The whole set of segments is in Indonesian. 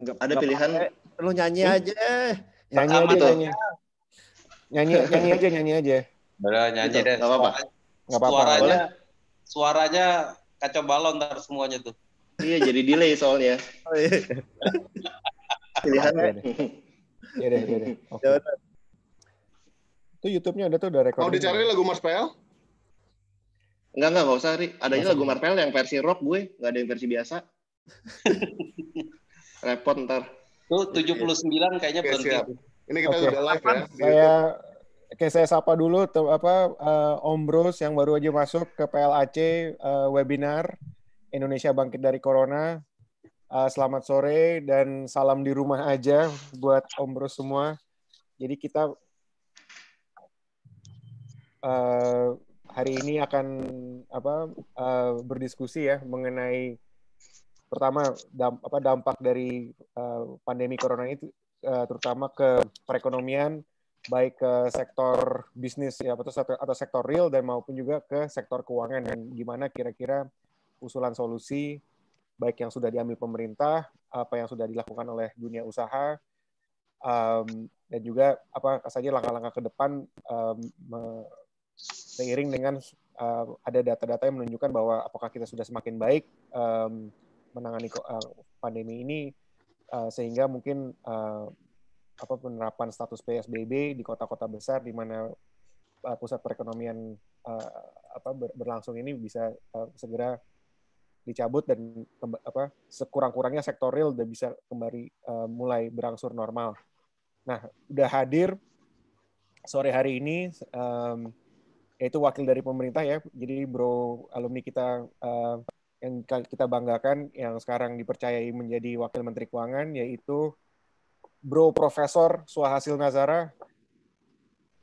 Enggak, ada pilihan. Pake. Lu nyanyi hmm? aja. Ya, nyanyi aja, tuh? nyanyi. Nyanyi, nyanyi aja, nyanyi aja. Boleh nyanyi gitu, deh. Enggak apa-apa. Enggak apa-apa. Suaranya, suaranya kacau balon ntar semuanya tuh. Iya, jadi delay soalnya. Oh, iya. pilihan. Iya deh, iya deh. Ya Itu YouTube-nya ada tuh udah rekor. Mau dicari lagu Mas Pel? Enggak, enggak, enggak usah, Ri. Adanya Masa lagu Marpel yang versi rock gue, enggak ada yang versi biasa. repot ntar. Tuh 79 kayaknya sembilan berhenti. Okay, Ini kita okay. udah live ya. Saya Oke, saya sapa dulu tuh, apa uh, Om Bros yang baru aja masuk ke PLAC uh, eh, webinar Indonesia Bangkit dari Corona. Uh, selamat sore dan salam di rumah aja buat Om Bros semua. Jadi kita uh, hari ini akan apa uh, berdiskusi ya mengenai pertama damp apa dampak dari uh, pandemi corona itu uh, eh, terutama ke perekonomian baik ke sektor bisnis ya atau sektor, atau sektor real dan maupun juga ke sektor keuangan dan gimana kira-kira usulan solusi baik yang sudah diambil pemerintah apa yang sudah dilakukan oleh dunia usaha um, dan juga apa saja langkah-langkah ke depan um, seiring dengan uh, ada data-data yang menunjukkan bahwa apakah kita sudah semakin baik um, menangani eh, pandemi ini uh, sehingga mungkin uh, apa penerapan status PSBB di kota-kota besar di mana uh, pusat perekonomian uh, apa ber, berlangsung ini bisa uh, segera dicabut dan apa sekurang-kurangnya sektor real udah bisa kembali uh, mulai berangsur normal. Nah, udah hadir sore hari ini um, yaitu wakil dari pemerintah ya. Jadi bro alumni kita uh, yang kita banggakan yang sekarang dipercayai menjadi wakil menteri keuangan yaitu Bro Profesor Suhasil Nazara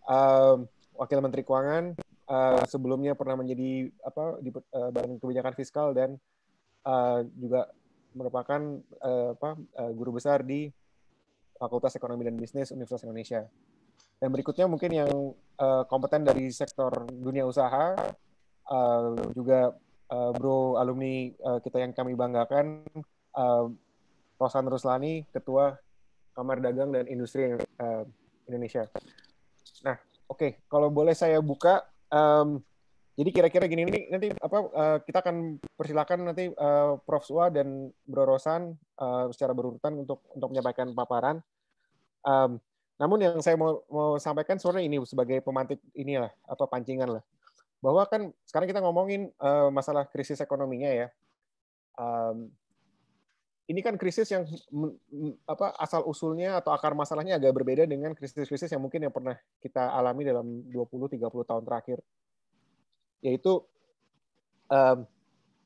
uh, wakil menteri keuangan uh, sebelumnya pernah menjadi apa di uh, badan kebijakan fiskal dan uh, juga merupakan uh, apa uh, guru besar di Fakultas Ekonomi dan Bisnis Universitas Indonesia. Dan berikutnya mungkin yang uh, kompeten dari sektor dunia usaha uh, juga uh, bro alumni uh, kita yang kami banggakan uh, Rosan Ruslani ketua Kamar Dagang dan Industri uh, Indonesia. Nah, oke okay. kalau boleh saya buka um, jadi kira-kira gini nih nanti apa uh, kita akan persilakan nanti uh, Prof Suwah dan Bro Rosan uh, secara berurutan untuk untuk menyampaikan paparan. Um, namun yang saya mau mau sampaikan sore ini sebagai pemantik inilah apa pancingan lah bahwa kan sekarang kita ngomongin uh, masalah krisis ekonominya ya. Um, ini kan krisis yang apa asal usulnya atau akar masalahnya agak berbeda dengan krisis-krisis yang mungkin yang pernah kita alami dalam 20 30 tahun terakhir. Yaitu um,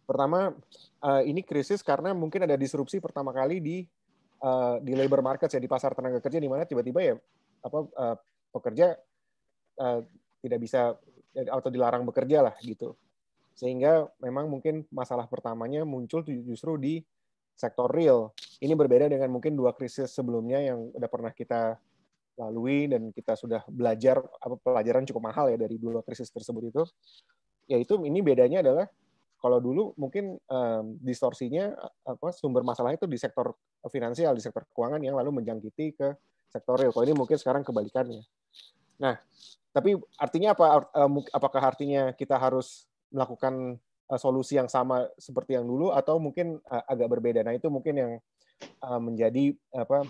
pertama uh, ini krisis karena mungkin ada disrupsi pertama kali di uh, di labor market ya di pasar tenaga kerja di mana tiba-tiba ya apa uh, pekerja uh, tidak bisa Ya, atau dilarang bekerja lah gitu. Sehingga memang mungkin masalah pertamanya muncul justru di sektor real. Ini berbeda dengan mungkin dua krisis sebelumnya yang udah pernah kita lalui dan kita sudah belajar apa pelajaran cukup mahal ya dari dua krisis tersebut itu. Yaitu ini bedanya adalah kalau dulu mungkin um, distorsinya apa sumber masalah itu di sektor finansial, di sektor keuangan yang lalu menjangkiti ke sektor real. Kalau ini mungkin sekarang kebalikannya. Nah, tapi artinya apa? Eh, apakah artinya kita harus melakukan eh, solusi yang sama seperti yang dulu atau mungkin eh, agak berbeda? Nah, itu mungkin yang menjadi apa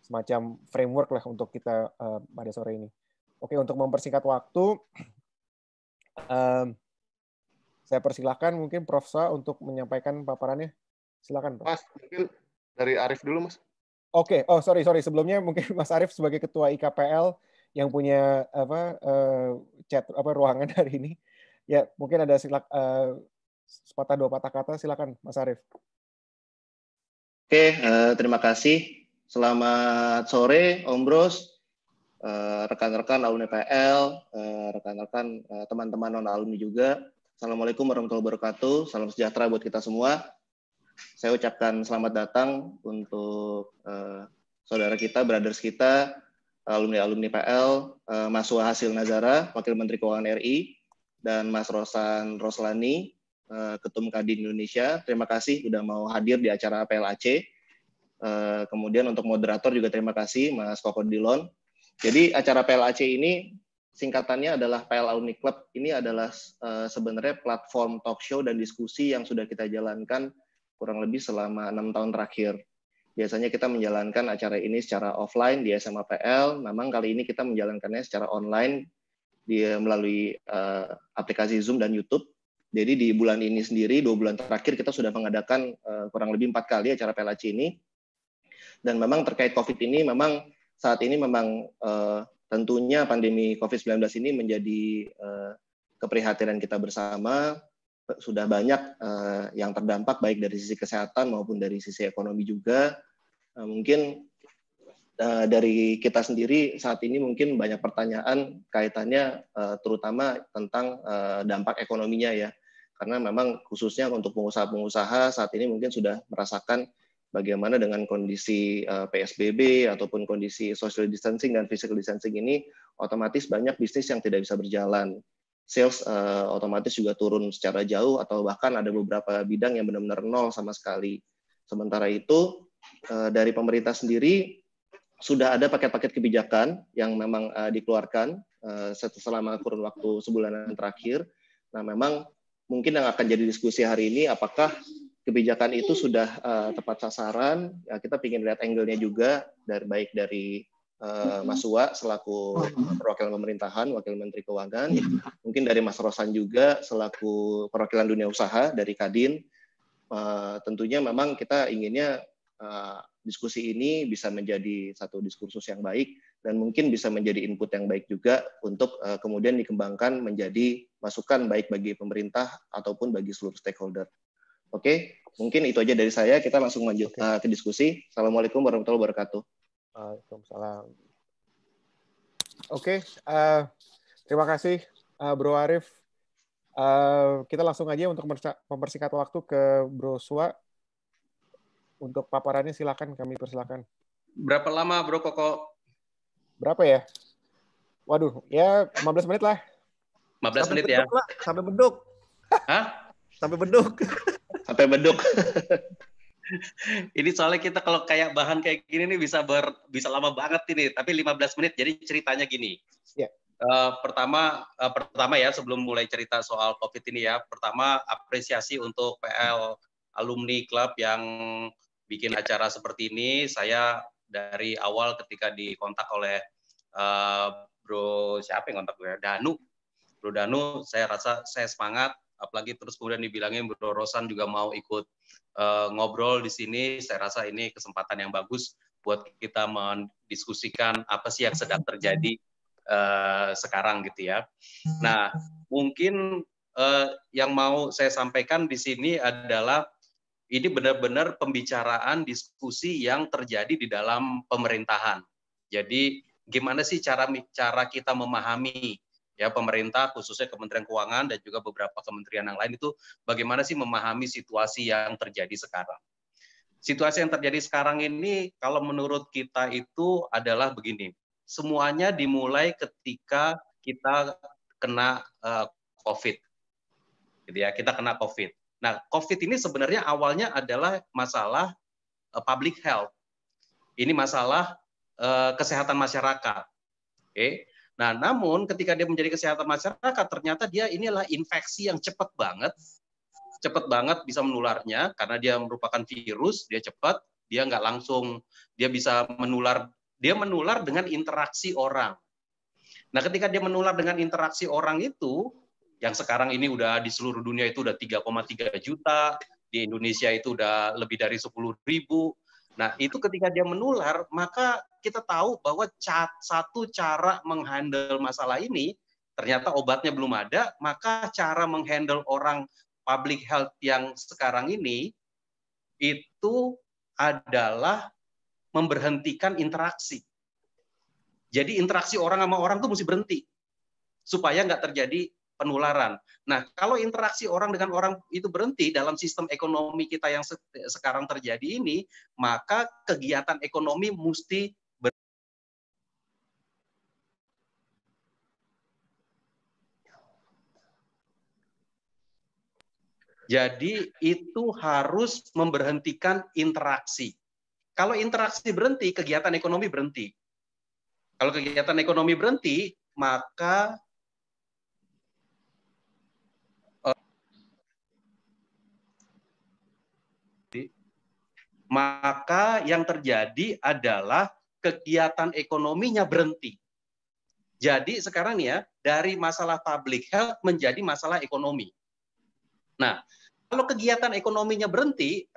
semacam framework lah untuk kita pada sore ini. Oke, untuk mempersingkat waktu, saya persilahkan mungkin Prof Sa untuk menyampaikan paparannya. Silakan, Prof. Mas, mungkin dari Arif dulu, Mas. Oke, okay. oh sorry sorry sebelumnya mungkin Mas Arief sebagai ketua IKPL yang punya apa uh, chat apa ruangan hari ini ya mungkin ada silak uh, sepatah dua patah kata silakan Mas Arief. Oke, okay, uh, eh, terima kasih. Selamat sore Om Bros, uh, rekan-rekan alumni PL, uh, rekan-rekan uh, teman-teman non alumni juga. Assalamualaikum warahmatullahi wabarakatuh. Salam sejahtera buat kita semua saya ucapkan selamat datang untuk uh, saudara kita, brothers kita, alumni-alumni PL, uh, eh, Mas Wahasil Hasil Nazara, Wakil Menteri Keuangan RI, dan Mas Rosan Roslani, uh, Ketum Kadin Indonesia. Terima kasih sudah mau hadir di acara PLAC. Uh, kemudian untuk moderator juga terima kasih Mas Koko Dilon. Jadi acara PLAC ini singkatannya adalah PL Alumni Club. Ini adalah uh, sebenarnya platform talk show dan diskusi yang sudah kita jalankan kurang lebih selama enam tahun terakhir. Biasanya kita menjalankan acara ini secara offline di SMA PL, memang kali ini kita menjalankannya secara online di, melalui uh, aplikasi Zoom dan YouTube. Jadi di bulan ini sendiri, dua bulan terakhir kita sudah mengadakan uh, kurang lebih empat kali acara PLAC ini. Dan memang terkait COVID ini, memang saat ini memang uh, tentunya pandemi COVID-19 ini menjadi uh, keprihatinan kita bersama sudah banyak uh, yang terdampak baik dari sisi kesehatan maupun dari sisi ekonomi juga. Uh, mungkin uh, dari kita sendiri saat ini mungkin banyak pertanyaan kaitannya uh, terutama tentang uh, dampak ekonominya ya. Karena memang khususnya untuk pengusaha-pengusaha saat ini mungkin sudah merasakan bagaimana dengan kondisi PSBB ataupun kondisi social distancing dan physical distancing ini otomatis banyak bisnis yang tidak bisa berjalan sales uh, otomatis juga turun secara jauh atau bahkan ada beberapa bidang yang benar-benar nol sama sekali. Sementara itu uh, dari pemerintah sendiri sudah ada paket-paket kebijakan yang memang uh, dikeluarkan uh, selama kurun waktu sebulan terakhir. Nah, memang mungkin yang akan jadi diskusi hari ini apakah kebijakan itu sudah uh, tepat sasaran? Ya, kita ingin lihat angle-nya juga dari baik dari Eh, Mas Uwa selaku perwakilan pemerintahan, wakil menteri keuangan, iya. mungkin dari Mas Rosan juga selaku perwakilan dunia usaha dari Kadin. Eh, tentunya memang kita inginnya eh, diskusi ini bisa menjadi satu diskursus yang baik dan mungkin bisa menjadi input yang baik juga untuk kemudian dikembangkan menjadi masukan baik bagi pemerintah ataupun bagi seluruh stakeholder. Oke, mungkin itu aja dari saya. Kita langsung lanjut ke diskusi. Assalamualaikum warahmatullahi wabarakatuh. Waalaikumsalam. Oke, okay, uh, eh, terima kasih uh, Bro Arif. Uh, kita langsung aja untuk mempersingkat waktu ke Bro Suwa. Untuk paparannya silakan kami persilakan. Berapa lama Bro Koko? Berapa ya? Waduh, ya 15 menit lah. 15 sampai menit ya. Lah, sampai beduk. Hah? Sampai beduk. sampai beduk. ini soalnya kita kalau kayak bahan kayak gini nih bisa ber bisa lama banget ini, tapi 15 menit. Jadi ceritanya gini. Yeah. Ya. Uh, pertama uh, pertama ya sebelum mulai cerita soal Covid ini ya, pertama apresiasi untuk PL Alumni Club yang bikin acara seperti ini. Saya dari awal ketika dikontak oleh uh, Bro siapa yang kontak gue? Ya? Danu. Bro Danu, saya rasa saya semangat apalagi terus kemudian dibilangin Bro Rosan juga mau ikut Eh, ngobrol di sini. Saya rasa ini kesempatan yang bagus buat kita mendiskusikan apa sih yang sedang terjadi uh, sekarang gitu ya. Nah, mungkin uh, yang mau saya sampaikan di sini adalah ini benar-benar pembicaraan diskusi yang terjadi di dalam pemerintahan. Jadi gimana sih cara cara kita memahami ya pemerintah khususnya Kementerian Keuangan dan juga beberapa kementerian yang lain itu bagaimana sih memahami situasi yang terjadi sekarang. Situasi yang terjadi sekarang ini kalau menurut kita itu adalah begini. Semuanya dimulai ketika kita kena uh, COVID. Gitu ya, kita kena COVID. Nah, COVID ini sebenarnya awalnya adalah masalah uh, public health. Ini masalah uh, kesehatan masyarakat. Oke. Okay? Nah, namun ketika dia menjadi kesehatan masyarakat, ternyata dia inilah infeksi yang cepat banget, cepat banget bisa menularnya karena dia merupakan virus, dia cepat, dia nggak langsung, dia bisa menular, dia menular dengan interaksi orang. Nah, ketika dia menular dengan interaksi orang itu, yang sekarang ini udah di seluruh dunia itu udah 3,3 juta, di Indonesia itu udah lebih dari 10 ribu, Nah, itu ketika dia menular, maka kita tahu bahwa satu cara menghandle masalah ini ternyata obatnya belum ada, maka cara menghandle orang public health yang sekarang ini itu adalah memberhentikan interaksi. Jadi interaksi orang sama orang itu mesti berhenti supaya nggak terjadi penularan. Nah, kalau interaksi orang dengan orang itu berhenti dalam sistem ekonomi kita yang sekarang terjadi ini, maka kegiatan ekonomi mesti ber Jadi itu harus memberhentikan interaksi. Kalau interaksi berhenti, kegiatan ekonomi berhenti. Kalau kegiatan ekonomi berhenti, maka maka yang terjadi adalah kegiatan ekonominya berhenti. Jadi sekarang ya dari masalah public health menjadi masalah ekonomi. Nah, kalau kegiatan ekonominya berhenti,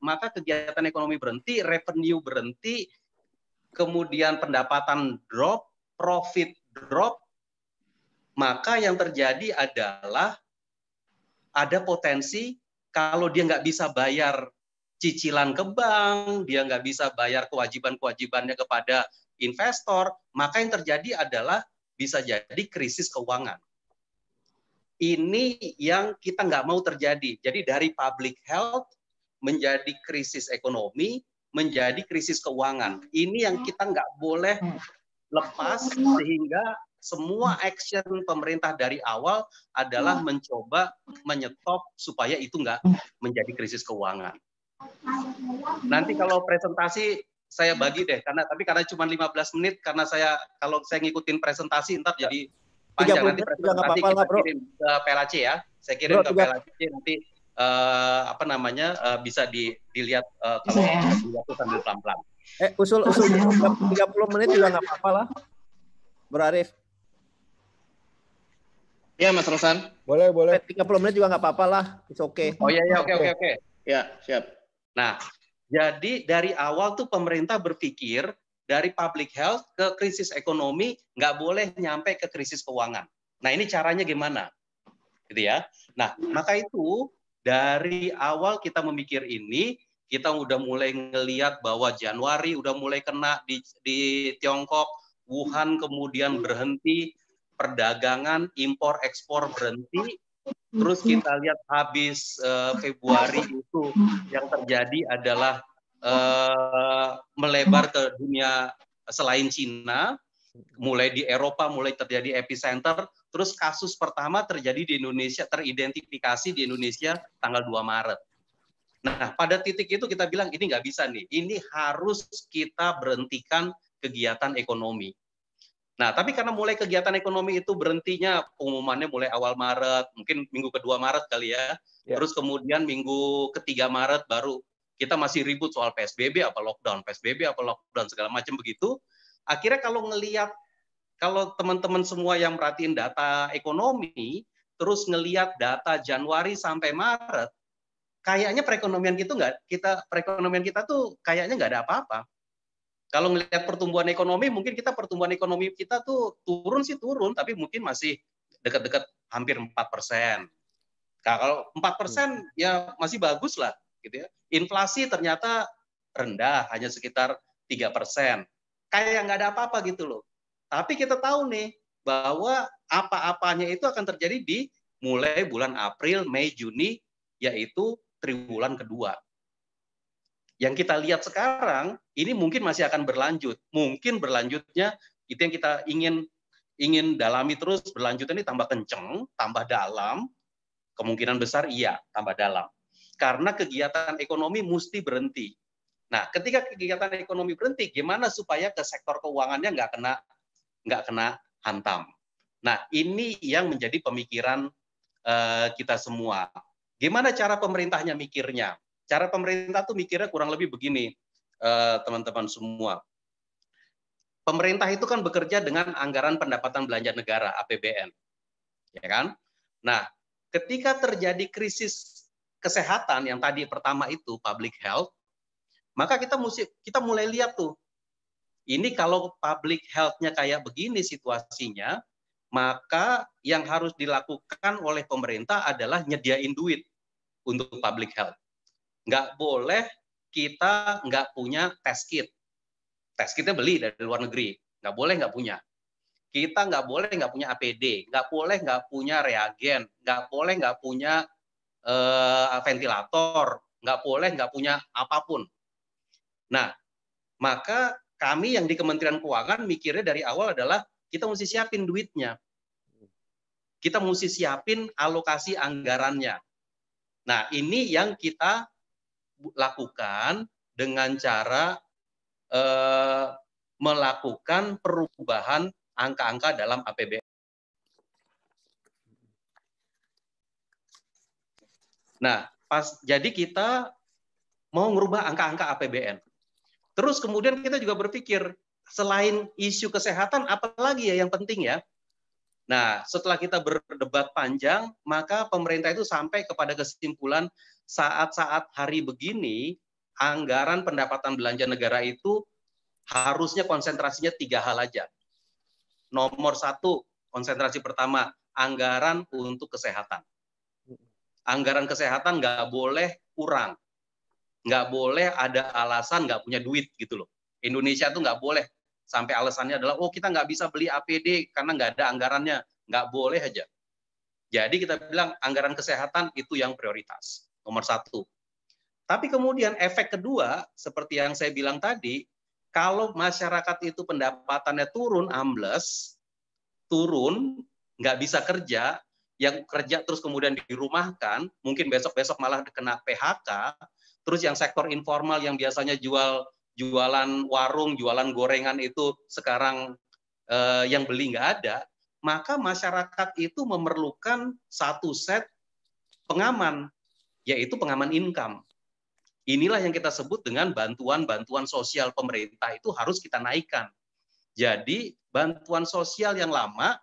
maka kegiatan ekonomi berhenti, revenue berhenti, kemudian pendapatan drop, profit drop, maka yang terjadi adalah ada potensi kalau dia nggak bisa bayar cicilan ke bank, dia nggak bisa bayar kewajiban-kewajibannya kepada investor, maka yang terjadi adalah bisa jadi krisis keuangan. Ini yang kita nggak mau terjadi. Jadi dari public health menjadi krisis ekonomi, menjadi krisis keuangan. Ini yang kita nggak boleh lepas sehingga semua action pemerintah dari awal adalah mencoba menyetop supaya itu nggak menjadi krisis keuangan. Nanti kalau presentasi saya bagi deh karena tapi karena cuma 15 menit karena saya kalau saya ngikutin presentasi entar jadi panjang nanti presentasi apa -apa kita kirim ke PLAC ya. Saya kirim bro, ke PLAC nanti uh, apa namanya uh, bisa di, dilihat uh, kalau waktu iya. sambil pelan-pelan. Eh usul usul 30 menit juga nggak apa-apa lah. Bro Arif. Iya Mas Rosan. Boleh, boleh. 30 menit juga nggak apa-apa lah. It's okay. Oh iya iya oke okay, oke okay, oke. Okay. Ya, siap. Nah, jadi dari awal tuh pemerintah berpikir dari public health ke krisis ekonomi nggak boleh nyampe ke krisis keuangan. Nah, ini caranya gimana? Gitu ya. Nah, maka itu dari awal kita memikir ini kita udah mulai ngeliat bahwa Januari udah mulai kena di, di Tiongkok, Wuhan kemudian berhenti, perdagangan, impor, ekspor berhenti, Terus iya. kita lihat habis uh, Februari itu yang terjadi adalah uh, melebar ke dunia selain Cina, mulai di Eropa mulai terjadi epicenter, terus kasus pertama terjadi di Indonesia teridentifikasi di Indonesia tanggal 2 Maret. Nah, pada titik itu kita bilang ini nggak bisa nih, ini harus kita berhentikan kegiatan ekonomi. Nah, tapi karena mulai kegiatan ekonomi itu berhentinya pengumumannya mulai awal Maret, mungkin minggu kedua Maret kali ya. ya. Terus kemudian minggu ketiga Maret baru kita masih ribut soal PSBB apa lockdown, PSBB apa lockdown segala macam begitu. Akhirnya kalau ngelihat kalau teman-teman semua yang merhatiin data ekonomi, terus ngelihat data Januari sampai Maret, kayaknya perekonomian kita gitu nggak kita perekonomian kita tuh kayaknya nggak ada apa-apa. Kalau melihat pertumbuhan ekonomi, mungkin kita pertumbuhan ekonomi kita tuh turun sih turun, tapi mungkin masih dekat-dekat hampir 4 persen. Nah, kalau 4 persen ya masih bagus lah. Gitu ya. Inflasi ternyata rendah, hanya sekitar 3 persen. Kayak nggak ada apa-apa gitu loh. Tapi kita tahu nih bahwa apa-apanya itu akan terjadi di mulai bulan April, Mei, Juni, yaitu triwulan kedua yang kita lihat sekarang ini mungkin masih akan berlanjut. Mungkin berlanjutnya itu yang kita ingin ingin dalami terus berlanjutnya ini tambah kenceng, tambah dalam. Kemungkinan besar iya, tambah dalam. Karena kegiatan ekonomi mesti berhenti. Nah, ketika kegiatan ekonomi berhenti, gimana supaya ke sektor keuangannya nggak kena nggak kena hantam? Nah, ini yang menjadi pemikiran uh, kita semua. Gimana cara pemerintahnya mikirnya? cara pemerintah tuh mikirnya kurang lebih begini, eh, teman-teman semua. Pemerintah itu kan bekerja dengan anggaran pendapatan belanja negara (APBN), ya kan? Nah, ketika terjadi krisis kesehatan yang tadi pertama itu public health, maka kita mesti kita mulai lihat tuh. Ini kalau public health-nya kayak begini situasinya, maka yang harus dilakukan oleh pemerintah adalah nyediain duit untuk public health nggak boleh kita nggak punya test kit. Test kitnya beli dari luar negeri. Nggak boleh nggak punya. Kita nggak boleh nggak punya APD, nggak boleh nggak punya reagen, nggak boleh nggak punya uh, ventilator, nggak boleh nggak punya apapun. Nah, maka kami yang di Kementerian Keuangan mikirnya dari awal adalah kita mesti siapin duitnya. Kita mesti siapin alokasi anggarannya. Nah, ini yang kita lakukan dengan cara eh, melakukan perubahan angka-angka dalam APBN. Nah, pas jadi kita mau merubah angka-angka APBN. Terus kemudian kita juga berpikir selain isu kesehatan apalagi ya yang penting ya Nah, setelah kita berdebat panjang, maka pemerintah itu sampai kepada kesimpulan saat-saat hari begini, anggaran pendapatan belanja negara itu harusnya konsentrasinya tiga hal aja. Nomor satu, konsentrasi pertama, anggaran untuk kesehatan. Anggaran kesehatan nggak boleh kurang. Nggak boleh ada alasan nggak punya duit gitu loh. Indonesia tuh nggak boleh sampai alasannya adalah oh kita nggak bisa beli APD karena nggak ada anggarannya, nggak boleh aja. Jadi kita bilang anggaran kesehatan itu yang prioritas nomor satu. Tapi kemudian efek kedua seperti yang saya bilang tadi, kalau masyarakat itu pendapatannya turun ambles, turun nggak bisa kerja, yang kerja terus kemudian dirumahkan, mungkin besok-besok malah kena PHK, terus yang sektor informal yang biasanya jual jualan warung, jualan gorengan itu sekarang eh, yang beli nggak ada, maka masyarakat itu memerlukan satu set pengaman, yaitu pengaman income. Inilah yang kita sebut dengan bantuan-bantuan sosial pemerintah itu harus kita naikkan. Jadi bantuan sosial yang lama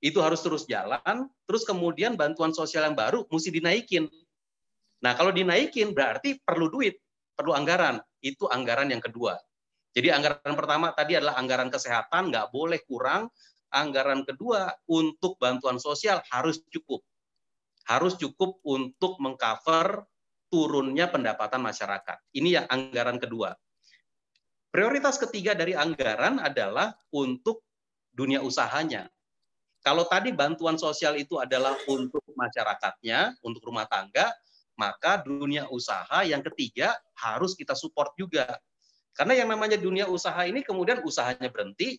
itu harus terus jalan, terus kemudian bantuan sosial yang baru mesti dinaikin. Nah, kalau dinaikin berarti perlu duit, perlu anggaran. Itu anggaran yang kedua. Jadi anggaran pertama tadi adalah anggaran kesehatan, nggak boleh kurang. Anggaran kedua untuk bantuan sosial harus cukup. Harus cukup untuk mengcover turunnya pendapatan masyarakat. Ini yang anggaran kedua. Prioritas ketiga dari anggaran adalah untuk dunia usahanya. Kalau tadi bantuan sosial itu adalah untuk masyarakatnya, untuk rumah tangga, maka dunia usaha yang ketiga harus kita support juga. Karena yang namanya dunia usaha ini kemudian usahanya berhenti,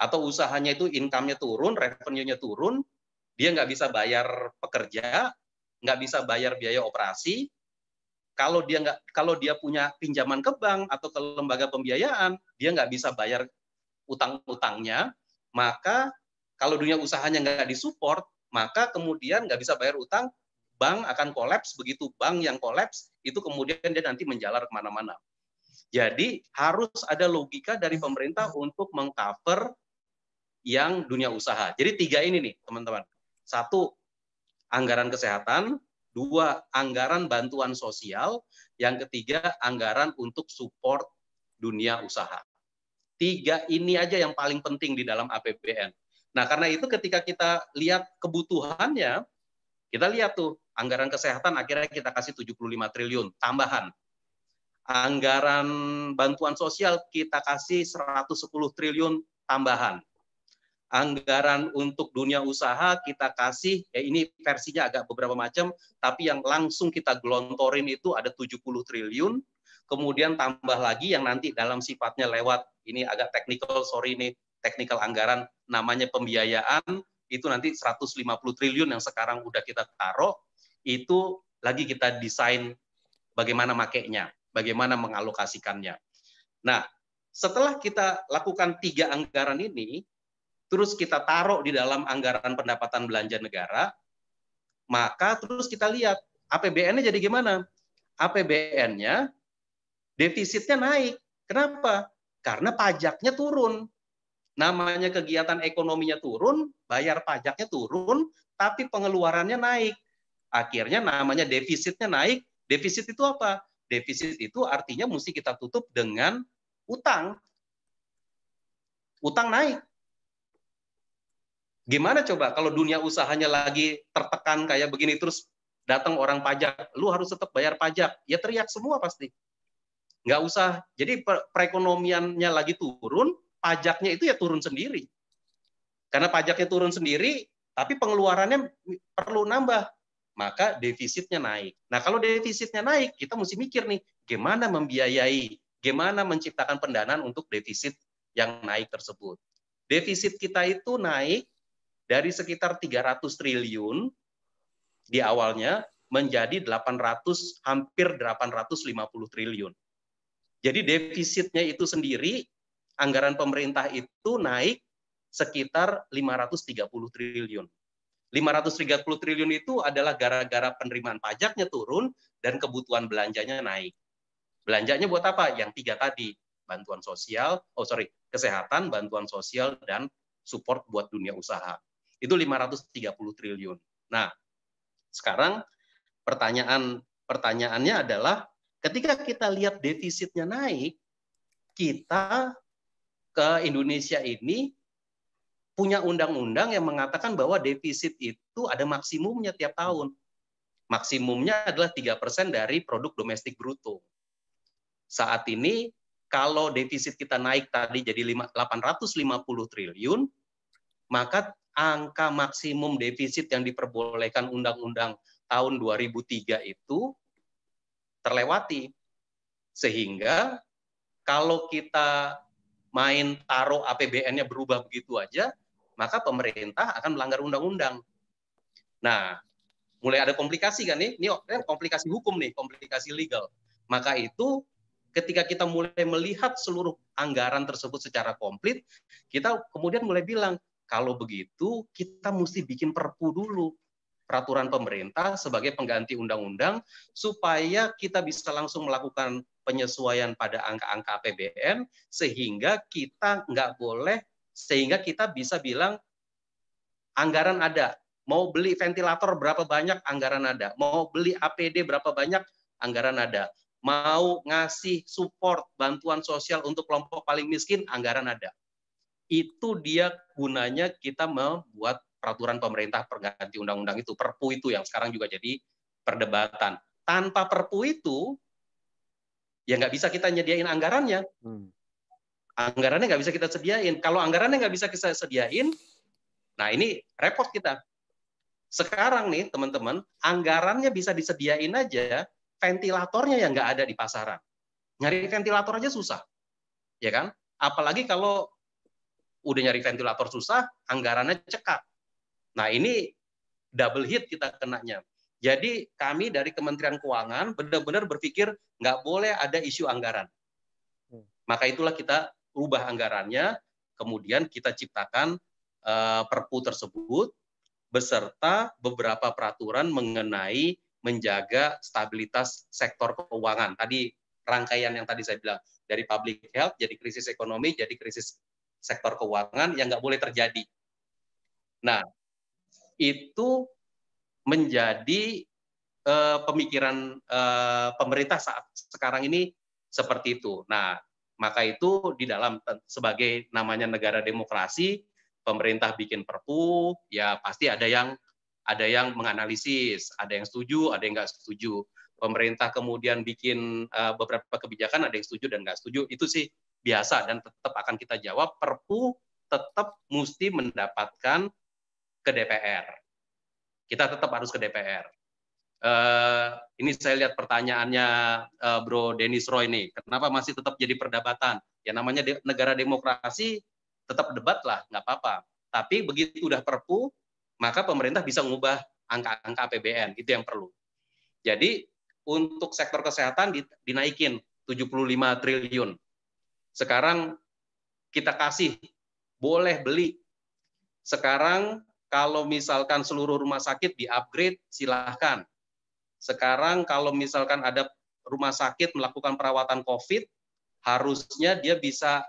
atau usahanya itu income-nya turun, revenue-nya turun, dia nggak bisa bayar pekerja, nggak bisa bayar biaya operasi. Kalau dia nggak, kalau dia punya pinjaman ke bank atau ke lembaga pembiayaan, dia nggak bisa bayar utang-utangnya, maka kalau dunia usahanya nggak disupport, maka kemudian nggak bisa bayar utang, bank akan kolaps, begitu bank yang kolaps, itu kemudian dia nanti menjalar kemana-mana. Jadi harus ada logika dari pemerintah untuk mengcover yang dunia usaha. Jadi tiga ini nih teman-teman. Satu, anggaran kesehatan. Dua, anggaran bantuan sosial. Yang ketiga, anggaran untuk support dunia usaha. Tiga ini aja yang paling penting di dalam APBN. Nah, karena itu ketika kita lihat kebutuhannya, kita lihat tuh Anggaran kesehatan akhirnya kita kasih 75 triliun tambahan. Anggaran bantuan sosial kita kasih 110 triliun tambahan. Anggaran untuk dunia usaha kita kasih, ya ini versinya agak beberapa macam, tapi yang langsung kita gelontorin itu ada 70 triliun, kemudian tambah lagi yang nanti dalam sifatnya lewat, ini agak technical, sorry ini technical anggaran, namanya pembiayaan, itu nanti 150 triliun yang sekarang udah kita taruh, itu lagi kita desain bagaimana makainya, bagaimana mengalokasikannya. Nah, setelah kita lakukan tiga anggaran ini, terus kita taruh di dalam anggaran pendapatan belanja negara, maka terus kita lihat APBN-nya jadi gimana? APBN-nya defisitnya naik. Kenapa? Karena pajaknya turun. Namanya kegiatan ekonominya turun, bayar pajaknya turun, tapi pengeluarannya naik. Akhirnya namanya defisitnya naik. Defisit itu apa? Defisit itu artinya mesti kita tutup dengan utang. Utang naik. Gimana coba kalau dunia usahanya lagi tertekan kayak begini terus datang orang pajak, lu harus tetap bayar pajak. Ya teriak semua pasti. Nggak usah. Jadi perekonomiannya lagi turun, pajaknya itu ya turun sendiri. Karena pajaknya turun sendiri, tapi pengeluarannya perlu nambah maka defisitnya naik. Nah, kalau defisitnya naik, kita mesti mikir nih, gimana membiayai, gimana menciptakan pendanaan untuk defisit yang naik tersebut. Defisit kita itu naik dari sekitar 300 triliun di awalnya menjadi 800 hampir 850 triliun. Jadi defisitnya itu sendiri anggaran pemerintah itu naik sekitar 530 triliun. 530 triliun itu adalah gara-gara penerimaan pajaknya turun dan kebutuhan belanjanya naik. Belanjanya buat apa? Yang tiga tadi, bantuan sosial, oh sorry, kesehatan, bantuan sosial, dan support buat dunia usaha. Itu 530 triliun. Nah, sekarang pertanyaan pertanyaannya adalah ketika kita lihat defisitnya naik, kita ke Indonesia ini punya undang-undang yang mengatakan bahwa defisit itu ada maksimumnya tiap tahun. Maksimumnya adalah 3% dari produk domestik bruto. Saat ini kalau defisit kita naik tadi jadi 850 triliun, maka angka maksimum defisit yang diperbolehkan undang-undang tahun 2003 itu terlewati. Sehingga kalau kita main taruh APBN-nya berubah begitu aja, maka pemerintah akan melanggar undang-undang. Nah, mulai ada komplikasi kan nih, ini eh, komplikasi hukum nih, komplikasi legal. Maka itu ketika kita mulai melihat seluruh anggaran tersebut secara komplit, kita kemudian mulai bilang, kalau begitu kita mesti bikin perpu dulu, peraturan pemerintah sebagai pengganti undang-undang, supaya kita bisa langsung melakukan penyesuaian pada angka-angka APBN, sehingga kita nggak boleh sehingga kita bisa bilang anggaran ada, mau beli ventilator berapa banyak anggaran ada, mau beli APD berapa banyak anggaran ada, mau ngasih support bantuan sosial untuk kelompok paling miskin anggaran ada. Itu dia gunanya kita membuat peraturan pemerintah perganti undang-undang itu, perpu itu yang sekarang juga jadi perdebatan. Tanpa perpu itu, ya nggak bisa kita nyediain anggarannya. Hmm anggarannya nggak bisa kita sediain. Kalau anggarannya nggak bisa kita sediain, nah ini repot kita. Sekarang nih teman-teman, anggarannya bisa disediain aja, ventilatornya yang nggak ada di pasaran. Nyari ventilator aja susah, ya kan? Apalagi kalau udah nyari ventilator susah, anggarannya cekak. Nah ini double hit kita kenanya. Jadi kami dari Kementerian Keuangan benar-benar berpikir nggak boleh ada isu anggaran. Hmm. Maka itulah kita rubah anggarannya, kemudian kita ciptakan uh, Perpu tersebut beserta beberapa peraturan mengenai menjaga stabilitas sektor keuangan. Tadi rangkaian yang tadi saya bilang dari public health jadi krisis ekonomi, jadi krisis sektor keuangan yang nggak boleh terjadi. Nah, itu menjadi uh, pemikiran uh, pemerintah saat sekarang ini seperti itu. Nah, maka itu di dalam eh, sebagai namanya negara demokrasi, pemerintah bikin perpu, ya pasti ada yang ada yang menganalisis, ada yang setuju, ada yang nggak setuju. Pemerintah kemudian bikin eh, beberapa kebijakan, ada yang setuju dan nggak setuju. Itu sih biasa dan tetap akan kita jawab. Perpu tetap mesti mendapatkan ke DPR. Kita tetap harus ke DPR. Eh, ini saya lihat pertanyaannya uh, Bro Denis Roy nih, kenapa masih tetap jadi perdebatan? Ya namanya de negara demokrasi tetap debat lah, nggak apa-apa. Tapi begitu udah perpu, maka pemerintah bisa mengubah angka-angka APBN, itu yang perlu. Jadi untuk sektor kesehatan dinaikin 75 triliun. Sekarang kita kasih, boleh beli. Sekarang kalau misalkan seluruh rumah sakit di-upgrade, silahkan sekarang kalau misalkan ada rumah sakit melakukan perawatan COVID, harusnya dia bisa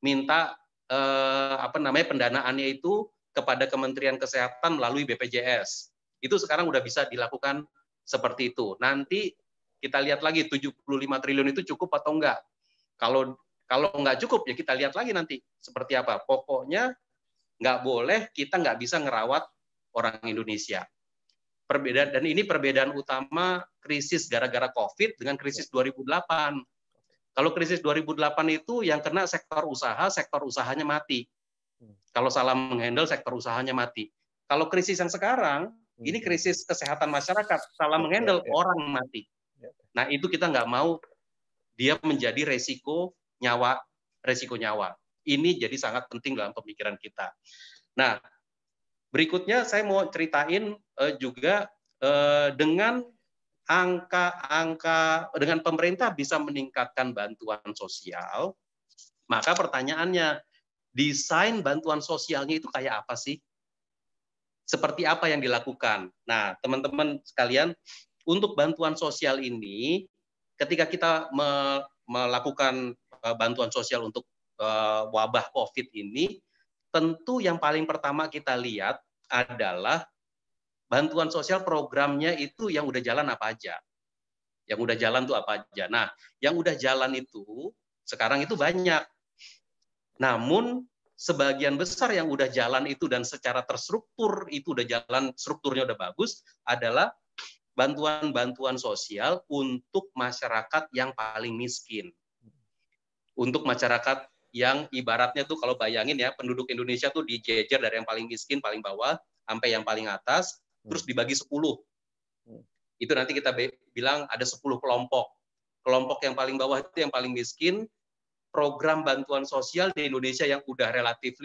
minta eh, apa namanya pendanaannya itu kepada Kementerian Kesehatan melalui BPJS. Itu sekarang udah bisa dilakukan seperti itu. Nanti kita lihat lagi 75 triliun itu cukup atau enggak. Kalau kalau nggak cukup ya kita lihat lagi nanti seperti apa. Pokoknya enggak boleh kita enggak bisa ngerawat orang Indonesia perbedaan dan ini perbedaan utama krisis gara-gara Covid dengan krisis 2008. Ya. Kalau krisis 2008 itu yang kena sektor usaha, sektor usahanya mati. Hmm. Kalau salah menghandle sektor usahanya mati. Kalau krisis yang sekarang, ini hmm. krisis kesehatan masyarakat, salah menghandle ya. orang mati. Ya. Nah, itu kita nggak mau dia menjadi resiko nyawa, resiko nyawa. Ini jadi sangat penting dalam pemikiran kita. Nah, Berikutnya saya mau ceritain uh, juga uh, dengan angka-angka dengan pemerintah bisa meningkatkan bantuan sosial, maka pertanyaannya desain bantuan sosialnya itu kayak apa sih? Seperti apa yang dilakukan? Nah, teman-teman sekalian, untuk bantuan sosial ini ketika kita melakukan eh, bantuan sosial untuk wabah Covid ini tentu yang paling pertama kita lihat adalah bantuan sosial programnya itu yang udah jalan apa aja. Yang udah jalan tuh apa aja. Nah, yang udah jalan itu sekarang itu banyak. Namun sebagian besar yang udah jalan itu dan secara terstruktur itu udah jalan strukturnya udah bagus adalah bantuan-bantuan sosial untuk masyarakat yang paling miskin. Untuk masyarakat yang ibaratnya tuh kalau bayangin ya penduduk Indonesia tuh dijejer dari yang paling miskin paling bawah sampai yang paling atas terus hmm. dibagi 10. Hmm. Itu nanti kita bilang ada 10 kelompok. Kelompok yang paling bawah itu yang paling miskin, program bantuan sosial di Indonesia yang udah relatif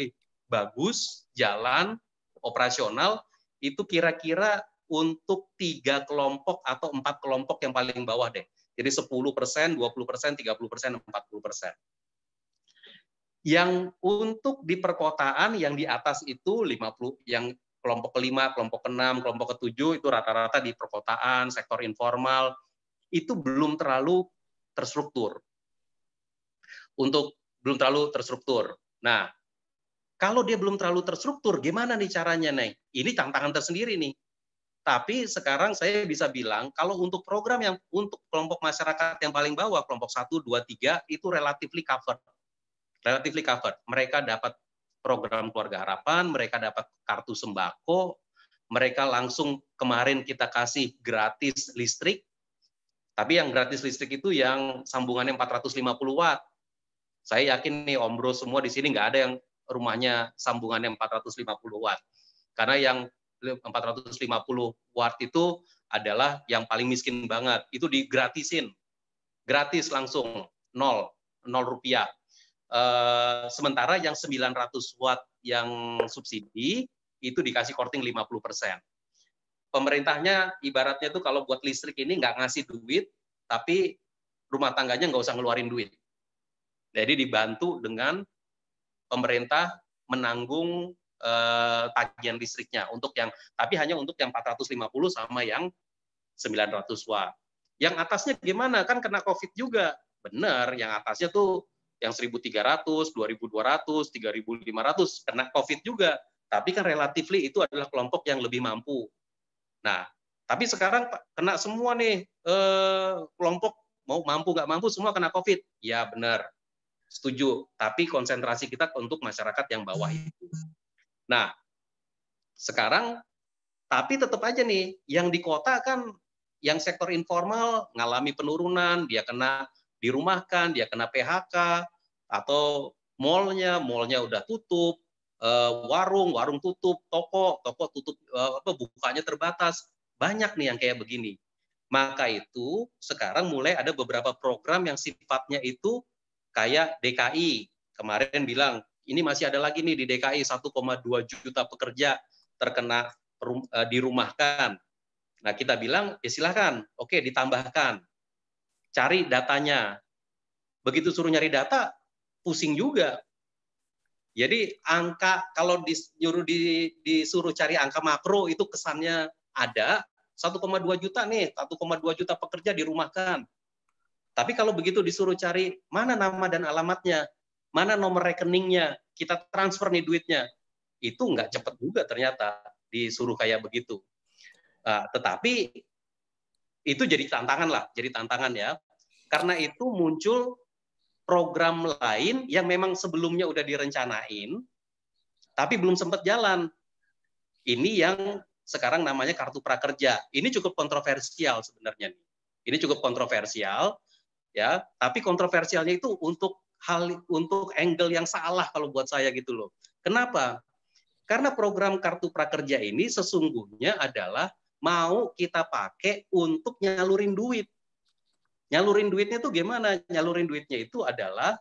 bagus, jalan, operasional, itu kira-kira untuk tiga kelompok atau empat kelompok yang paling bawah deh. Jadi 10 persen, 20 persen, 30 persen, 40 persen yang untuk di perkotaan yang di atas itu 50 yang kelompok kelima, kelompok keenam, kelompok ketujuh itu rata-rata di perkotaan, sektor informal itu belum terlalu terstruktur. Untuk belum terlalu terstruktur. Nah, kalau dia belum terlalu terstruktur, gimana nih caranya, Neng? Ini tantangan tersendiri nih. Tapi sekarang saya bisa bilang kalau untuk program yang untuk kelompok masyarakat yang paling bawah, kelompok 1, 2, 3 itu relatively covered relatively covered. Mereka dapat program keluarga harapan, mereka dapat kartu sembako, mereka langsung kemarin kita kasih gratis listrik. Tapi yang gratis listrik itu yang sambungannya 450 watt. Saya yakin nih Om Bro semua di sini nggak ada yang rumahnya sambungannya 450 watt. Karena yang 450 watt itu adalah yang paling miskin banget. Itu digratisin. Gratis langsung, nol, nol rupiah. Eh, sementara yang 900 watt yang subsidi itu dikasih korting 50 persen. Pemerintahnya ibaratnya tuh kalau buat listrik ini nggak ngasih duit, tapi rumah tangganya nggak usah ngeluarin duit. Jadi dibantu dengan pemerintah menanggung eh, tagihan listriknya untuk yang tapi hanya untuk yang 450 sama yang 900 watt. Yang atasnya gimana? Kan kena Covid juga. Benar, yang atasnya tuh yang 1.300, 2.200, 3.500 kena COVID juga. Tapi kan relatifly itu adalah kelompok yang lebih mampu. Nah, tapi sekarang kena semua nih eh, kelompok mau mampu nggak mampu semua kena COVID. Ya benar, setuju. Tapi konsentrasi kita untuk masyarakat yang bawah itu. Nah, sekarang tapi tetap aja nih yang di kota kan yang sektor informal ngalami penurunan, dia kena dirumahkan, dia kena PHK, atau mallnya, mallnya udah tutup, eh, warung, warung tutup, toko, toko tutup, eh, apa bukanya terbatas. Banyak nih yang kayak begini. Maka itu sekarang mulai ada beberapa program yang sifatnya itu kayak DKI. Kemarin bilang, ini masih ada lagi nih di DKI 1,2 juta pekerja terkena eh, dirumahkan. Nah, kita bilang, ya silahkan, oke ditambahkan cari datanya. Begitu suruh nyari data, pusing juga. Jadi angka kalau disuruh disuruh cari angka makro itu kesannya ada 1,2 juta nih, 1,2 juta pekerja dirumahkan. Tapi kalau begitu disuruh cari mana nama dan alamatnya, mana nomor rekeningnya, kita transfer nih duitnya, itu nggak cepat juga ternyata disuruh kayak begitu. Uh, tetapi itu jadi tantangan lah, jadi tantangan ya. Karena itu muncul program lain yang memang sebelumnya udah direncanain, tapi belum sempat jalan. Ini yang sekarang namanya kartu prakerja. Ini cukup kontroversial sebenarnya. Ini cukup kontroversial, ya. Tapi kontroversialnya itu untuk hal untuk angle yang salah kalau buat saya gitu loh. Kenapa? Karena program kartu prakerja ini sesungguhnya adalah mau kita pakai untuk nyalurin duit. Nyalurin duitnya itu gimana? Nyalurin duitnya itu adalah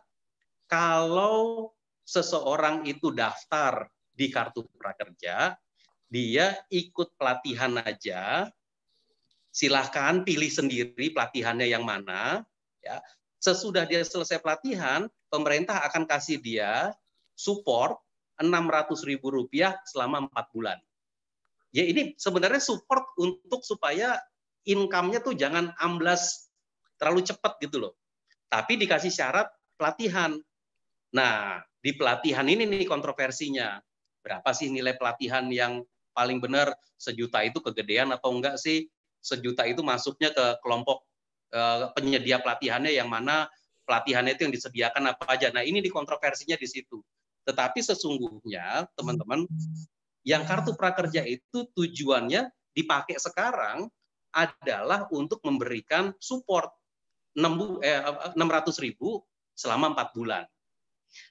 kalau seseorang itu daftar di kartu prakerja, dia ikut pelatihan aja. Silahkan pilih sendiri pelatihannya yang mana. Ya. Sesudah dia selesai pelatihan, pemerintah akan kasih dia support Rp600.000 selama 4 bulan ya ini sebenarnya support untuk supaya income-nya tuh jangan amblas terlalu cepat gitu loh. Tapi dikasih syarat pelatihan. Nah, di pelatihan ini nih kontroversinya. Berapa sih nilai pelatihan yang paling benar sejuta itu kegedean atau enggak sih? Sejuta itu masuknya ke kelompok eh, penyedia pelatihannya yang mana pelatihannya itu yang disediakan apa aja. Nah, ini di kontroversinya di situ. Tetapi sesungguhnya teman-teman yang kartu prakerja itu tujuannya dipakai sekarang adalah untuk memberikan support 600 eh, ribu selama 4 bulan.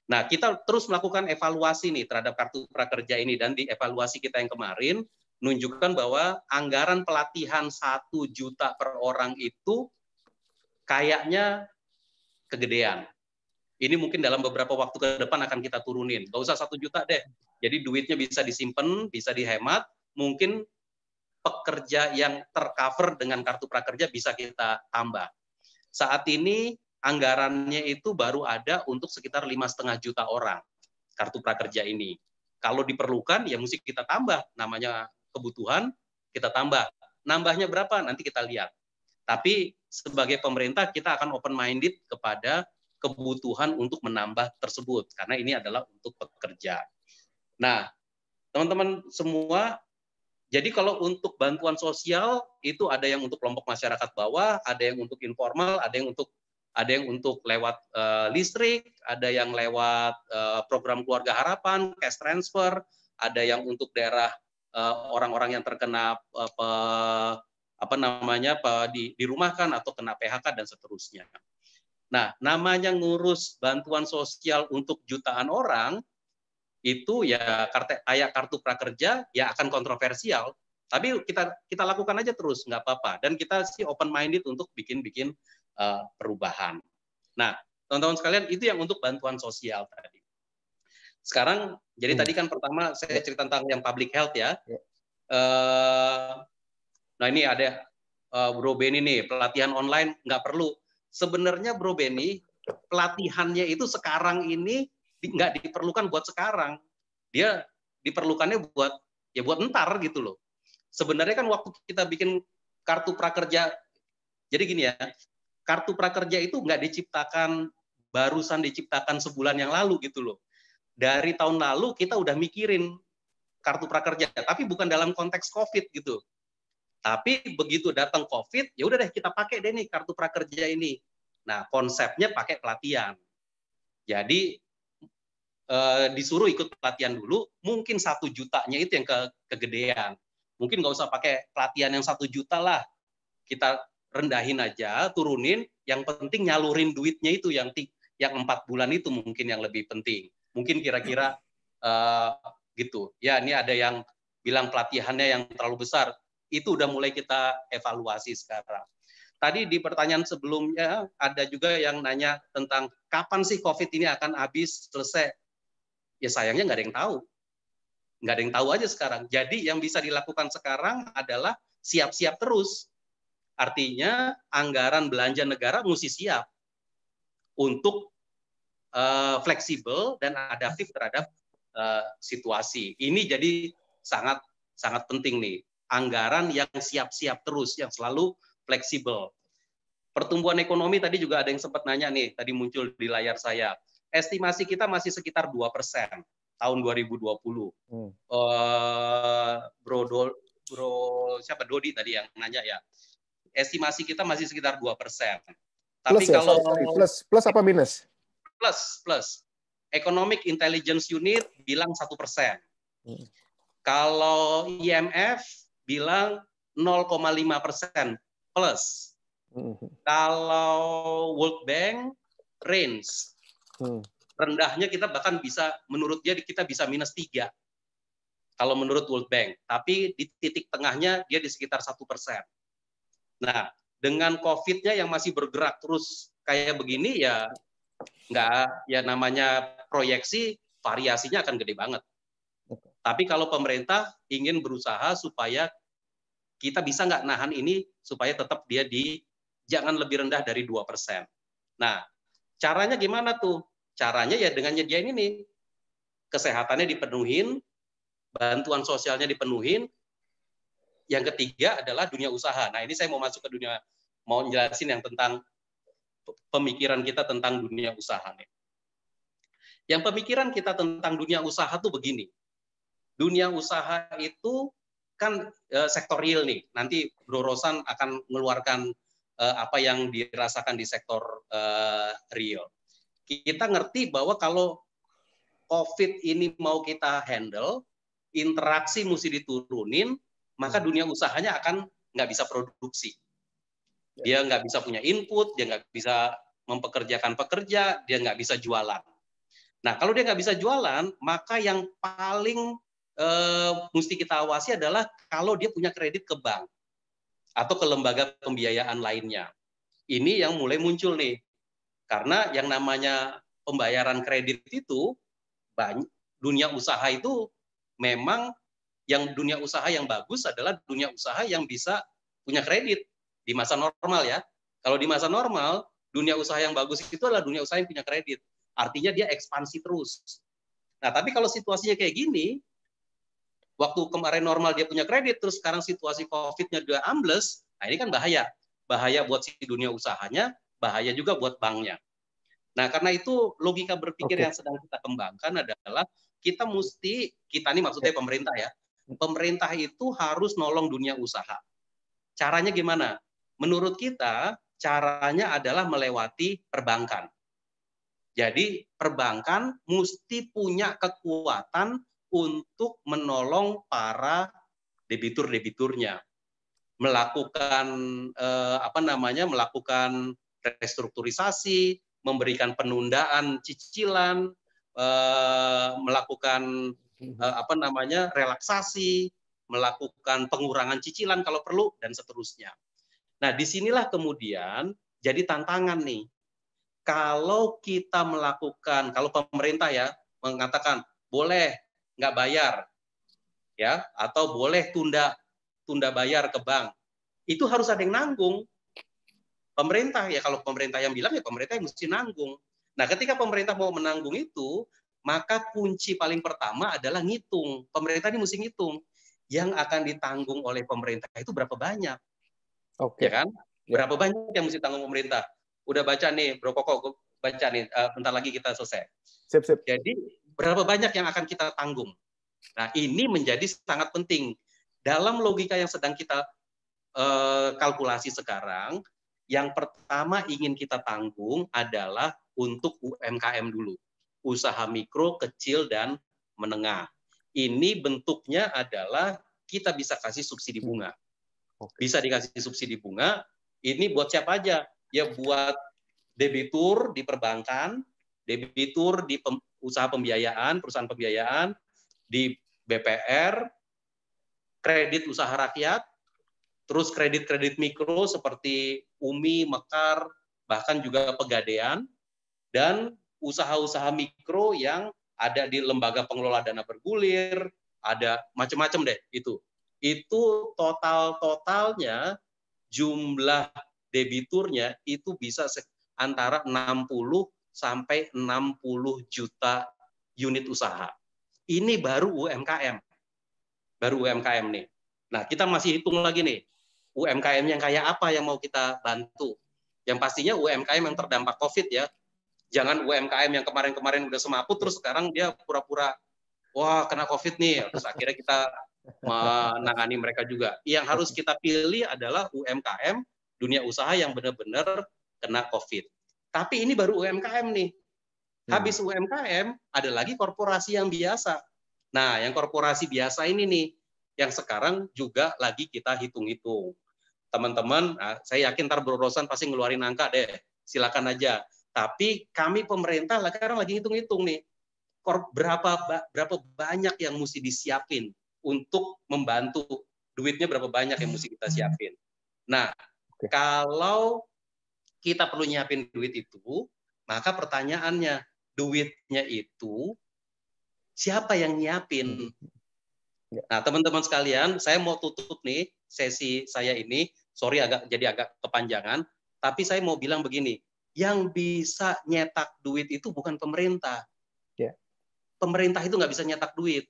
Nah, kita terus melakukan evaluasi nih terhadap kartu prakerja ini dan di evaluasi kita yang kemarin menunjukkan bahwa anggaran pelatihan 1 juta per orang itu kayaknya kegedean ini mungkin dalam beberapa waktu ke depan akan kita turunin. Gak usah satu juta deh. Jadi duitnya bisa disimpan, bisa dihemat. Mungkin pekerja yang tercover dengan kartu prakerja bisa kita tambah. Saat ini anggarannya itu baru ada untuk sekitar lima setengah juta orang kartu prakerja ini. Kalau diperlukan ya mesti kita tambah namanya kebutuhan kita tambah. Nambahnya berapa nanti kita lihat. Tapi sebagai pemerintah kita akan open minded kepada kebutuhan untuk menambah tersebut karena ini adalah untuk pekerja. Nah, teman-teman semua jadi kalau untuk bantuan sosial itu ada yang untuk kelompok masyarakat bawah, ada yang untuk informal, ada yang untuk ada yang untuk lewat uh, listrik, ada yang lewat uh, program keluarga harapan, cash transfer, ada yang untuk daerah eh, orang-orang uh, yang terkena uh, apa namanya pe, di dirumahkan atau kena PHK dan seterusnya. Nah, namanya ngurus bantuan sosial untuk jutaan orang, itu ya kartu ayat kartu prakerja ya akan kontroversial tapi kita kita lakukan aja terus nggak apa-apa dan kita sih open minded untuk bikin-bikin uh, perubahan nah teman-teman sekalian itu yang untuk bantuan sosial tadi sekarang jadi hmm. tadi kan pertama saya cerita tentang yang public health ya uh, nah ini ada uh, Bro Ben ini pelatihan online nggak perlu sebenarnya Bro Benny pelatihannya itu sekarang ini nggak diperlukan buat sekarang. Dia diperlukannya buat ya buat ntar gitu loh. Sebenarnya kan waktu kita bikin kartu prakerja, jadi gini ya, kartu prakerja itu nggak diciptakan barusan diciptakan sebulan yang lalu gitu loh. Dari tahun lalu kita udah mikirin kartu prakerja, tapi bukan dalam konteks COVID gitu. Tapi begitu datang COVID, ya udah deh kita pakai deh nih kartu prakerja ini. Nah, konsepnya pakai pelatihan. Jadi eh, disuruh ikut pelatihan dulu, mungkin satu jutanya itu yang ke, kegedean. Mungkin nggak usah pakai pelatihan yang satu juta lah. Kita rendahin aja, turunin. Yang penting nyalurin duitnya itu yang yang empat bulan itu mungkin yang lebih penting. Mungkin kira-kira uh, gitu. Ya ini ada yang bilang pelatihannya yang terlalu besar. Itu udah mulai kita evaluasi sekarang. Tadi di pertanyaan sebelumnya ada juga yang nanya tentang kapan sih COVID ini akan habis selesai. Ya sayangnya nggak ada yang tahu. Nggak ada yang tahu aja sekarang. Jadi yang bisa dilakukan sekarang adalah siap-siap terus. Artinya anggaran belanja negara mesti siap untuk uh, fleksibel dan adaptif terhadap uh, situasi. Ini jadi sangat sangat penting nih anggaran yang siap-siap terus, yang selalu fleksibel. Pertumbuhan ekonomi tadi juga ada yang sempat nanya nih, tadi muncul di layar saya. Estimasi kita masih sekitar 2 persen tahun 2020. Hmm. Uh, bro, do, bro siapa Dodi tadi yang nanya ya. Estimasi kita masih sekitar 2 persen. Tapi plus ya, kalau sorry, plus plus apa minus? Plus plus. Economic Intelligence Unit bilang satu persen. Hmm. Kalau IMF bilang 0,5 persen plus. -hmm. Kalau World Bank range mm. rendahnya kita bahkan bisa menurut dia kita bisa minus tiga kalau menurut World Bank. Tapi di titik tengahnya dia di sekitar satu persen. Nah, dengan COVID-nya yang masih bergerak terus kayak begini ya nggak ya namanya proyeksi variasinya akan gede banget. Tapi kalau pemerintah ingin berusaha supaya kita bisa nggak nahan ini supaya tetap dia di jangan lebih rendah dari 2%. Nah, caranya gimana tuh? Caranya ya dengan nyediain ini. Kesehatannya dipenuhin, bantuan sosialnya dipenuhin. Yang ketiga adalah dunia usaha. Nah, ini saya mau masuk ke dunia mau jelasin yang tentang pemikiran kita tentang dunia usaha Yang pemikiran kita tentang dunia usaha tuh begini dunia usaha itu kan e, sektor real nih. Nanti Bro Rosan akan mengeluarkan e, apa yang dirasakan di sektor e, real. Kita ngerti bahwa kalau COVID ini mau kita handle, interaksi mesti diturunin, maka hmm. dunia usahanya akan nggak bisa produksi. Ya. Dia nggak bisa punya input, dia nggak bisa mempekerjakan pekerja, dia nggak bisa jualan. Nah, kalau dia nggak bisa jualan, maka yang paling eh, mesti kita awasi adalah kalau dia punya kredit ke bank atau ke lembaga pembiayaan lainnya. Ini yang mulai muncul nih. Karena yang namanya pembayaran kredit itu banyak dunia usaha itu memang yang dunia usaha yang bagus adalah dunia usaha yang bisa punya kredit di masa normal ya. Kalau di masa normal, dunia usaha yang bagus itu adalah dunia usaha yang punya kredit. Artinya dia ekspansi terus. Nah, tapi kalau situasinya kayak gini, Waktu kemarin normal dia punya kredit, terus sekarang situasi COVID-nya juga ambles, nah ini kan bahaya. Bahaya buat si dunia usahanya, bahaya juga buat banknya. Nah, karena itu logika berpikir okay. yang sedang kita kembangkan adalah kita mesti, kita ini maksudnya ya. pemerintah ya, hmm. pemerintah itu harus nolong dunia usaha. Caranya gimana? Menurut kita, caranya adalah melewati perbankan. Jadi perbankan mesti punya kekuatan untuk menolong para debitur-debiturnya melakukan eh, apa namanya melakukan restrukturisasi, memberikan penundaan cicilan, eh, melakukan eh, apa namanya relaksasi, melakukan pengurangan cicilan kalau perlu dan seterusnya. Nah, disinilah kemudian jadi tantangan nih. Kalau kita melakukan, kalau pemerintah ya mengatakan boleh nggak bayar, ya atau boleh tunda tunda bayar ke bank. Itu harus ada yang nanggung. Pemerintah ya kalau pemerintah yang bilang ya pemerintah yang mesti nanggung. Nah, ketika pemerintah mau menanggung itu, maka kunci paling pertama adalah ngitung. Pemerintah ini mesti ngitung yang akan ditanggung oleh pemerintah itu berapa banyak. Oke ya kan? Ya. Berapa banyak yang mesti tanggung pemerintah? Udah baca nih, Bro Koko, baca nih. Uh, bentar lagi kita selesai. Sip, sip. Jadi berapa banyak yang akan kita tanggung. Nah, ini menjadi sangat penting dalam logika yang sedang kita uh, kalkulasi sekarang. Yang pertama ingin kita tanggung adalah untuk UMKM dulu, usaha mikro, kecil dan menengah. Ini bentuknya adalah kita bisa kasih subsidi bunga. Bisa dikasih subsidi bunga. Ini buat siapa aja? Ya buat debitur di perbankan, debitur di pem, usaha pembiayaan, perusahaan pembiayaan, di BPR, kredit usaha rakyat, terus kredit-kredit mikro seperti UMI, Mekar, bahkan juga pegadaian, dan usaha-usaha mikro yang ada di lembaga pengelola dana bergulir, ada macam-macam deh itu. Itu total-totalnya jumlah debiturnya itu bisa antara 60 sampai 60 juta unit usaha. Ini baru UMKM. Baru UMKM nih. Nah, kita masih hitung lagi nih. UMKM yang kayak apa yang mau kita bantu? Yang pastinya UMKM yang terdampak COVID ya. Jangan UMKM yang kemarin-kemarin udah semaput terus sekarang dia pura-pura wah kena COVID nih. Terus akhirnya kita menangani mereka juga. Yang harus kita pilih adalah UMKM dunia usaha yang benar-benar kena COVID. Tapi ini baru UMKM nih. Hmm. Habis UMKM, ada lagi korporasi yang biasa. Nah, yang korporasi biasa ini nih, yang sekarang juga lagi kita hitung-hitung. Teman-teman, ah, saya yakin ntar berurusan pasti ngeluarin angka deh. Silakan aja. Tapi kami pemerintah sekarang lagi hitung-hitung nih. Berapa berapa banyak yang mesti disiapin untuk membantu duitnya berapa banyak yang mesti kita siapin. Nah, kalau kita perlu nyiapin duit itu, maka pertanyaannya, duitnya itu siapa yang nyiapin? Ya. Nah, teman-teman sekalian, saya mau tutup nih sesi saya ini. Sorry agak jadi agak kepanjangan, tapi saya mau bilang begini, yang bisa nyetak duit itu bukan pemerintah. Ya. Pemerintah itu nggak bisa nyetak duit.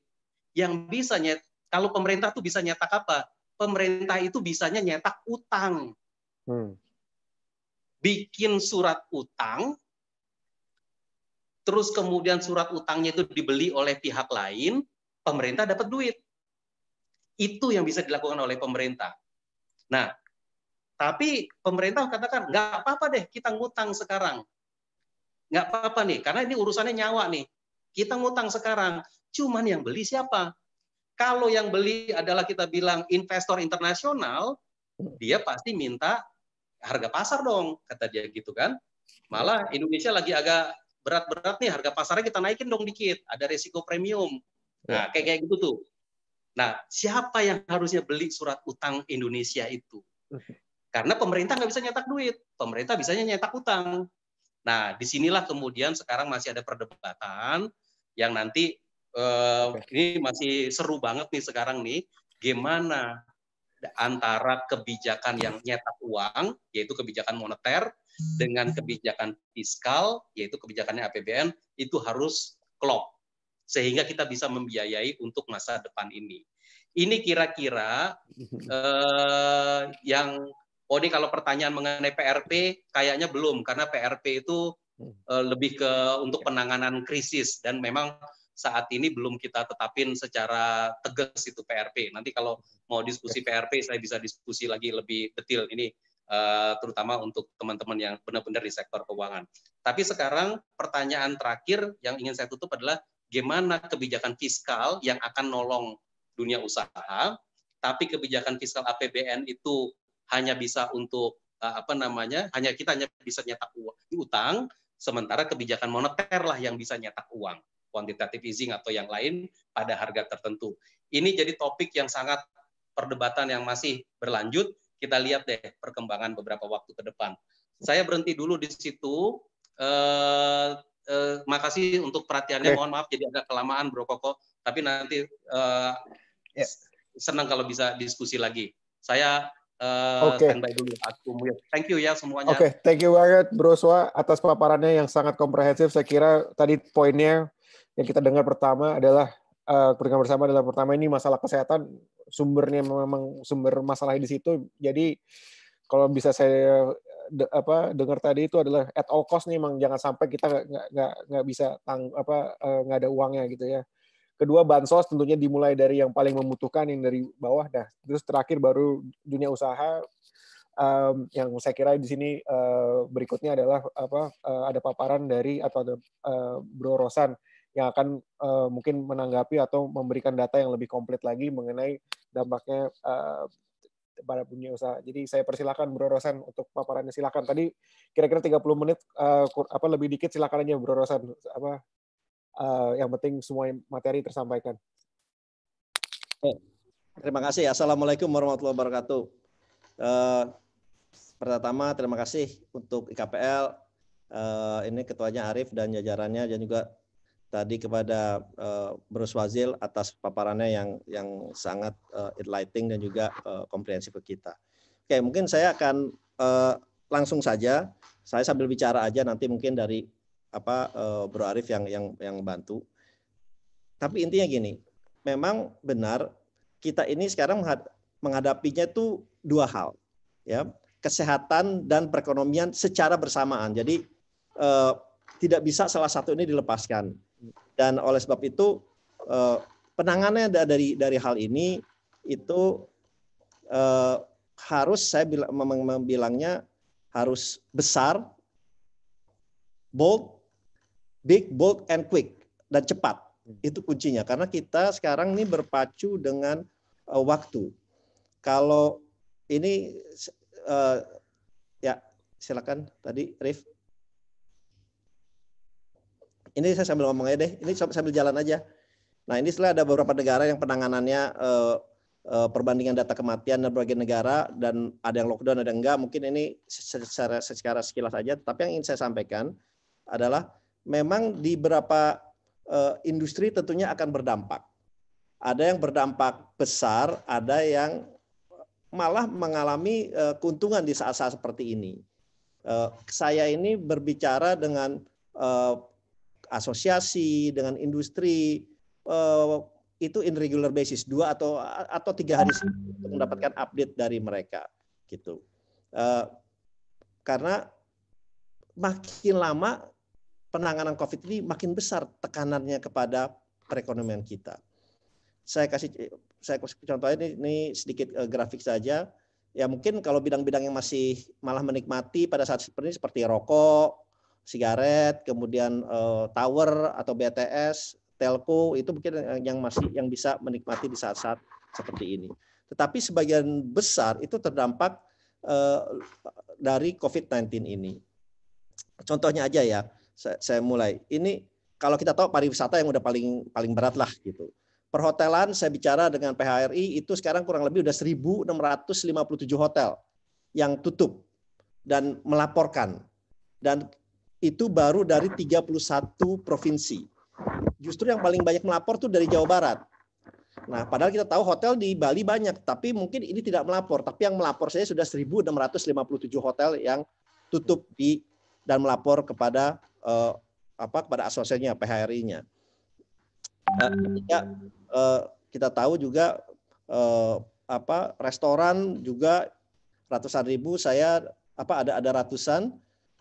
Yang bisa nyet, kalau pemerintah tuh bisa nyetak apa? Pemerintah itu bisanya nyetak utang. Hmm bikin surat utang, terus kemudian surat utangnya itu dibeli oleh pihak lain, pemerintah dapat duit. Itu yang bisa dilakukan oleh pemerintah. Nah, tapi pemerintah katakan, nggak apa-apa deh kita ngutang sekarang. Nggak apa-apa nih, karena ini urusannya nyawa nih. Kita ngutang sekarang, cuman yang beli siapa? Kalau yang beli adalah kita bilang investor internasional, dia pasti minta harga pasar dong kata dia gitu kan malah Indonesia lagi agak berat-berat nih harga pasarnya kita naikin dong dikit ada resiko premium ya. nah kayak kayak gitu tuh nah siapa yang harusnya beli surat utang Indonesia itu karena pemerintah nggak bisa nyetak duit pemerintah bisanya nyetak utang nah disinilah kemudian sekarang masih ada perdebatan yang nanti eh, ini masih seru banget nih sekarang nih gimana antara kebijakan yang nyetak uang, yaitu kebijakan moneter, dengan kebijakan fiskal, yaitu kebijakannya APBN, itu harus klop. Sehingga kita bisa membiayai untuk masa depan ini. Ini kira-kira eh, yang, oh ini kalau pertanyaan mengenai PRP, kayaknya belum, karena PRP itu eh, lebih ke untuk penanganan krisis, dan memang saat ini belum kita tetapin secara tegas itu PRP. Nanti kalau mau diskusi PRP saya bisa diskusi lagi lebih detail ini eh, terutama untuk teman-teman yang benar-benar di sektor keuangan. Tapi sekarang pertanyaan terakhir yang ingin saya tutup adalah gimana kebijakan fiskal yang akan nolong dunia usaha, tapi kebijakan fiskal APBN itu hanya bisa untuk eh, apa namanya hanya kita hanya bisa nyetak uang utang sementara kebijakan moneter lah yang bisa nyetak uang quantitative easing atau yang lain pada harga tertentu. Ini jadi topik yang sangat perdebatan yang masih berlanjut. Kita lihat deh perkembangan beberapa waktu ke depan. Saya berhenti dulu di situ. Eh, eh, makasih untuk perhatiannya. Mohon maaf jadi agak kelamaan Bro Koko, tapi nanti eh, ya. senang kalau bisa diskusi lagi. Saya Uh, eh, okay. dulu aku Thank you ya semuanya. Oke, okay. thank you banget Bro Swa atas paparannya yang sangat komprehensif. Saya kira tadi poinnya yang kita dengar pertama adalah uh, bersama adalah pertama ini masalah kesehatan sumbernya memang sumber masalah di situ. Jadi kalau bisa saya eh, de, apa dengar tadi itu adalah at all cost nih emang jangan sampai kita nggak nggak nggak bisa tang apa eh, nggak ada uangnya gitu ya. Kedua bansos tentunya dimulai dari yang paling membutuhkan yang dari bawah dah. Terus terakhir baru dunia usaha um, yang saya kira di sini uh, berikutnya adalah apa uh, ada paparan dari atau ada uh, Bro Rosan yang akan uh, mungkin menanggapi atau memberikan data yang lebih komplit lagi mengenai dampaknya uh, pada dunia usaha. Jadi saya persilakan Bro Rosan untuk paparannya silakan. Tadi kira-kira 30 menit uh, apa lebih dikit silakan aja Bro Rosan apa uh, yang penting semua materi tersampaikan. Terima kasih. Assalamualaikum warahmatullahi wabarakatuh. Uh, pertama terima kasih untuk IKPL uh, ini ketuanya Arif dan jajarannya dan juga tadi kepada uh, Bruce Wazil atas paparannya yang yang sangat uh, enlightening dan juga uh, komprehensif ke kita. Oke, mungkin saya akan uh, langsung saja. Saya sambil bicara aja nanti mungkin dari apa uh, Bro Arif yang yang yang bantu. Tapi intinya gini, memang benar kita ini sekarang menghadapinya itu dua hal, ya kesehatan dan perekonomian secara bersamaan. Jadi uh, tidak bisa salah satu ini dilepaskan. Dan oleh sebab itu uh, eh, penanganannya dari dari hal ini itu uh, harus saya bilang bilangnya harus besar, bold, big, bold and quick dan cepat. Itu kuncinya karena kita sekarang ini berpacu dengan uh, waktu. Kalau ini uh, ya silakan tadi Rif ini saya sambil ngomong aja deh, ini sambil jalan aja. Nah ini setelah ada beberapa negara yang penanganannya eh, eh, perbandingan data kematian dan berbagai negara dan ada yang lockdown ada yang enggak. Mungkin ini secara secara sekilas aja. Tapi yang ingin saya sampaikan adalah memang di beberapa eh, industri tentunya akan berdampak. Ada yang berdampak besar, ada yang malah mengalami eh, keuntungan di saat-saat seperti ini. Eh, saya ini berbicara dengan eh, asosiasi dengan industri eh, itu in regular basis dua atau atau tiga hari untuk mendapatkan update dari mereka gitu eh, karena makin lama penanganan covid ini makin besar tekanannya kepada perekonomian kita saya kasih saya kasih contoh ini, ini sedikit eh, grafik saja ya mungkin kalau bidang-bidang yang masih malah menikmati pada saat seperti ini seperti rokok sigaret, kemudian uh, tower atau BTS, telco itu mungkin yang masih yang bisa menikmati di saat-saat seperti ini. Tetapi sebagian besar itu terdampak uh, dari COVID-19 ini. Contohnya aja ya, saya, saya mulai. Ini kalau kita tahu pariwisata yang udah paling paling berat lah gitu. Perhotelan saya bicara dengan PHRI itu sekarang kurang lebih udah 1.657 hotel yang tutup dan melaporkan dan itu baru dari 31 provinsi. Justru yang paling banyak melapor tuh dari Jawa Barat. Nah, padahal kita tahu hotel di Bali banyak, tapi mungkin ini tidak melapor. Tapi yang melapor saya sudah 1.657 hotel yang tutup di dan melapor kepada eh, apa kepada asosiasinya PHRI-nya. Nah, ya, eh, kita tahu juga eh, apa restoran juga ratusan ribu saya apa ada ada ratusan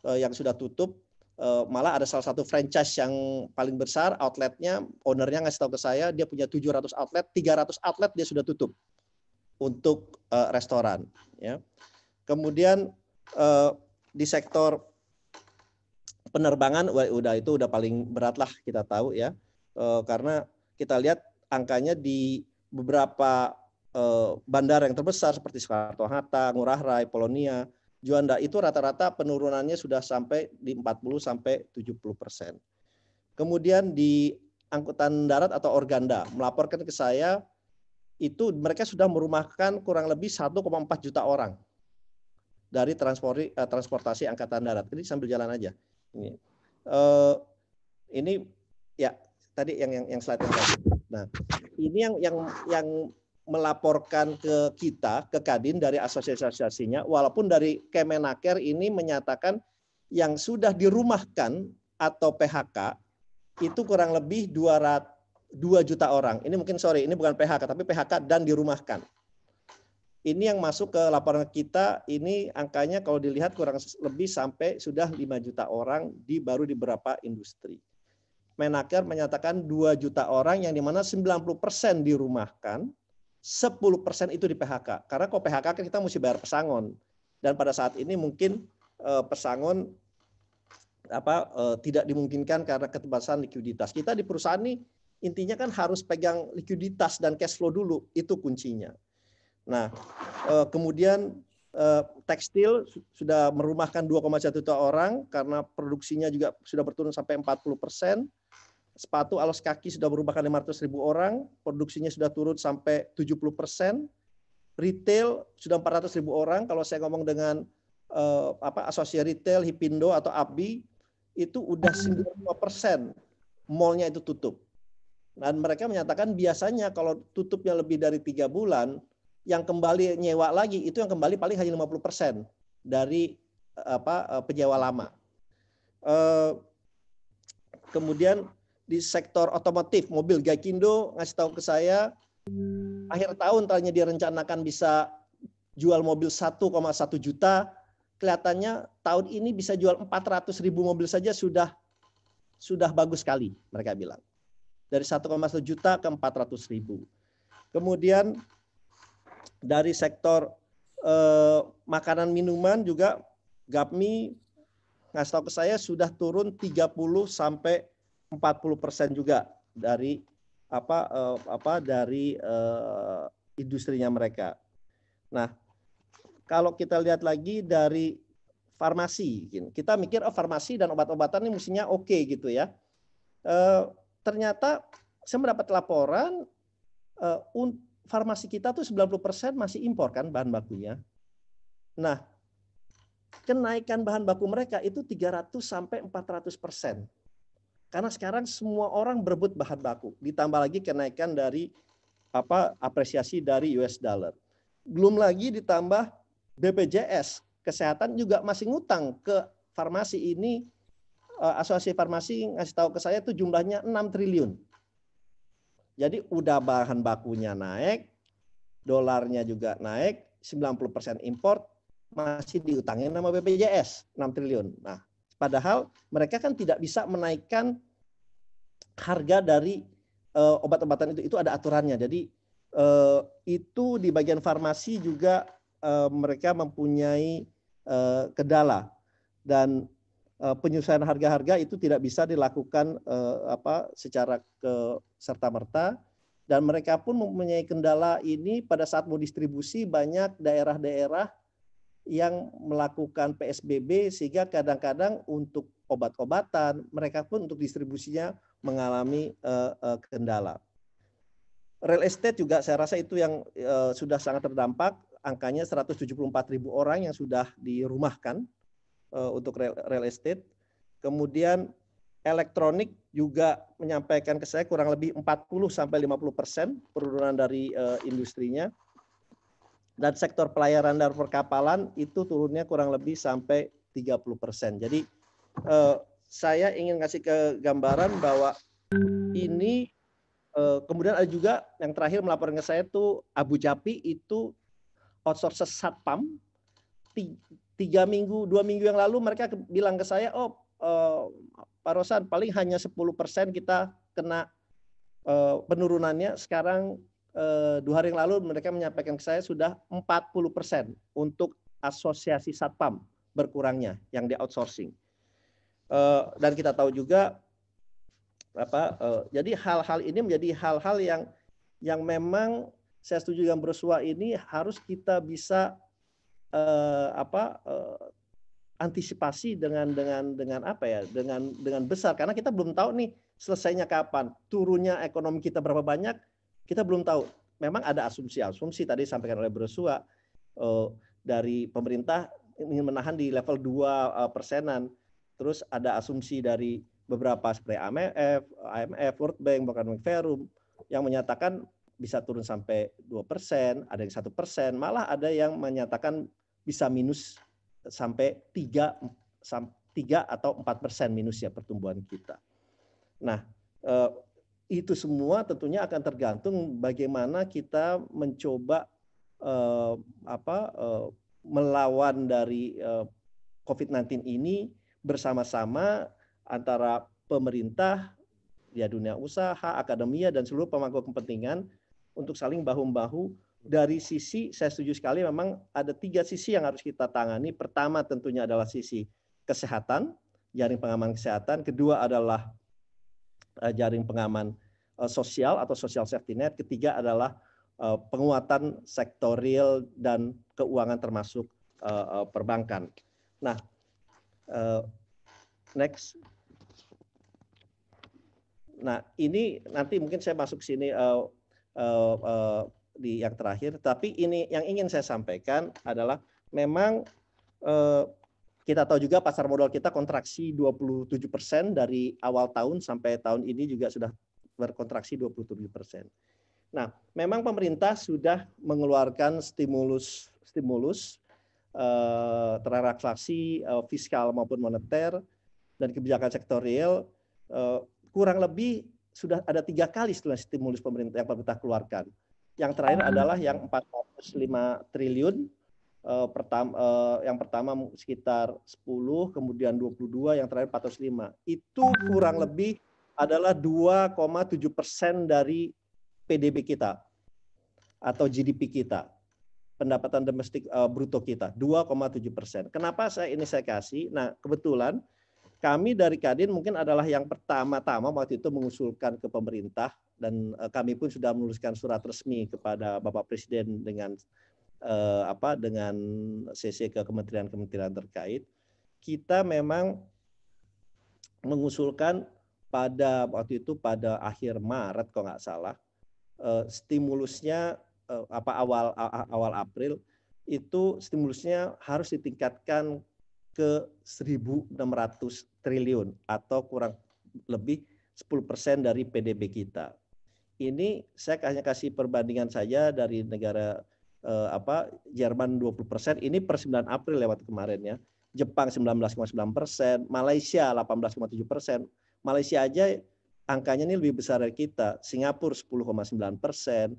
eh, yang sudah tutup Eh, malah ada salah satu franchise yang paling besar outletnya ownernya ngasih tahu ke saya dia punya 700 outlet 300 outlet dia sudah tutup untuk uh, restoran ya kemudian uh, di sektor penerbangan udah itu udah paling berat lah kita tahu ya uh, karena kita lihat angkanya di beberapa uh, bandara yang terbesar seperti Soekarno Hatta Ngurah Rai Polonia Juanda itu rata-rata penurunannya sudah sampai di 40 sampai 70 persen. Kemudian di angkutan darat atau organda melaporkan ke saya itu mereka sudah merumahkan kurang lebih 1,4 juta orang dari eh, transportasi angkatan darat. Ini sambil jalan aja. Ini, uh, ini ya tadi yang yang, yang slide yang tadi. Nah, ini yang yang yang melaporkan ke kita, ke Kadin dari asosiasi-asosiasinya, walaupun dari Kemenaker ini menyatakan yang sudah dirumahkan atau PHK itu kurang lebih dua 2 juta orang. Ini mungkin sorry, ini bukan PHK tapi PHK dan dirumahkan. Ini yang masuk ke laporan kita ini angkanya kalau dilihat kurang lebih sampai sudah 5 juta orang di baru di beberapa industri. Menaker menyatakan 2 juta orang yang dimana 90% dirumahkan, 10% itu di PHK. Karena kalau PHK kan kita mesti bayar pesangon. Dan pada saat ini mungkin eh, pesangon apa eh, tidak dimungkinkan karena keterbatasan likuiditas. Kita di perusahaan ini intinya kan harus pegang likuiditas dan cash flow dulu, itu kuncinya. Nah, eh, kemudian tekstil sudah merumahkan 2,1 juta orang karena produksinya juga sudah berturun sampai 40 persen sepatu alas kaki sudah berubah 500 ribu orang, produksinya sudah turun sampai 70 persen, retail sudah 400 ribu orang. Kalau saya ngomong dengan eh, apa asosiasi retail Hipindo atau ABI itu udah 90 persen mallnya itu tutup. Dan mereka menyatakan biasanya kalau tutupnya lebih dari tiga bulan, yang kembali nyewa lagi itu yang kembali paling hanya 50 persen dari eh, apa eh, penyewa lama. Eh, kemudian di sektor otomotif, mobil Gaikindo ngasih tahu ke saya akhir tahun tadinya direncanakan bisa jual mobil 1,1 juta, kelihatannya tahun ini bisa jual 400 ribu mobil saja sudah sudah bagus sekali mereka bilang. Dari 1,1 juta ke 400 ribu. Kemudian dari sektor eh, makanan minuman juga Gapmi ngasih tahu ke saya sudah turun 30 sampai 40% juga dari apa eh, apa dari eh, industrinya mereka. Nah, kalau kita lihat lagi dari farmasi, gitu. kita mikir oh farmasi dan obat-obatan ini mestinya oke okay, gitu ya. E, ternyata saya mendapat laporan e, un, farmasi kita tuh 90% masih impor kan bahan bakunya. Nah, kenaikan bahan baku mereka itu 300 sampai 400 persen. Karena sekarang semua orang berebut bahan baku, ditambah lagi kenaikan dari apa apresiasi dari US dollar. Belum lagi ditambah BPJS kesehatan juga masih ngutang ke farmasi ini eh, asosiasi farmasi ngasih tahu ke saya itu jumlahnya 6 triliun. Jadi udah bahan bakunya naik, dolarnya juga naik, 90% import masih diutangin sama BPJS 6 triliun. Nah, Padahal mereka kan tidak bisa menaikkan harga dari uh, obat-obatan itu. Itu ada aturannya. Jadi uh, itu di bagian farmasi juga uh, mereka mempunyai uh, kendala dan uh, penyesuaian harga-harga itu tidak bisa dilakukan uh, apa secara ke serta merta dan mereka pun mempunyai kendala ini pada saat mau distribusi banyak daerah-daerah yang melakukan PSBB sehingga kadang-kadang untuk obat-obatan mereka pun untuk distribusinya mengalami uh, uh, kendala. Real estate juga saya rasa itu yang uh, sudah sangat terdampak, angkanya 174 ribu orang yang sudah dirumahkan uh, untuk real, real estate. Kemudian elektronik juga menyampaikan ke saya kurang lebih 40 sampai 50 persen penurunan dari uh, industrinya dan sektor pelayaran dan perkapalan itu turunnya kurang lebih sampai 30%. Jadi eh, saya ingin kasih gambaran bahwa ini eh, kemudian ada juga yang terakhir melaporkan ke saya tuh Abu Japi itu outsource satpam tiga minggu dua minggu yang lalu mereka bilang ke saya oh eh, Pak Rosan paling hanya 10% kita kena eh, penurunannya sekarang Eh, dua hari yang lalu mereka menyampaikan ke saya sudah 40% untuk asosiasi satpam berkurangnya yang di outsourcing. Eh, dan kita tahu juga apa eh, jadi hal-hal ini menjadi hal-hal yang yang memang saya setuju dengan bersuah ini harus kita bisa apa antisipasi dengan dengan dengan apa ya dengan dengan besar karena kita belum tahu nih selesainya kapan turunnya ekonomi kita berapa banyak kita belum tahu. Memang ada asumsi-asumsi tadi disampaikan oleh Brosua uh, eh, dari pemerintah ingin menahan di level 2 uh, eh, persenan. Terus ada asumsi dari beberapa seperti IMF, AMF, World Bank, bahkan Macferum yang menyatakan bisa turun sampai 2 persen, ada yang satu persen, malah ada yang menyatakan bisa minus sampai 3, 3 atau 4 persen minus ya pertumbuhan kita. Nah, eh, itu semua tentunya akan tergantung bagaimana kita mencoba uh, apa uh, melawan dari uh, eh, COVID-19 ini bersama-sama antara pemerintah, ya dunia usaha, akademia dan seluruh pemangku kepentingan untuk saling bahu-membahu dari sisi saya setuju sekali memang ada tiga sisi yang harus kita tangani. Pertama tentunya adalah sisi kesehatan, jaring pengaman kesehatan. Kedua adalah Eh, jaring pengaman eh, sosial atau social safety net. Ketiga adalah eh, penguatan sektor dan keuangan termasuk perbankan. Nah, next. Nah, ini nanti mungkin saya masuk sini uh, uh, uh, di yang terakhir, tapi ini yang ingin saya sampaikan adalah memang uh, kita tahu juga pasar modal kita kontraksi 27% dari awal tahun sampai tahun ini juga sudah berkontraksi 27%. Nah, memang pemerintah sudah mengeluarkan stimulus stimulus eh, terrelaksasi eh, fiskal maupun moneter dan kebijakan sektorial eh, kurang lebih sudah ada tiga kali stimulus pemerintah yang pemerintah keluarkan. Yang terakhir hmm. adalah yang 405 triliun uh, eh, pertama uh, eh, yang pertama sekitar 10, kemudian 22, yang terakhir 405. Itu kurang lebih adalah 2,7 persen dari PDB kita atau GDP kita pendapatan domestik uh, bruto kita 2,7 persen. Kenapa saya ini saya kasih? Nah kebetulan kami dari Kadin mungkin adalah yang pertama-tama waktu itu mengusulkan ke pemerintah dan kami pun sudah menuliskan surat resmi kepada Bapak Presiden dengan eh, apa dengan CC ke kementerian-kementerian terkait, kita memang mengusulkan pada waktu itu pada akhir Maret kalau nggak salah eh, stimulusnya eh, apa awal awal April itu stimulusnya harus ditingkatkan ke 1.600 triliun atau kurang lebih 10% dari PDB kita. Ini saya hanya kasih perbandingan saja dari negara eh, apa Jerman 20% persen ini per 9 April lewat kemarin ya. Jepang 19,9 persen, Malaysia 18,7 persen. Malaysia aja angkanya ini lebih besar dari kita. Singapura 10,9 persen,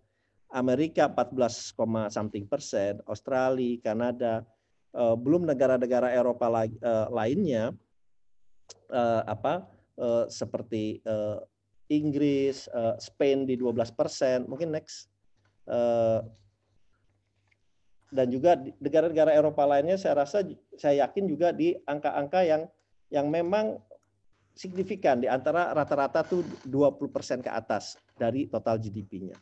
Amerika 14, something persen, Australia, Kanada, eh, belum negara-negara Eropa la, eh, lainnya eh, apa eh, seperti eh, Inggris, eh, Spain di 12 persen. Mungkin next eh, dan juga negara-negara Eropa lainnya saya rasa saya yakin juga di angka-angka yang yang memang signifikan di antara rata-rata tuh 20% ke atas dari total GDP-nya.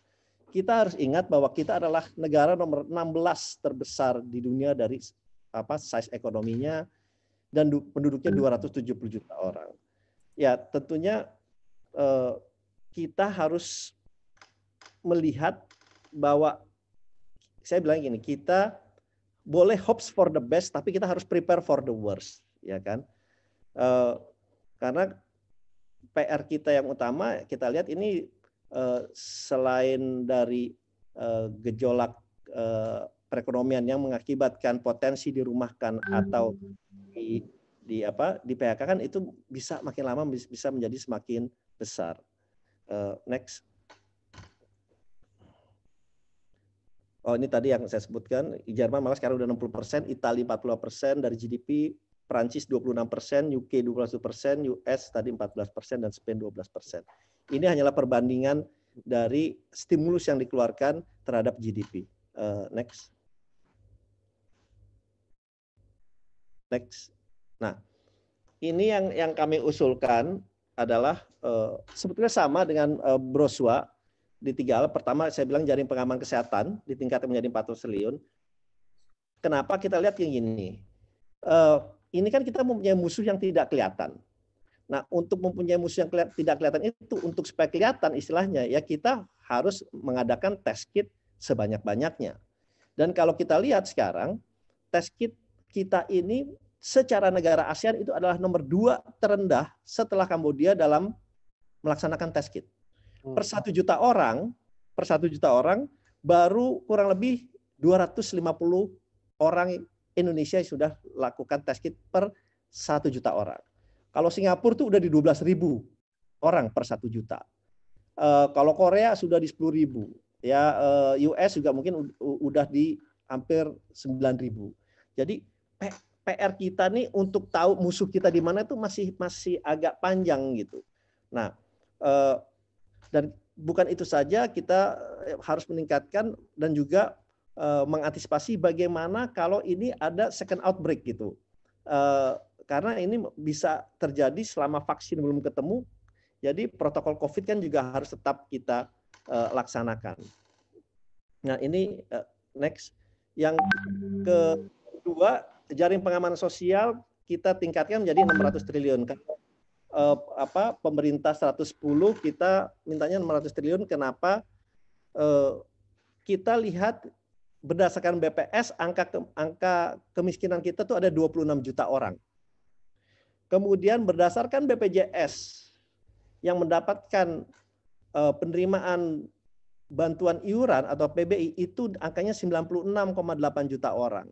Kita harus ingat bahwa kita adalah negara nomor 16 terbesar di dunia dari apa size ekonominya dan penduduknya 270 juta orang. Ya, tentunya eh, kita harus melihat bahwa saya bilang gini, kita boleh hopes for the best, tapi kita harus prepare for the worst, ya kan? Uh, karena PR kita yang utama, kita lihat ini uh, selain dari uh, gejolak uh, perekonomian yang mengakibatkan potensi dirumahkan hmm. atau di, di apa di PHK kan itu bisa makin lama bisa menjadi semakin besar. Uh, next. oh ini tadi yang saya sebutkan, Jerman malah sekarang udah 60 persen, Italia 40 persen dari GDP, Prancis 26 persen, UK 21 persen, US tadi 14 persen, dan Spain 12 persen. Ini hanyalah perbandingan dari stimulus yang dikeluarkan terhadap GDP. Uh, eh, next. Next. Nah, ini yang yang kami usulkan adalah uh, sebetulnya sama dengan uh, eh, Broswa di tiga hal. Pertama, saya bilang jaring pengaman kesehatan di tingkat menjadi 400 triliun. Kenapa? Kita lihat yang ini. Uh, ini kan kita mempunyai musuh yang tidak kelihatan. Nah, untuk mempunyai musuh yang tidak kelihatan itu, untuk supaya kelihatan istilahnya, ya kita harus mengadakan test kit sebanyak-banyaknya. Dan kalau kita lihat sekarang, test kit kita ini secara negara ASEAN itu adalah nomor dua terendah setelah Kamboja dalam melaksanakan test kit. Hmm. Per satu juta orang, per satu juta orang baru kurang lebih 250 orang Indonesia yang sudah lakukan tes kit per satu juta orang. Kalau Singapura tuh udah di 12 ribu orang per satu juta. Uh, kalau Korea sudah di 10 ribu. Ya, eh, US juga mungkin udah di hampir 9 ribu. Jadi PR kita nih untuk tahu musuh kita di mana itu masih masih agak panjang gitu. Nah, eh, dan bukan itu saja kita eh, harus meningkatkan dan juga uh, mengantisipasi bagaimana kalau ini ada second outbreak gitu. Uh, karena ini bisa terjadi selama vaksin belum ketemu. Jadi protokol COVID kan juga harus tetap kita uh, laksanakan. Nah ini uh, next. Yang kedua, jaring pengaman sosial kita tingkatkan menjadi 600 triliun. Karena eh, apa pemerintah 110 kita mintanya 600 triliun kenapa eh, kita lihat berdasarkan BPS angka ke, angka kemiskinan kita tuh ada 26 juta orang. Kemudian berdasarkan BPJS yang mendapatkan eh, penerimaan bantuan iuran atau PBI itu angkanya 96,8 juta orang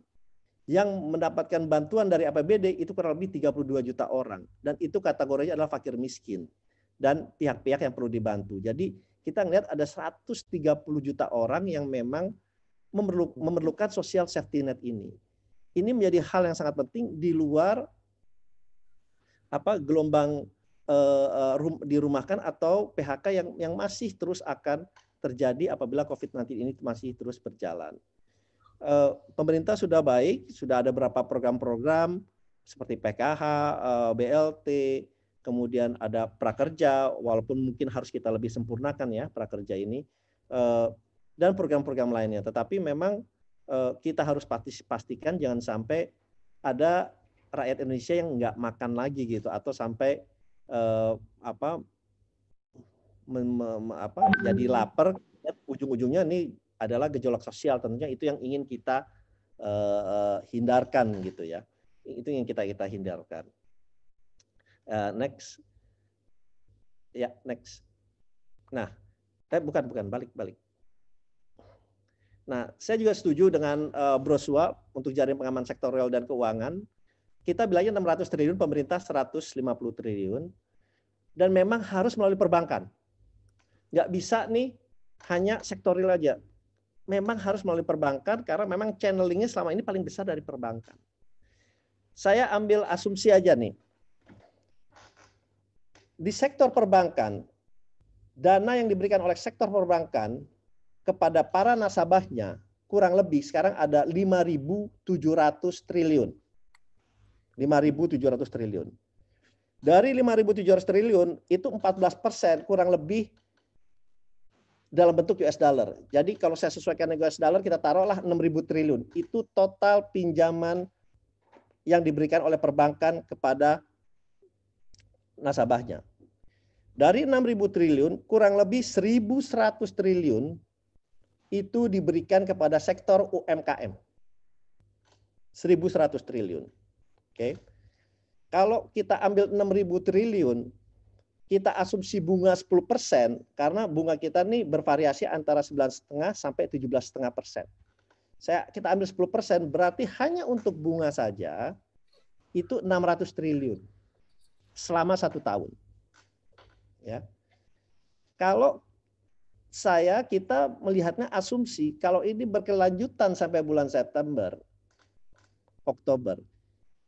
yang mendapatkan bantuan dari APBD itu kurang lebih 32 juta orang dan itu kategorinya adalah fakir miskin dan pihak-pihak yang perlu dibantu. Jadi kita melihat ada 130 juta orang yang memang memerlukan social safety net ini. Ini menjadi hal yang sangat penting di luar apa gelombang uh, rum, dirumahkan atau PHK yang yang masih terus akan terjadi apabila COVID-19 ini masih terus berjalan. Eh, pemerintah sudah baik, sudah ada berapa program-program seperti PKH, eh, BLT, kemudian ada prakerja, walaupun mungkin harus kita lebih sempurnakan ya prakerja ini, eh, dan program-program lainnya. Tetapi memang kita harus pastikan jangan sampai ada rakyat Indonesia yang nggak makan lagi gitu, atau sampai apa, mem, apa jadi lapar, ujung-ujungnya nih adalah gejolak sosial tentunya itu yang ingin kita uh, hindarkan gitu ya itu yang kita kita hindarkan uh, next ya yeah, next nah tapi bukan bukan balik balik nah saya juga setuju dengan uh, Brosua untuk jaring pengaman sektorial dan keuangan kita bilangnya 600 triliun pemerintah 150 triliun dan memang harus melalui perbankan nggak bisa nih hanya sektorial aja memang harus melalui perbankan karena memang channelingnya selama ini paling besar dari perbankan. Saya ambil asumsi aja nih. Di sektor perbankan, dana yang diberikan oleh sektor perbankan kepada para nasabahnya kurang lebih sekarang ada 5.700 triliun. 5.700 triliun. Dari 5.700 triliun itu 14 persen kurang lebih dalam bentuk US dollar. Jadi kalau saya sesuaikan dengan US dollar kita taruhlah 6.000 triliun. Itu total pinjaman yang diberikan oleh perbankan kepada nasabahnya. Dari 6.000 triliun kurang lebih 1.100 triliun itu diberikan kepada sektor UMKM. 1.100 triliun. Oke. Okay. Kalau kita ambil 6.000 triliun kita asumsi bunga 10% karena bunga kita nih bervariasi antara 9,5 sampai 17,5 persen. Saya kita ambil 10 persen berarti hanya untuk bunga saja itu 600 triliun selama satu tahun. Ya. Kalau saya kita melihatnya asumsi kalau ini berkelanjutan sampai bulan September, Oktober,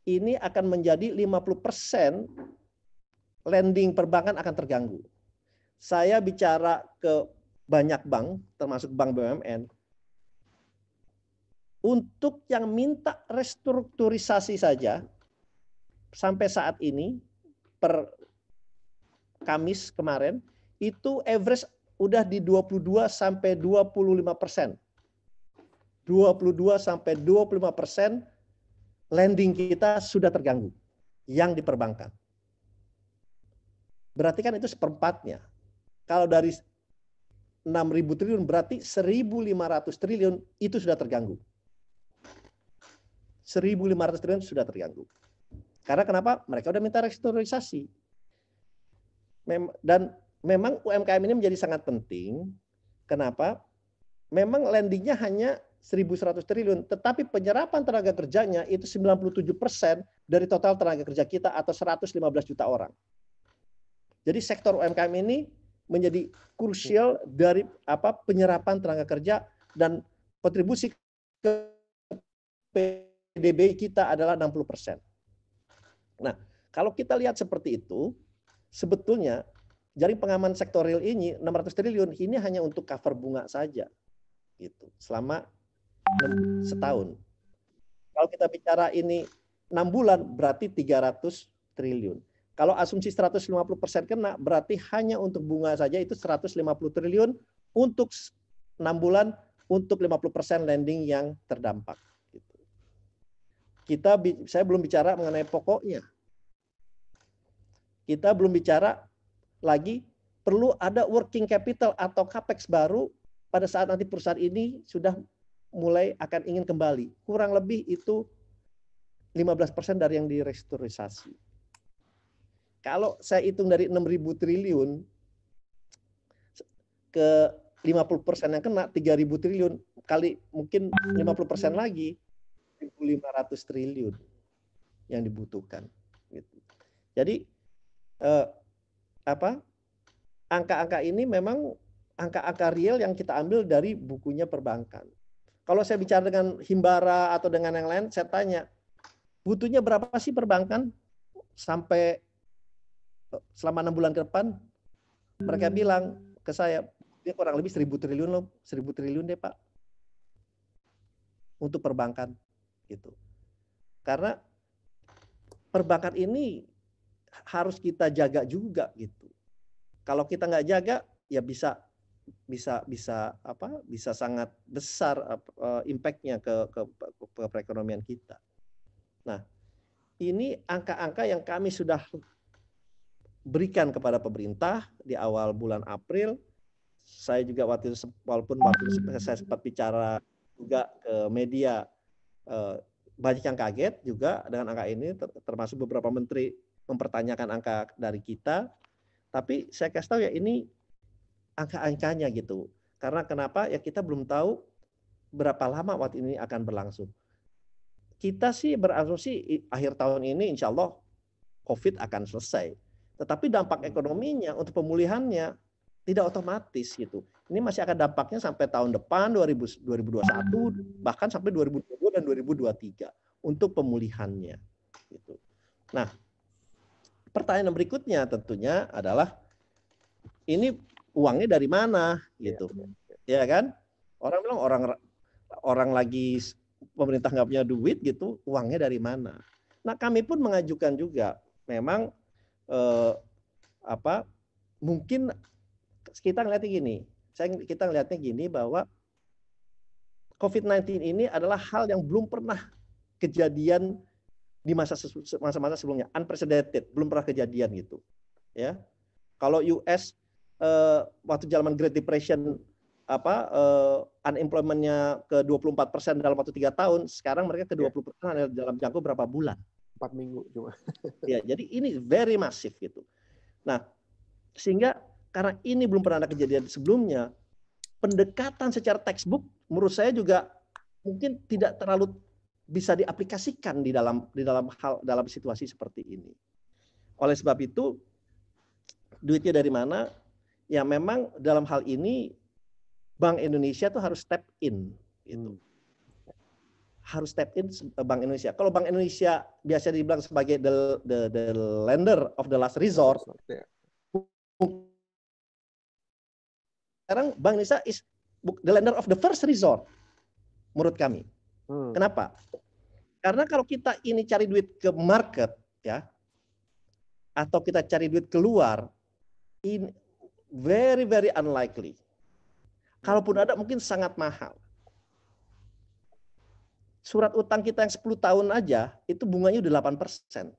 ini akan menjadi 50 persen lending perbankan akan terganggu. Saya bicara ke banyak bank, termasuk bank BUMN, untuk yang minta restrukturisasi saja sampai saat ini per Kamis kemarin itu average udah di 22 sampai 25 persen. 22 sampai 25 persen lending kita sudah terganggu yang diperbankan. Berarti kan itu seperempatnya. Kalau dari 6.000 triliun berarti 1.500 triliun itu sudah terganggu. 1.500 triliun sudah terganggu. Karena kenapa? Mereka sudah minta restrukturisasi. Mem dan memang UMKM ini menjadi sangat penting. Kenapa? Memang landingnya hanya 1.100 triliun, tetapi penyerapan tenaga kerjanya itu 97 persen dari total tenaga kerja kita atau 115 juta orang. Jadi sektor UMKM ini menjadi krusial dari apa penyerapan tenaga kerja dan kontribusi ke PDB kita adalah 60%. Nah, kalau kita lihat seperti itu, sebetulnya jaring pengaman sektor real ini 600 triliun ini hanya untuk cover bunga saja. Gitu. Selama setahun. Kalau kita bicara ini 6 bulan berarti 300 triliun. Kalau asumsi 150% kena, berarti hanya untuk bunga saja itu 150 triliun untuk 6 bulan untuk 50% lending yang terdampak. Gitu. Kita saya belum bicara mengenai pokoknya. Kita belum bicara lagi perlu ada working capital atau capex baru pada saat nanti perusahaan ini sudah mulai akan ingin kembali. Kurang lebih itu 15% dari yang direstrukturisasi. Kalau saya hitung dari 6.000 triliun ke 50 persen yang kena 3.000 triliun kali mungkin 50 persen lagi 1.500 triliun yang dibutuhkan. Gitu. Jadi eh, apa angka-angka ini memang angka-angka real yang kita ambil dari bukunya perbankan. Kalau saya bicara dengan Himbara atau dengan yang lain, saya tanya, butuhnya berapa sih perbankan sampai selama enam bulan ke depan mereka hmm. bilang ke saya dia kurang lebih seribu triliun loh seribu triliun deh pak untuk perbankan gitu karena perbankan ini harus kita jaga juga gitu kalau kita nggak jaga ya bisa bisa bisa apa bisa sangat besar uh, impactnya ke, ke ke perekonomian kita nah ini angka-angka yang kami sudah berikan kepada pemerintah di awal bulan April. Saya juga waktu itu walaupun waktu itu saya sempat bicara juga ke media eh, banyak yang kaget juga dengan angka ini termasuk beberapa menteri mempertanyakan angka dari kita. Tapi saya kasih tahu ya ini angka-angkanya gitu. Karena kenapa ya kita belum tahu berapa lama waktu ini akan berlangsung. Kita sih berasumsi akhir tahun ini insya Allah COVID akan selesai tetapi dampak ekonominya untuk pemulihannya tidak otomatis gitu. Ini masih akan dampaknya sampai tahun depan 2000, 2021 bahkan sampai 2022 dan 2023 untuk pemulihannya gitu. Nah, pertanyaan berikutnya tentunya adalah ini uangnya dari mana gitu. Ya, ya kan? Orang bilang orang orang lagi pemerintah nggak punya duit gitu, uangnya dari mana? Nah, kami pun mengajukan juga memang eh, apa mungkin kita ngeliatnya gini saya kita ngeliatnya gini bahwa COVID-19 ini adalah hal yang belum pernah kejadian di masa masa-masa sebelumnya unprecedented belum pernah kejadian gitu ya kalau US eh, waktu zaman Great Depression apa eh, unemploymentnya ke 24 persen dalam waktu tiga tahun sekarang mereka ke 20 persen dalam jangka berapa bulan empat minggu cuma. ya, jadi ini very masif gitu. Nah, sehingga karena ini belum pernah ada kejadian sebelumnya, pendekatan secara textbook menurut saya juga mungkin tidak terlalu bisa diaplikasikan di dalam di dalam hal dalam situasi seperti ini. Oleh sebab itu, duitnya dari mana? Ya memang dalam hal ini Bank Indonesia tuh harus step in gitu. Hmm harus step in eh, Bank Indonesia. Kalau Bank Indonesia biasa dibilang sebagai the, the, the lender of the last resort, ya. sekarang Bank Indonesia is the lender of the first resort, menurut kami. Hmm. Kenapa? Karena kalau kita ini cari duit ke market, ya, atau kita cari duit keluar, in very very unlikely. Kalaupun ada mungkin sangat mahal. Surat utang kita yang 10 tahun aja itu bunganya udah 8 persen.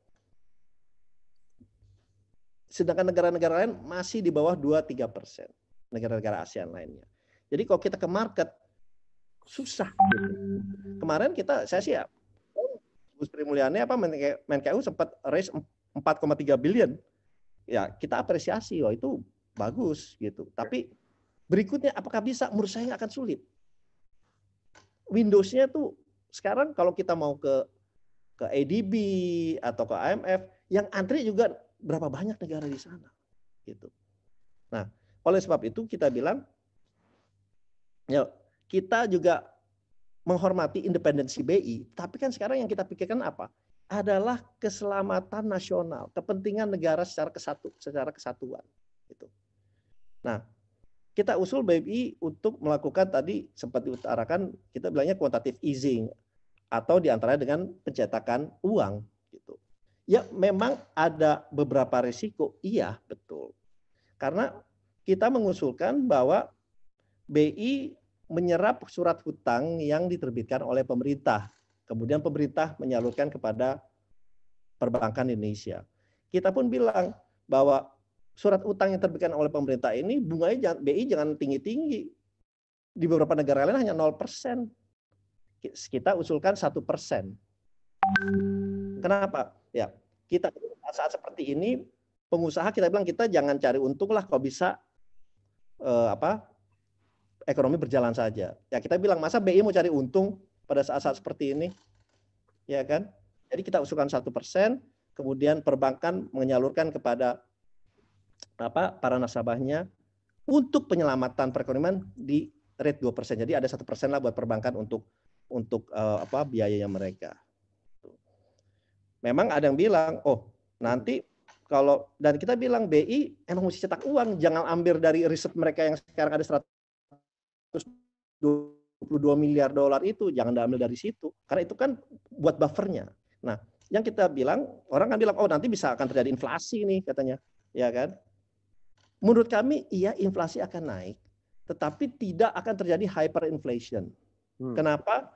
Sedangkan negara-negara lain masih di bawah 2-3 persen. Negara-negara ASEAN lainnya. Jadi kalau kita ke market, susah. Gitu. Kemarin kita, saya siap, ya, Bu Sri Mulyani apa Menkeu sempat raise 4,3 billion. Ya, kita apresiasi. Wah, oh, itu bagus gitu. Tapi berikutnya apakah bisa? Menurut saya akan sulit. Windows-nya tuh sekarang kalau kita mau ke ke ADB atau ke IMF, yang antri juga berapa banyak negara di sana, gitu. Nah, oleh sebab itu kita bilang, ya kita juga menghormati independensi BI, tapi kan sekarang yang kita pikirkan apa? Adalah keselamatan nasional, kepentingan negara secara kesatu, secara kesatuan, gitu. Nah, kita usul BI untuk melakukan tadi sempat diutarakan kita bilangnya quantitative easing atau diantaranya dengan pencetakan uang gitu. Ya memang ada beberapa risiko, iya betul. Karena kita mengusulkan bahwa BI menyerap surat hutang yang diterbitkan oleh pemerintah. Kemudian pemerintah menyalurkan kepada perbankan Indonesia. Kita pun bilang bahwa surat utang yang terbitkan oleh pemerintah ini bunganya BI jangan tinggi-tinggi. Di beberapa negara lain hanya 0% kita usulkan satu persen. Kenapa? Ya, kita saat seperti ini pengusaha kita bilang kita jangan cari untung lah kalau bisa eh, apa ekonomi berjalan saja. Ya kita bilang masa BI mau cari untung pada saat-saat seperti ini, ya kan? Jadi kita usulkan satu persen, kemudian perbankan menyalurkan kepada apa para nasabahnya untuk penyelamatan perekonomian di rate 2%. Jadi ada satu persen lah buat perbankan untuk untuk uh, apa biayanya mereka. Memang ada yang bilang, oh nanti kalau dan kita bilang BI emang mesti cetak uang, jangan ambil dari riset mereka yang sekarang ada 122 miliar dolar itu, jangan diambil dari situ karena itu kan buat buffernya. Nah, yang kita bilang orang kan bilang oh nanti bisa akan terjadi inflasi nih katanya, ya kan? Menurut kami iya inflasi akan naik, tetapi tidak akan terjadi hyperinflation. Hmm. Kenapa?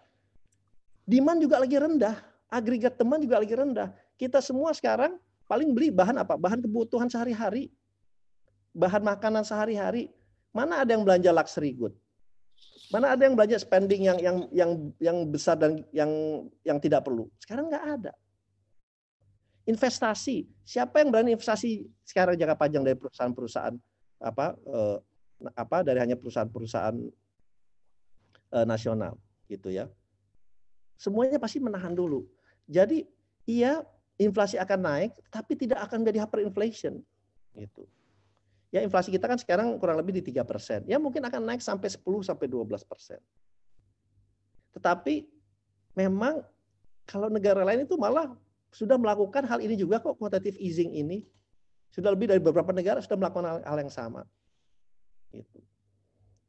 Demand juga lagi rendah, agregat teman juga lagi rendah. Kita semua sekarang paling beli bahan apa? Bahan kebutuhan sehari-hari. Bahan makanan sehari-hari. Mana ada yang belanja luxury good? Mana ada yang belanja spending yang yang yang yang besar dan yang yang tidak perlu? Sekarang nggak ada. Investasi, siapa yang berani investasi sekarang jangka panjang dari perusahaan-perusahaan apa eh, apa dari hanya perusahaan-perusahaan eh, nasional gitu ya? semuanya pasti menahan dulu. Jadi iya inflasi akan naik, tapi tidak akan menjadi hyperinflation. Gitu. Ya inflasi kita kan sekarang kurang lebih di tiga persen. Ya mungkin akan naik sampai 10 sampai dua belas persen. Tetapi memang kalau negara lain itu malah sudah melakukan hal ini juga kok quantitative easing ini. Sudah lebih dari beberapa negara sudah melakukan hal, hal yang sama. Gitu.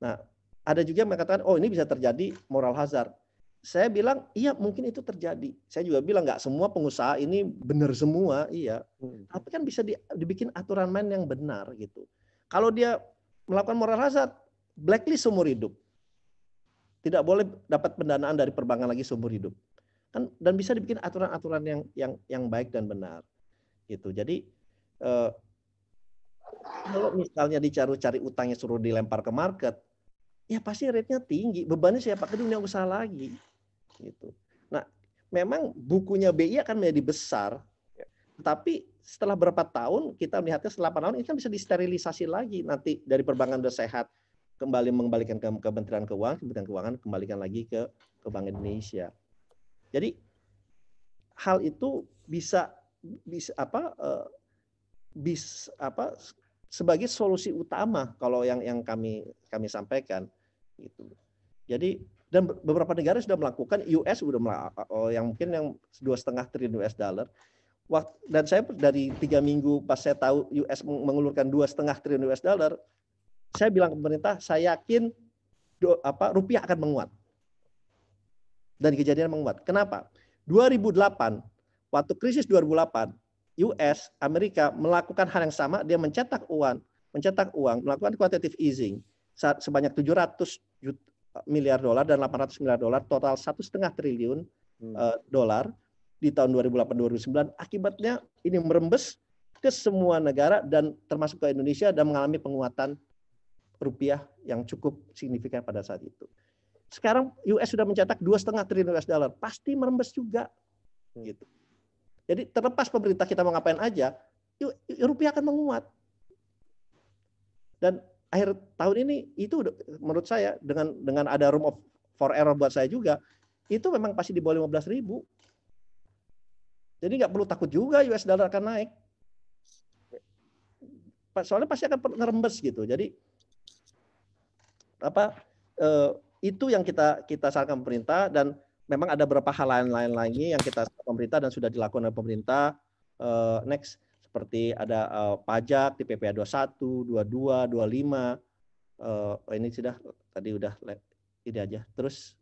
Nah, ada juga yang mengatakan, oh ini bisa terjadi moral hazard saya bilang iya mungkin itu terjadi. Saya juga bilang nggak semua pengusaha ini benar semua, iya. Hmm. Tapi kan bisa dibikin aturan main yang benar gitu. Kalau dia melakukan moral hazard, blacklist seumur hidup. Tidak boleh dapat pendanaan dari perbankan lagi seumur hidup. Kan dan bisa dibikin aturan-aturan yang yang yang baik dan benar. Gitu. Jadi eh, kalau misalnya dicari cari utangnya suruh dilempar ke market, ya pasti rate-nya tinggi. Bebannya siapa? Ke dunia usaha lagi gitu. Nah, memang bukunya BI akan menjadi besar, ya. tapi setelah berapa tahun kita melihatnya setelah 8 tahun ini kan bisa disterilisasi lagi nanti dari perbankan sudah sehat kembali mengembalikan ke Kementerian Keuangan, Kementerian Keuangan kembalikan lagi ke ke Bank Indonesia. Jadi hal itu bisa bisa apa eh, bis apa sebagai solusi utama kalau yang yang kami kami sampaikan gitu. Jadi dan beberapa negara sudah melakukan US sudah melakukan, oh, yang mungkin yang dua setengah triliun US dollar dan saya dari tiga minggu pas saya tahu US mengulurkan dua setengah triliun US dollar saya bilang ke pemerintah saya yakin apa rupiah akan menguat dan kejadian menguat kenapa 2008 waktu krisis 2008 US Amerika melakukan hal yang sama dia mencetak uang mencetak uang melakukan quantitative easing sebanyak sebanyak 700 juta, miliar dolar dan 800 miliar dolar total satu setengah triliun hmm. uh, dolar di tahun 2008-2009 akibatnya ini merembes ke semua negara dan termasuk ke Indonesia dan mengalami penguatan rupiah yang cukup signifikan pada saat itu. Sekarang US sudah mencetak dua setengah triliun US dollar, pasti merembes juga, hmm. gitu. Jadi terlepas pemerintah kita mau ngapain aja, rupiah akan menguat. Dan akhir tahun ini itu menurut saya dengan dengan ada room of for error buat saya juga itu memang pasti di bawah 15 ribu. Jadi nggak perlu takut juga US dollar akan naik. Soalnya pasti akan ngerembes gitu. Jadi apa eh, itu yang kita kita sarankan pemerintah dan memang ada beberapa hal lain-lain lagi yang kita pemerintah dan sudah dilakukan oleh pemerintah. Eh, next seperti ada uh, pajak di PPA 21, 22, 25. Uh, ini sudah tadi udah ini aja. Terus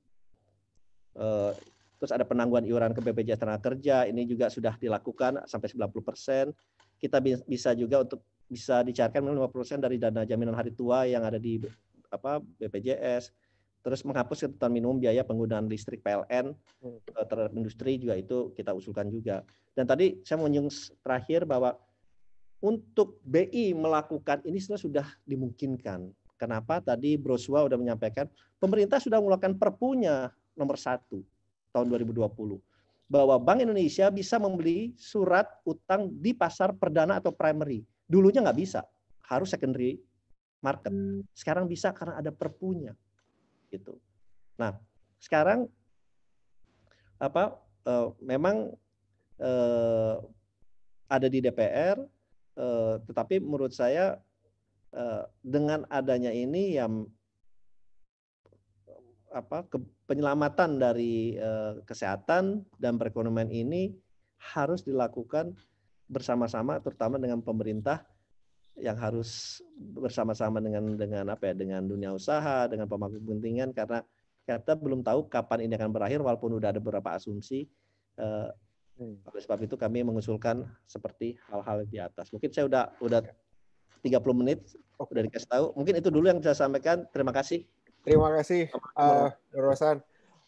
uh, terus ada penangguhan iuran ke BPJS Tenaga Kerja, ini juga sudah dilakukan sampai 90%. Kita bisa juga untuk bisa dicairkan 50% dari dana jaminan hari tua yang ada di apa BPJS. Terus menghapus ketentuan minimum biaya penggunaan listrik PLN hmm. eh, terhadap industri juga itu kita usulkan juga. Dan tadi saya menyinggung terakhir bahwa untuk BI melakukan ini sudah dimungkinkan. Kenapa? Tadi Broswa sudah menyampaikan, pemerintah sudah mengeluarkan perpunya nomor Satu tahun 2020 bahwa Bank Indonesia bisa membeli surat utang di pasar perdana atau primary. Dulunya nggak bisa, harus secondary market. Sekarang bisa karena ada perpunya. Gitu. Nah, sekarang apa Uh, memang uh, ada di DPR Eh, tetapi menurut saya uh, dengan adanya ini yang apa ke, penyelamatan dari uh, kesehatan dan perekonomian ini harus dilakukan bersama-sama terutama dengan pemerintah yang harus bersama-sama dengan dengan apa ya dengan dunia usaha dengan pemangku kepentingan karena kita belum tahu kapan ini akan berakhir walaupun sudah ada beberapa asumsi Hmm. Oleh sebab itu kami mengusulkan seperti hal-hal di atas. Mungkin saya udah udah 30 menit oh. udah dikasih tahu. Mungkin itu dulu yang saya sampaikan. Terima kasih. Terima kasih uh, eh, Rosan.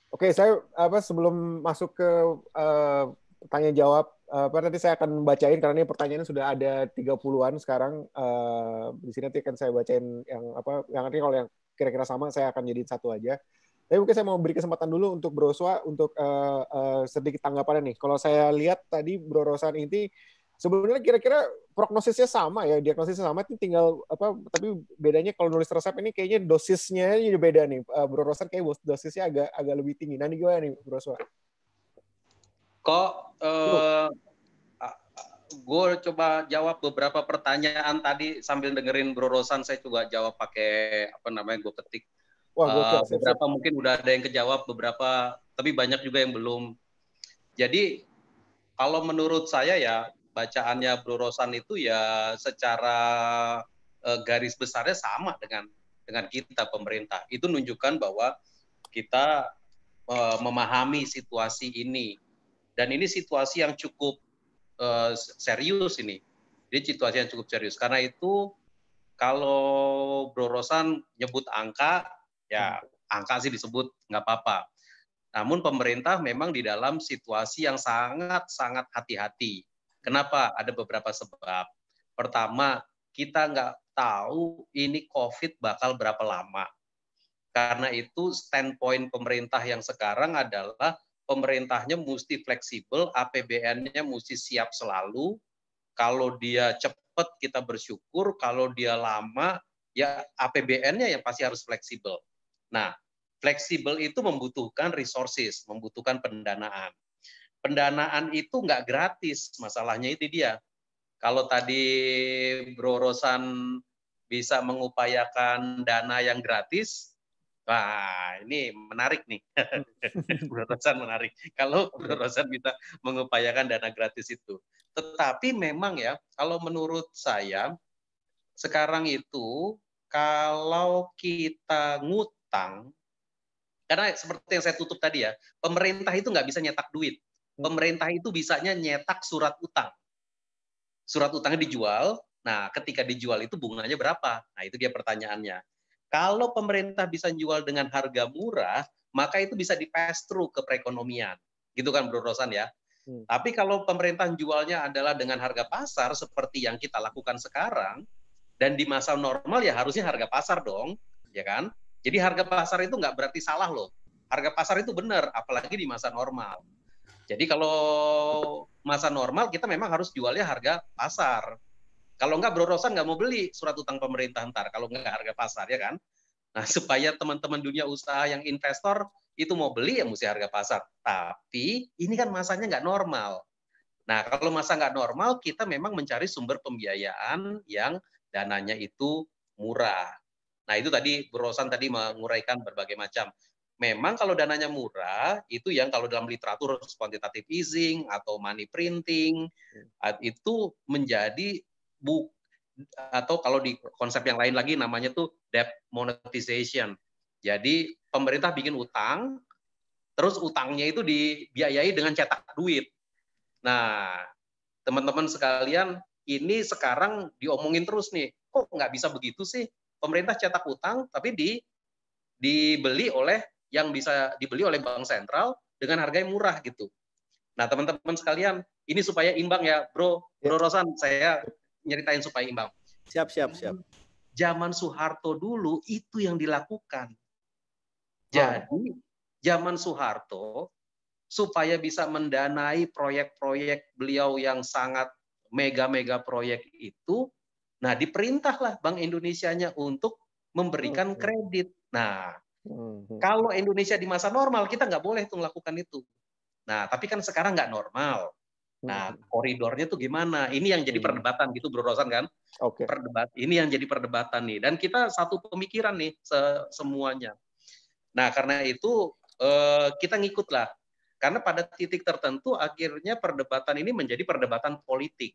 Oke, okay, saya apa sebelum masuk ke uh, eh, tanya jawab eh, apa uh, nanti saya akan bacain karena ini pertanyaannya sudah ada 30-an sekarang uh, di sini nanti akan saya bacain yang apa yang nanti kalau yang kira-kira sama saya akan jadi satu aja. Tapi mungkin saya mau beri kesempatan dulu untuk Bro Swa untuk uh, uh, sedikit tanggapannya nih. Kalau saya lihat tadi Bro Rosan ini sebenarnya kira-kira prognosisnya sama ya, diagnosisnya sama, tinggal apa? Tapi bedanya kalau nulis resep ini kayaknya dosisnya jadi beda nih. Uh, Bro Rosan kayak dosisnya agak agak lebih tinggi. Nanti gimana nih Bro Swa? Kok uh, gue coba jawab beberapa pertanyaan tadi sambil dengerin Bro Rosan, saya coba jawab pakai apa namanya gue ketik Wah, Uh, beberapa mungkin udah ada yang kejawab, beberapa tapi banyak juga yang belum. Jadi kalau menurut saya ya bacaannya Bro Rosan itu ya secara uh, garis besarnya sama dengan dengan kita pemerintah. Itu menunjukkan bahwa kita uh, memahami situasi ini dan ini situasi yang cukup uh, serius ini. Jadi situasi yang cukup serius karena itu kalau Bro Rosan nyebut angka Ya, angka sih disebut nggak apa-apa. Namun pemerintah memang di dalam situasi yang sangat-sangat hati-hati. Kenapa? Ada beberapa sebab. Pertama, kita nggak tahu ini COVID bakal berapa lama. Karena itu standpoint pemerintah yang sekarang adalah pemerintahnya mesti fleksibel, APBN-nya mesti siap selalu. Kalau dia cepat kita bersyukur, kalau dia lama ya APBN-nya yang pasti harus fleksibel. Nah, fleksibel itu membutuhkan resources, membutuhkan pendanaan. Pendanaan itu nggak gratis, masalahnya itu dia. Kalau tadi Bro Rosan bisa mengupayakan dana yang gratis, Wah, ini menarik nih. Bro Rosan menarik. Kalau Bro Rosan bisa mengupayakan dana gratis itu. Tetapi memang ya, kalau menurut saya, sekarang itu kalau kita ngut utang, karena seperti yang saya tutup tadi ya, pemerintah itu nggak bisa nyetak duit. Hmm. Pemerintah itu bisanya nyetak surat utang. Surat utangnya dijual, nah ketika dijual itu bunganya berapa? Nah itu dia pertanyaannya. Kalau pemerintah bisa jual dengan harga murah, maka itu bisa di pass ke perekonomian. Gitu kan Bro Rosan ya? Hmm. Tapi kalau pemerintah jualnya adalah dengan harga pasar seperti yang kita lakukan sekarang, dan di masa normal ya harusnya harga pasar dong, ya kan? Jadi harga pasar itu nggak berarti salah loh. Harga pasar itu benar, apalagi di masa normal. Jadi kalau masa normal kita memang harus jualnya harga pasar. Kalau nggak berorosan nggak mau beli surat utang pemerintah ntar kalau nggak harga pasar ya kan. Nah supaya teman-teman dunia usaha yang investor itu mau beli ya mesti harga pasar. Tapi ini kan masanya nggak normal. Nah kalau masa nggak normal kita memang mencari sumber pembiayaan yang dananya itu murah. Nah, itu tadi berusan tadi menguraikan berbagai macam. Memang kalau dananya murah, itu yang kalau dalam literatur quantitative easing atau money printing hmm. itu menjadi bu atau kalau di konsep yang lain lagi namanya tuh debt monetization. Jadi pemerintah bikin utang, terus utangnya itu dibiayai dengan cetak duit. Nah, teman-teman sekalian, ini sekarang diomongin terus nih, kok nggak bisa begitu sih? pemerintah cetak utang tapi di dibeli oleh yang bisa dibeli oleh bank sentral dengan harga yang murah gitu. Nah, teman-teman sekalian, ini supaya imbang ya, Bro. Ya. Bro Rosan, saya nyeritain supaya imbang. Siap, siap, siap. Zaman Soeharto dulu itu yang dilakukan. Jadi, zaman Soeharto supaya bisa mendanai proyek-proyek beliau yang sangat mega-mega proyek itu Nah, diperintahlah Bank Indonesia-nya untuk memberikan kredit. Nah, mhm. kalau Indonesia di masa normal kita nggak boleh tuh melakukan itu. Nah, tapi kan sekarang nggak normal. Nah, mhm. koridornya tuh gimana? Ini yang jadi mhm. perdebatan gitu, Bro Rosan kan? Oke. Okay. Perdebat. Ini yang jadi perdebatan nih. Dan kita satu pemikiran nih semuanya. Nah, karena itu eh, kita ngikutlah. Karena pada titik tertentu akhirnya perdebatan ini menjadi perdebatan politik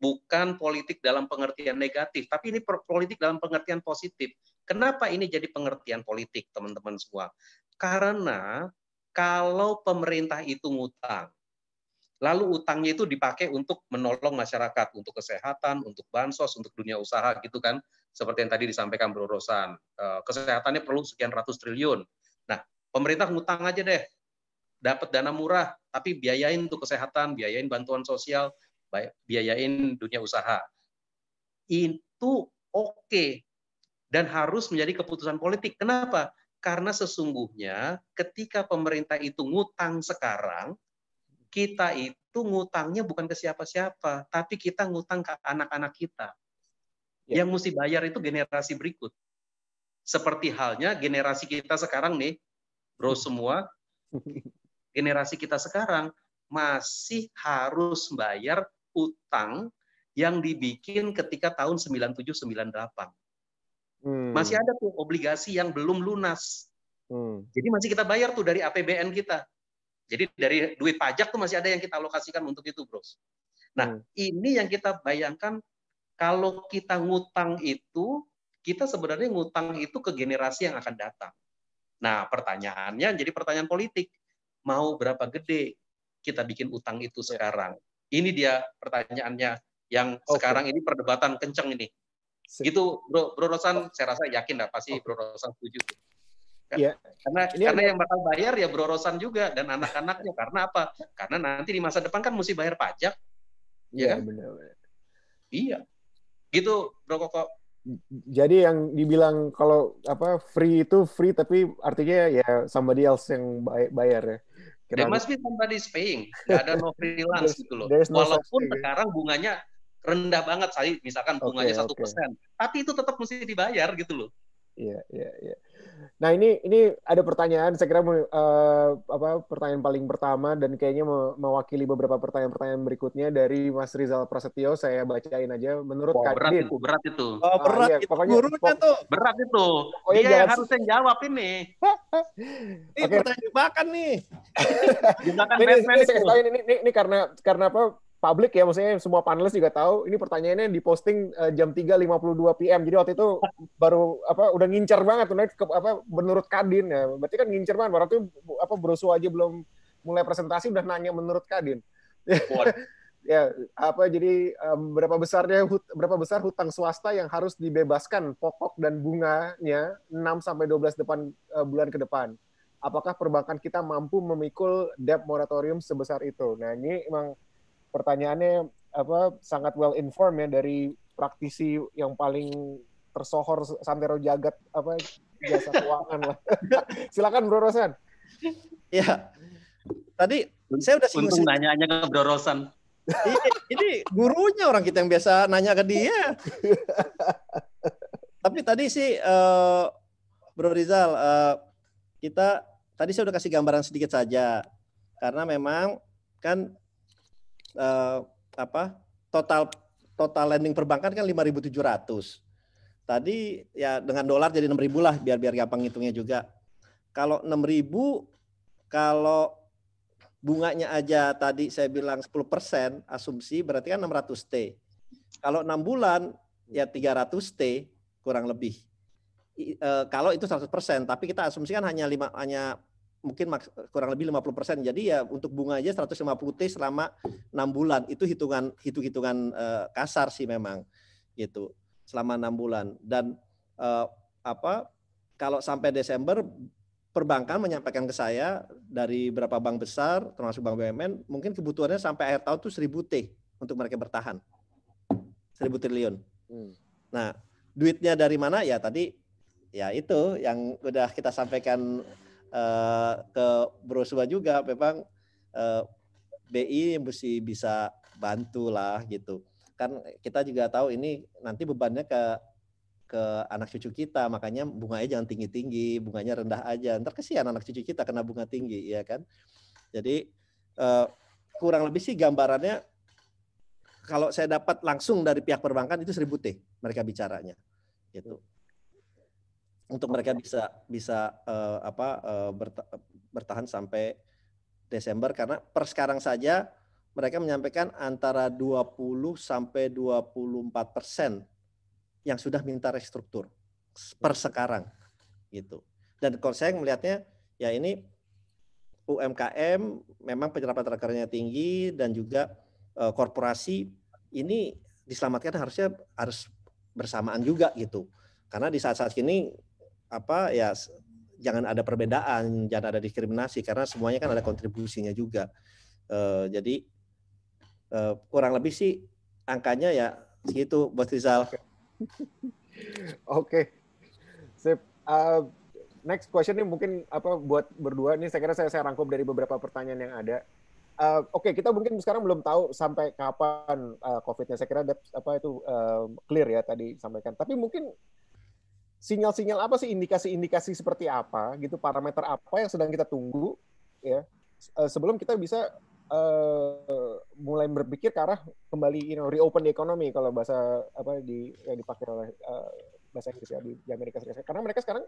bukan politik dalam pengertian negatif, tapi ini politik dalam pengertian positif. Kenapa ini jadi pengertian politik, teman-teman semua? Karena kalau pemerintah itu ngutang, lalu utangnya itu dipakai untuk menolong masyarakat, untuk kesehatan, untuk bansos, untuk dunia usaha gitu kan, seperti yang tadi disampaikan Bro Rosan. Eh, kesehatannya perlu sekian ratus triliun. Nah, pemerintah ngutang aja deh, dapat dana murah, tapi biayain untuk kesehatan, biayain bantuan sosial, baik biayain dunia usaha itu oke okay. dan harus menjadi keputusan politik kenapa karena sesungguhnya ketika pemerintah itu ngutang sekarang kita itu ngutangnya bukan ke siapa-siapa tapi kita ngutang ke anak-anak kita ya. yang mesti bayar itu generasi berikut seperti halnya generasi kita sekarang nih bro semua generasi kita sekarang masih harus bayar utang yang dibikin ketika tahun 97-98. Hmm. Masih ada tuh obligasi yang belum lunas. Hmm. Jadi masih kita bayar tuh dari APBN kita. Jadi dari duit pajak tuh masih ada yang kita alokasikan untuk itu, Bros. Nah, hmm. ini yang kita bayangkan kalau kita ngutang itu, kita sebenarnya ngutang itu ke generasi yang akan datang. Nah, pertanyaannya jadi pertanyaan politik. Mau berapa gede kita bikin utang itu sekarang? Ini dia pertanyaannya yang okay. sekarang ini perdebatan kenceng ini. Gitu, Bro Bro Rosan, saya rasa yakin lah pasti Bro Rosan setuju. Ya. Iya. Karena ini karena ada... yang bakal bayar ya Bro Rosan juga dan anak-anaknya karena apa? Karena nanti di masa depan kan mesti bayar pajak. Iya ya kan? benar. Iya. Gitu Bro Koko. Jadi yang dibilang kalau apa free itu free tapi artinya ya somebody else yang bayar ya. There must be somebody paying. Gak ada no freelance gitu loh. No Walaupun ya. sekarang bunganya rendah banget, saya misalkan bunganya satu okay, persen, okay. tapi itu tetap mesti dibayar gitu loh. Iya, yeah, iya, yeah, iya. Yeah. Nah ini ini ada pertanyaan saya kira uh, apa pertanyaan paling pertama dan kayaknya mewakili beberapa pertanyaan-pertanyaan berikutnya dari Mas Rizal Prasetyo saya bacain aja menurut oh, berat itu berat itu oh, ah, berat ah, iya, itu pokoknya, gurunya tuh berat itu oh, iya, dia harus yang jawab ini ini okay. pertanyaan jebakan nih jebakan ini, ini, ini, ini, ini karena karena apa publik ya maksudnya semua panelis juga tahu ini pertanyaannya diposting uh, eh, jam 3.52 PM. Jadi waktu itu baru apa udah ngincer banget tuh ke, apa menurut Kadin ya. Berarti kan ngincer banget waktu itu apa Broso aja belum mulai presentasi udah nanya menurut Kadin. ya apa jadi um, berapa besarnya hut, berapa besar hutang swasta yang harus dibebaskan pokok dan bunganya 6 sampai 12 depan uh, bulan ke depan. Apakah perbankan kita mampu memikul debt moratorium sebesar itu? Nah, ini emang pertanyaannya apa sangat well informed ya dari praktisi yang paling tersohor santero jagat apa jasa keuangan lah. Silakan Bro Rosan. Ya. Tadi saya udah singgung. Untung nanya ke Bro Rosan. ini, iya, ini gurunya orang kita yang biasa nanya ke dia. Tapi tadi sih uh, Bro Rizal uh, kita tadi saya udah kasih gambaran sedikit saja karena memang kan uh, apa total total lending perbankan kan 5.700. Tadi ya dengan dolar jadi 6.000 lah biar biar gampang ngitungnya juga. Kalau 6.000 kalau bunganya aja tadi saya bilang 10% asumsi berarti kan 600 T. Kalau 6 bulan ya 300 T kurang lebih. E, kalau itu 100%, tapi kita asumsikan hanya 5 hanya mungkin kurang lebih 50%. Jadi ya untuk bunga aja 150 T selama enam bulan. Itu hitungan hitung-hitungan eh, kasar sih memang gitu. Selama enam bulan dan eh, apa kalau sampai Desember perbankan menyampaikan ke saya dari berapa bank besar termasuk bank BUMN mungkin kebutuhannya sampai akhir tahun tuh 1000 T untuk mereka bertahan. 1000 triliun. Hmm. Nah, duitnya dari mana ya tadi ya itu yang udah kita sampaikan Eh, ke ke Brosua juga memang uh, eh, BI mesti bisa bantu lah gitu. Kan kita juga tahu ini nanti bebannya ke ke anak cucu kita, makanya bunganya jangan tinggi-tinggi, bunganya rendah aja. Ntar kesian anak cucu kita kena bunga tinggi, ya kan? Jadi uh, kurang lebih sih gambarannya kalau saya dapat langsung dari pihak perbankan itu seribu T mereka bicaranya. Gitu untuk mereka bisa bisa uh, apa uh, bertahan sampai Desember karena per sekarang saja mereka menyampaikan antara 20 sampai 24 persen yang sudah minta restruktur per sekarang gitu. Dan kalau saya melihatnya ya ini UMKM memang penyerapan terakhirnya tinggi dan juga uh, korporasi ini diselamatkan harusnya harus bersamaan juga gitu. Karena di saat-saat ini apa ya jangan ada perbedaan, jangan ada diskriminasi karena semuanya kan ada kontribusinya juga. Uh, jadi uh, kurang lebih sih angkanya ya segitu, buat Rizal. Oke, okay. sip. Uh, next question nih mungkin apa buat berdua nih saya kira saya, saya rangkum dari beberapa pertanyaan yang ada. Uh, Oke, okay, kita mungkin sekarang belum tahu sampai kapan uh, COVID-nya. Saya kira that, apa itu uh, clear ya tadi sampaikan. Tapi mungkin sinyal-sinyal apa sih indikasi-indikasi seperti apa gitu parameter apa yang sedang kita tunggu ya eh, sebelum kita bisa uh, mulai berpikir ke arah kembali you know reopen the economy kalau bahasa apa di yang dipakai oleh uh, bahasa Inggris ya di, di Amerika Serikat karena mereka sekarang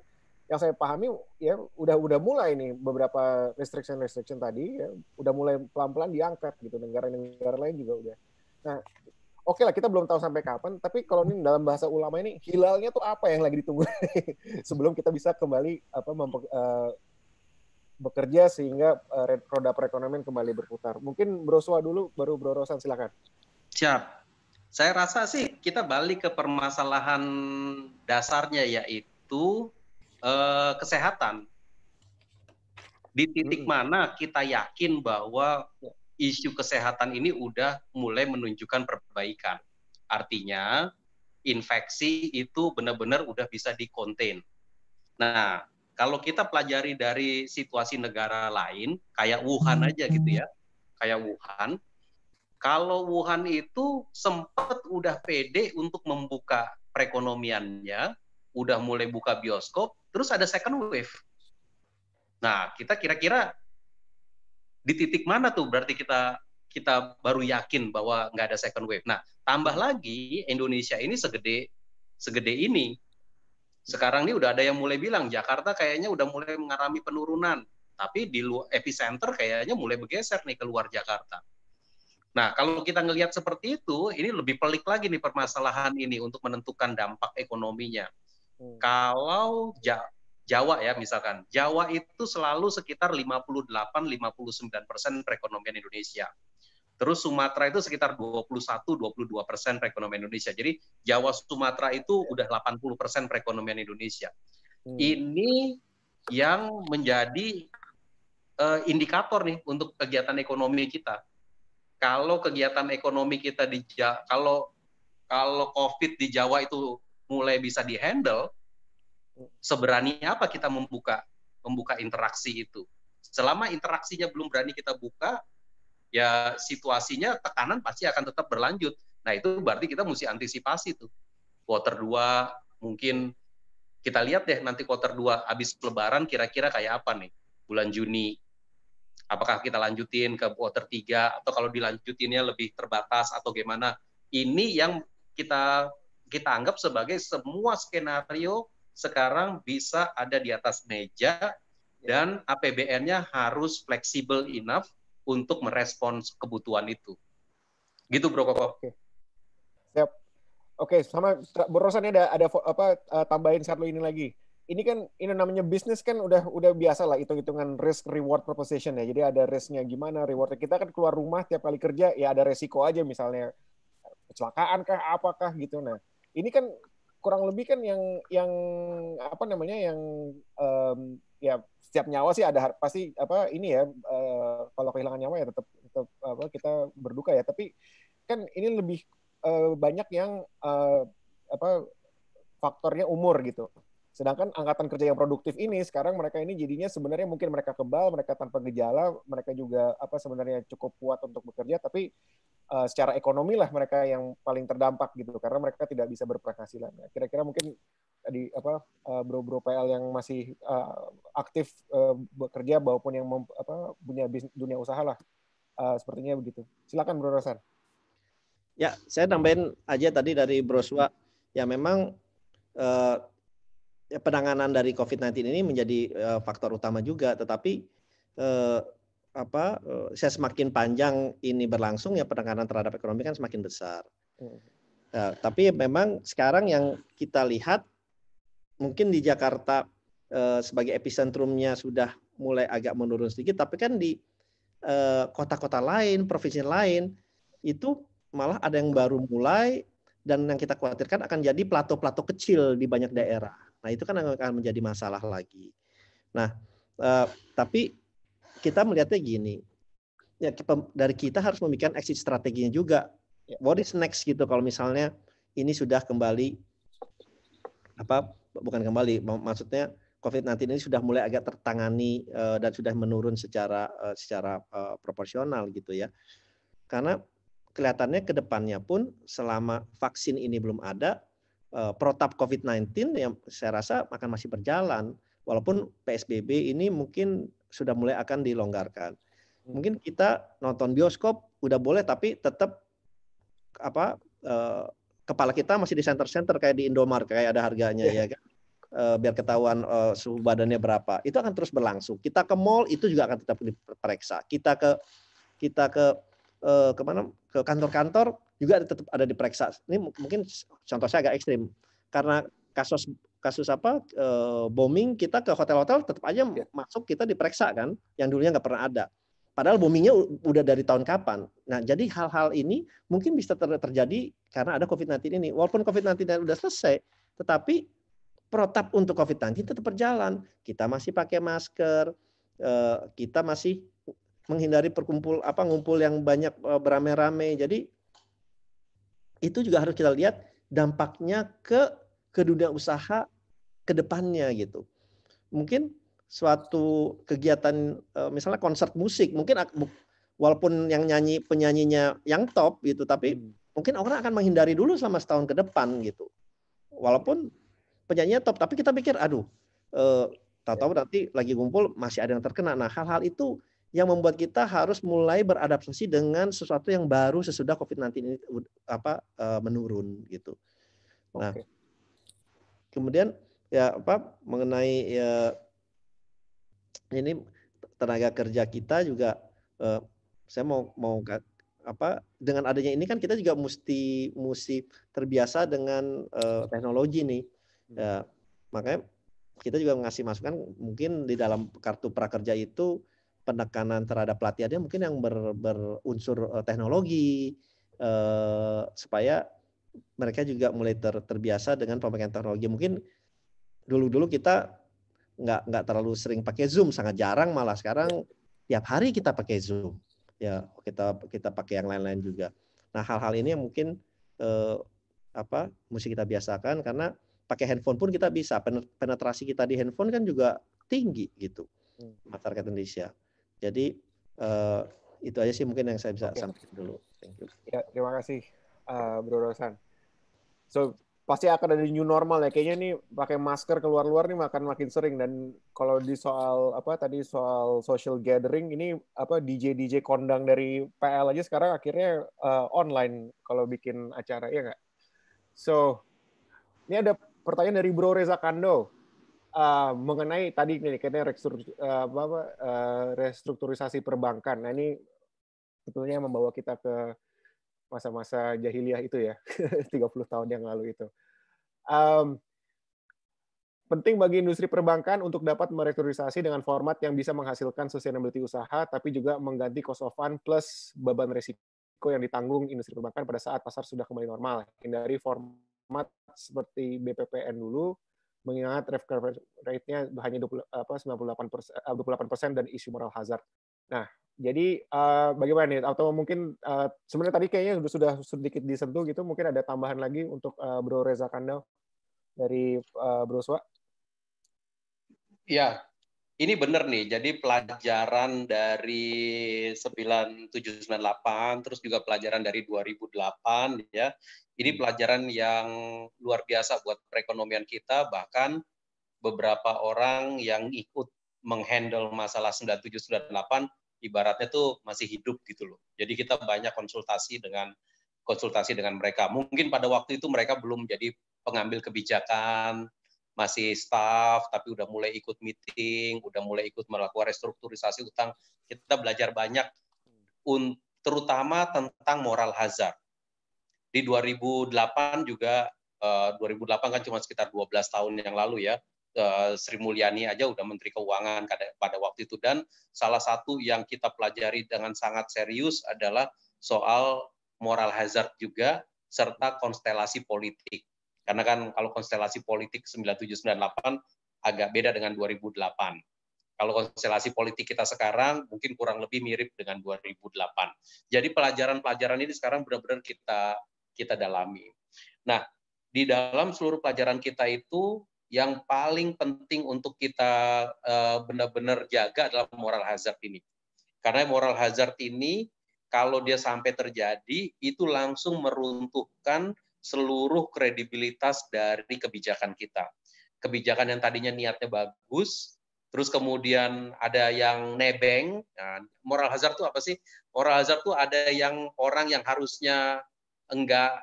yang saya pahami ya udah udah mulai nih beberapa restriction restriction tadi ya udah mulai pelan-pelan diangkat gitu negara-negara lain juga udah nah oke lah kita belum tahu sampai kapan, tapi kalau ini dalam bahasa ulama ini hilalnya tuh apa yang lagi ditunggu sebelum kita bisa kembali apa uh, bekerja sehingga uh, roda perekonomian kembali berputar. Mungkin Bro Swa dulu baru Bro Rosan silakan. Siap. Saya rasa sih kita balik ke permasalahan dasarnya yaitu uh, kesehatan di titik hmm. mana kita yakin bahwa isu kesehatan ini udah mulai menunjukkan perbaikan. Artinya infeksi itu benar-benar udah bisa dikonten. Nah, kalau kita pelajari dari situasi negara lain, kayak Wuhan hmm, aja hmm. gitu ya, kayak Wuhan, kalau Wuhan itu sempat udah pede untuk membuka perekonomiannya, udah mulai buka bioskop, terus ada second wave. Nah, kita kira-kira di titik mana tuh berarti kita kita baru yakin bahwa nggak ada second wave. Nah, tambah lagi Indonesia ini segede segede ini. Sekarang ini udah ada yang mulai bilang Jakarta kayaknya udah mulai mengalami penurunan, tapi di epicenter kayaknya mulai bergeser nih keluar Jakarta. Nah, kalau kita ngelihat seperti itu, ini lebih pelik lagi nih permasalahan ini untuk menentukan dampak ekonominya. Hmm. Kalau ja Jawa ya misalkan. Jawa itu selalu sekitar 58-59 persen perekonomian Indonesia. Terus Sumatera itu sekitar 21-22 persen perekonomian Indonesia. Jadi Jawa Sumatera itu udah 80 persen perekonomian Indonesia. Hmm. Ini yang menjadi uh, indikator nih untuk kegiatan ekonomi kita. Kalau kegiatan ekonomi kita di kalau kalau COVID di Jawa itu mulai bisa dihandle, Seberani apa kita membuka membuka interaksi itu? Selama interaksinya belum berani kita buka, ya situasinya tekanan pasti akan tetap berlanjut. Nah, itu berarti kita mesti antisipasi tuh. Quarter 2 mungkin kita lihat deh nanti quarter 2 habis lebaran kira-kira kayak apa nih? Bulan Juni apakah kita lanjutin ke quarter 3 atau kalau dilanjutinnya lebih terbatas atau gimana. Ini yang kita kita anggap sebagai semua skenario sekarang bisa ada di atas meja ya. dan APBN-nya harus fleksibel enough untuk merespons kebutuhan itu. Gitu Bro Koko. Oke. Siap. Oke, sama Bu Rosan ada ada apa eh, tambahin satu ini lagi. Ini kan ini namanya bisnis kan udah udah biasa lah hitung-hitungan risk reward proposition ya. Jadi ada risknya gimana, reward -nya. kita kan keluar rumah tiap kali kerja ya ada resiko aja misalnya kecelakaan kah apakah gitu nah. Ini kan kurang lebih kan yang yang apa namanya yang um, ya setiap nyawa sih ada pasti apa ini ya uh, kalau kehilangan nyawa ya tetap tetap apa kita berduka ya tapi kan ini lebih uh, banyak yang uh, apa faktornya umur gitu Sedangkan angkatan kerja yang produktif ini sekarang mereka ini jadinya sebenarnya mungkin mereka kebal, mereka tanpa gejala, mereka juga apa sebenarnya cukup kuat untuk bekerja, tapi uh, secara ekonomi lah mereka yang paling terdampak gitu karena mereka tidak bisa berpenghasilan. Kira-kira mungkin di apa eh, bro-bro uh, PL yang masih uh, aktif uh, bekerja maupun yang mem, apa punya bisnis, dunia usaha lah uh, sepertinya begitu. Silakan Bro Rasan Ya, saya tambahin aja tadi dari Bro Ya memang uh, Ya, penanganan dari COVID-19 ini menjadi uh, faktor utama juga, tetapi uh, apa uh, saya semakin panjang ini berlangsung ya penanganan terhadap ekonomi kan semakin besar. Uh, tapi memang sekarang yang kita lihat mungkin di Jakarta uh, sebagai epicentrumnya sudah mulai agak menurun sedikit, tapi kan di kota kota-kota lain, provinsi lain itu malah ada yang baru mulai dan yang kita khawatirkan akan jadi plato-plato kecil di banyak daerah. Nah itu kan akan menjadi masalah lagi. Nah eh, tapi kita melihatnya gini, ya dari kita harus memikirkan exit strateginya juga. Ya. What is next gitu kalau misalnya ini sudah kembali apa bukan kembali maksudnya COVID-19 ini sudah mulai agak tertangani uh, dan sudah menurun secara uh, secara uh, proporsional gitu ya. Karena kelihatannya ke depannya pun selama vaksin ini belum ada, Eh, protap COVID-19 yang saya rasa akan masih berjalan walaupun PSBB ini mungkin sudah mulai akan dilonggarkan. Hmm. Mungkin kita nonton bioskop udah boleh tapi tetap apa eh, kepala kita masih di center-center kayak di Indomaret kayak ada harganya iya. ya kan. Eh, biar ketahuan suhu badannya berapa. Itu akan terus berlangsung. Kita ke mall itu juga akan tetap diperiksa. Kita ke kita ke Eh, ke kemana ke kantor-kantor juga tetap ada diperiksa. Ini mungkin contoh saya agak ekstrim karena kasus kasus apa eh, bombing kita ke hotel-hotel tetap aja ya. masuk kita diperiksa kan yang dulunya nggak pernah ada. Padahal boomingnya udah dari tahun kapan. Nah, jadi hal-hal ini mungkin bisa ter terjadi karena ada COVID-19 ini. Walaupun COVID-19 udah selesai, tetapi protap untuk COVID-19 tetap berjalan. Kita masih pakai masker, eh, kita masih menghindari perkumpul apa ngumpul yang banyak eh, berame-rame. Jadi itu juga harus kita lihat dampaknya ke ke dunia usaha ke depannya gitu. Mungkin suatu kegiatan eh, misalnya konser musik mungkin walaupun yang nyanyi penyanyinya yang top gitu tapi hmm. mungkin orang akan menghindari dulu selama setahun ke depan gitu. Walaupun penyanyinya top tapi kita pikir aduh eh, tahu-tahu nanti lagi kumpul masih ada yang terkena. Nah, hal-hal itu yang membuat kita harus mulai beradaptasi dengan sesuatu yang baru sesudah COVID-19 ini apa eh, menurun gitu. Nah, kemudian ya apa mengenai ya, ini tenaga kerja kita juga eh, saya mau mau apa dengan adanya ini kan kita juga mesti mesti terbiasa dengan eh, teknologi nih hmm. ya, makanya kita juga ngasih masukan mungkin di dalam kartu prakerja itu penekanan terhadap pelatihannya mungkin yang ber, berunsur eh, teknologi eh, supaya mereka juga mulai ter, terbiasa dengan pemakaian teknologi. Mungkin dulu-dulu kita nggak nggak terlalu sering pakai Zoom, sangat jarang malah sekarang tiap hari kita pakai Zoom. Ya, kita kita pakai yang lain-lain juga. Nah, hal-hal ini yang mungkin eh, apa mesti kita biasakan karena pakai handphone pun kita bisa penetrasi kita di handphone kan juga tinggi gitu hmm. masyarakat Indonesia. Jadi uh, itu aja sih mungkin yang saya bisa okay. sampaikan dulu. Thank you. Ya, terima kasih uh, Bro Rosan. So pasti akan ada new normal ya. Kayaknya nih pakai masker keluar-luar nih makan makin sering dan kalau di soal apa tadi soal social gathering ini apa DJ DJ kondang dari PL aja sekarang akhirnya uh, online kalau bikin acara ya nggak. So ini ada pertanyaan dari Bro Reza Kando. Eh, mengenai tadi ini katanya eh, eh, restrukturisasi perbankan. Nah ini sebetulnya membawa kita ke masa-masa jahiliyah itu ya, 30 tahun yang lalu itu. Um, penting bagi industri perbankan untuk dapat merektorisasi dengan format yang bisa menghasilkan sustainability usaha, tapi juga mengganti cost of fund plus beban resiko yang ditanggung industri perbankan pada saat pasar sudah kembali normal. Hindari format seperti BPPN dulu, mengingat recovery rate-nya hanya 20, apa, 98 28 eh, dan isu moral hazard. Nah, jadi uh, bagaimana nih? Atau mungkin uh, sebenarnya tadi kayaknya sudah, sudah sedikit disentuh gitu, mungkin ada tambahan lagi untuk uh, Bro Reza Kandel dari uh, Bro Swa? Ya, ini benar nih, jadi pelajaran dari 9798, terus juga pelajaran dari 2008, ya. Ini hmm. pelajaran yang luar biasa buat perekonomian kita, bahkan beberapa orang yang ikut menghandle masalah 9798, ibaratnya tuh masih hidup gitu loh. Jadi kita banyak konsultasi dengan konsultasi dengan mereka. Mungkin pada waktu itu mereka belum jadi pengambil kebijakan, masih staff tapi udah mulai ikut meeting, udah mulai ikut melakukan restrukturisasi utang. Kita belajar banyak terutama tentang moral hazard. Di 2008 juga 2008 eh, kan cuma sekitar 12 tahun yang lalu ya. Eh, Sri Mulyani aja udah Menteri Keuangan pada waktu itu dan salah satu yang kita pelajari dengan sangat serius adalah soal moral hazard juga serta konstelasi politik. Karena kan kalau konstelasi politik 9798 agak beda dengan 2008. Kalau konstelasi politik kita sekarang mungkin kurang lebih mirip dengan 2008. Jadi pelajaran-pelajaran ini sekarang benar-benar kita kita dalami. Nah, di dalam seluruh pelajaran kita itu yang paling penting untuk kita eh, benar-benar jaga adalah moral hazard ini. Karena moral hazard ini kalau dia sampai terjadi itu langsung meruntuhkan seluruh kredibilitas dari kebijakan kita. Kebijakan yang tadinya niatnya bagus, terus kemudian ada yang nebeng. Nah, moral hazard itu apa sih? Moral hazard itu ada yang orang yang harusnya enggak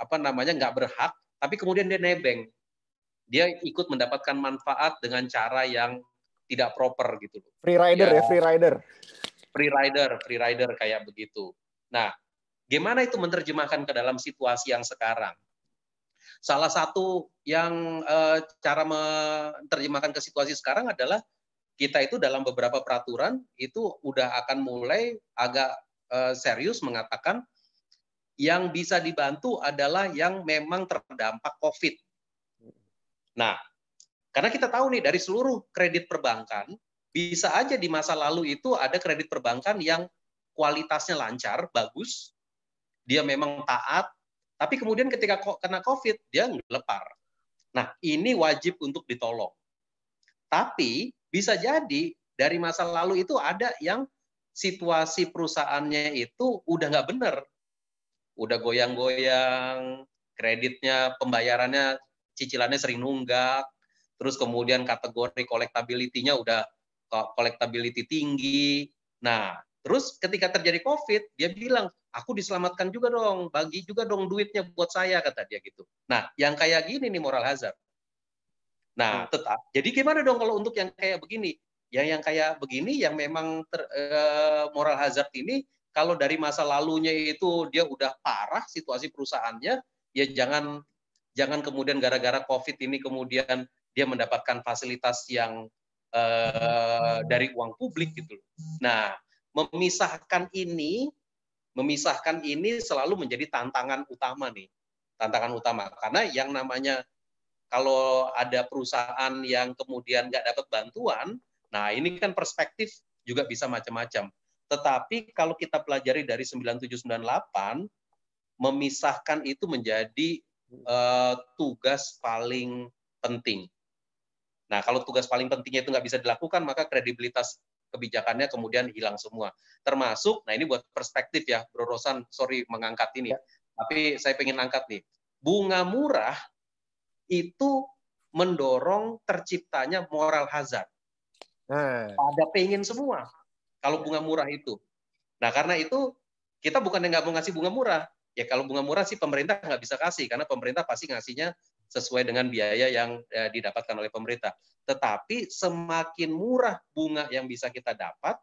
apa namanya enggak berhak, tapi kemudian dia nebeng. Dia ikut mendapatkan manfaat dengan cara yang tidak proper gitu loh. Free rider ya, ya free rider. Free rider, free rider kayak begitu. Nah, Gimana itu menerjemahkan ke dalam situasi yang sekarang? Salah satu yang e, cara menerjemahkan ke situasi sekarang adalah kita itu dalam beberapa peraturan itu udah akan mulai agak e, serius mengatakan yang bisa dibantu adalah yang memang terdampak COVID. Nah, karena kita tahu nih dari seluruh kredit perbankan bisa aja di masa lalu itu ada kredit perbankan yang kualitasnya lancar, bagus, dia memang taat, tapi kemudian ketika kena COVID, dia lepar. Nah, ini wajib untuk ditolong. Tapi bisa jadi dari masa lalu itu ada yang situasi perusahaannya itu udah nggak bener. Udah goyang-goyang, kreditnya, pembayarannya, cicilannya sering nunggak, terus kemudian kategori collectability-nya udah collectability tinggi. Nah, Terus ketika terjadi COVID, dia bilang, aku diselamatkan juga dong, bagi juga dong duitnya buat saya, kata dia gitu. Nah, yang kayak gini nih moral hazard. Nah, hmm. tetap. Jadi gimana dong kalau untuk yang kayak begini? Yang yang kayak begini, yang memang ter, uh, moral hazard ini, kalau dari masa lalunya itu dia udah parah situasi perusahaannya, ya jangan jangan kemudian gara-gara COVID ini kemudian dia mendapatkan fasilitas yang uh, dari uang publik gitu. Nah, memisahkan ini, memisahkan ini selalu menjadi tantangan utama nih. Tantangan utama karena yang namanya kalau ada perusahaan yang kemudian nggak dapat bantuan, nah ini kan perspektif juga bisa macam-macam. Tetapi kalau kita pelajari dari 9798 memisahkan itu menjadi uh, tugas paling penting. Nah, kalau tugas paling pentingnya itu nggak bisa dilakukan, maka kredibilitas kebijakannya kemudian hilang semua. Termasuk, nah ini buat perspektif ya, Bro Rosan, sorry mengangkat ini, ya. tapi saya pengen angkat nih. Bunga murah itu mendorong terciptanya moral hazard. Hmm. Nah. Pada pengen semua kalau bunga murah itu. Nah karena itu kita bukan yang nggak mau ngasih bunga murah. Ya kalau bunga murah sih pemerintah nggak bisa kasih karena pemerintah pasti ngasihnya sesuai dengan biaya yang eh, didapatkan oleh pemerintah. Tetapi semakin murah bunga yang bisa kita dapat,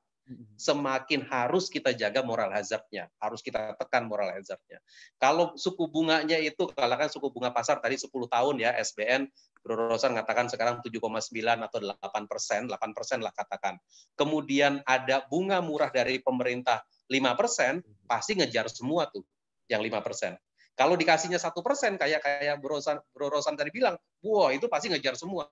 semakin harus kita jaga moral hazardnya, harus kita tekan moral hazardnya. Kalau suku bunganya itu, kalau kan suku bunga pasar tadi 10 tahun ya, SBN, Bro Rosan mengatakan sekarang 7,9 atau 8 persen, 8 persen lah katakan. Kemudian ada bunga murah dari pemerintah 5 persen, pasti ngejar semua tuh yang 5 persen. Kalau dikasihnya satu persen kayak kayak Bro Rosan, Bro Rosan tadi bilang, wow, itu pasti ngejar semua.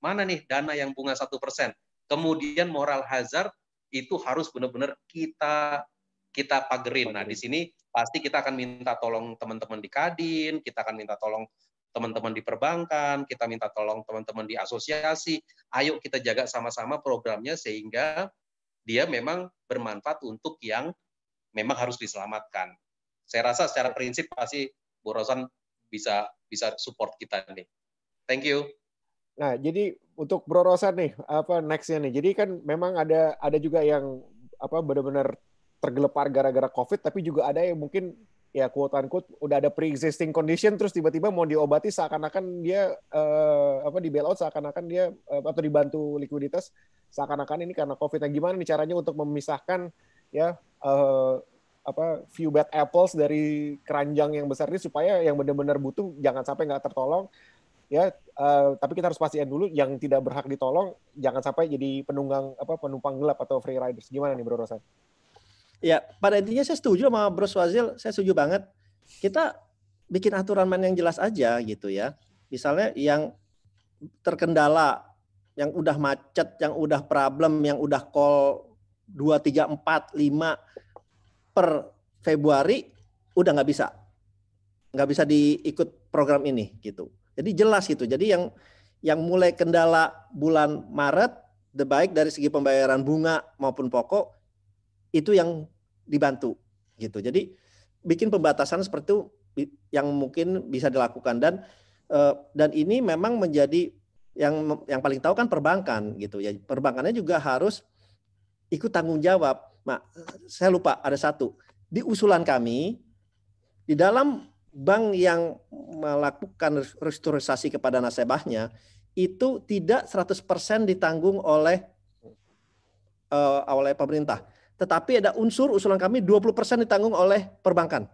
Mana nih dana yang bunga satu persen? Kemudian moral hazard itu harus benar-benar kita kita pagerin. Nah, di sini pasti kita akan minta tolong teman-teman di Kadin, kita akan minta tolong teman-teman di perbankan, kita minta tolong teman-teman di asosiasi. Ayo kita jaga sama-sama programnya sehingga dia memang bermanfaat untuk yang memang harus diselamatkan. Saya rasa secara prinsip pasti Bu Rosan bisa bisa support kita nih. Thank you. Nah, jadi untuk Bro Rosan nih, apa nextnya nih? Jadi kan memang ada ada juga yang apa benar-benar tergelepar gara-gara COVID, tapi juga ada yang mungkin ya quote unquote udah ada pre-existing condition terus tiba-tiba mau diobati seakan-akan dia eh, apa di bailout seakan-akan dia eh, atau dibantu likuiditas seakan-akan ini karena COVID. Nah, gimana nih caranya untuk memisahkan ya eh, apa few bad apples dari keranjang yang besar ini supaya yang benar-benar butuh jangan sampai nggak tertolong ya uh, tapi kita harus pastikan dulu yang tidak berhak ditolong jangan sampai jadi penunggang apa penumpang gelap atau free riders gimana nih Bro Rosan? Ya pada intinya saya setuju sama Bro Swazil saya setuju banget kita bikin aturan main yang jelas aja gitu ya misalnya yang terkendala yang udah macet yang udah problem yang udah call dua tiga empat lima per Februari udah nggak bisa nggak bisa diikut program ini gitu jadi jelas gitu jadi yang yang mulai kendala bulan Maret the baik dari segi pembayaran bunga maupun pokok itu yang dibantu gitu jadi bikin pembatasan seperti itu yang mungkin bisa dilakukan dan eh, dan ini memang menjadi yang yang paling tahu kan perbankan gitu ya perbankannya juga harus ikut tanggung jawab Nah, saya lupa ada satu. Di usulan kami, di dalam bank yang melakukan restrukturisasi kepada nasabahnya, itu tidak 100% ditanggung oleh uh, oleh pemerintah. Tetapi ada unsur usulan kami 20% ditanggung oleh perbankan.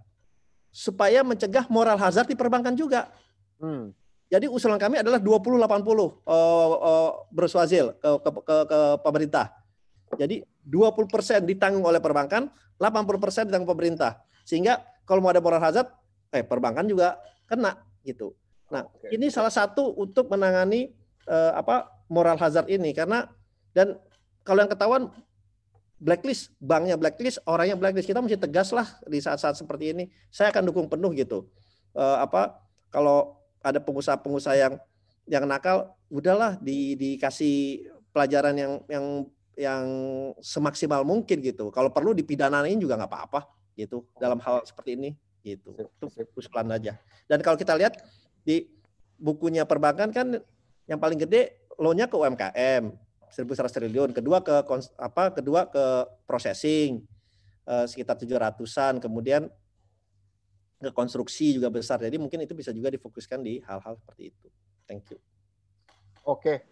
Supaya mencegah moral hazard di perbankan juga. Hmm. Jadi usulan kami adalah 20-80 uh, uh, bersuazil ke, ke, ke, ke pemerintah jadi 20% ditanggung oleh perbankan, 80% ditanggung pemerintah. Sehingga kalau mau ada moral hazard, eh perbankan juga kena gitu. Nah, okay. ini salah satu untuk menangani eh, apa moral hazard ini karena dan kalau yang ketahuan blacklist, banknya blacklist, orangnya blacklist. Kita mesti tegas lah di saat-saat seperti ini. Saya akan dukung penuh gitu. Eh, apa kalau ada pengusaha-pengusaha yang yang nakal, udahlah di, dikasih pelajaran yang yang yang semaksimal mungkin gitu. Kalau perlu dipidanain juga nggak apa-apa gitu dalam hal seperti ini gitu. Itu usulan aja. Dan kalau kita lihat di bukunya perbankan kan yang paling gede loannya ke UMKM 1.100 triliun, kedua ke apa kedua ke processing eh, sekitar 700-an, kemudian ke konstruksi juga besar. Jadi mungkin itu bisa juga difokuskan di hal-hal seperti itu. Thank you. Oke,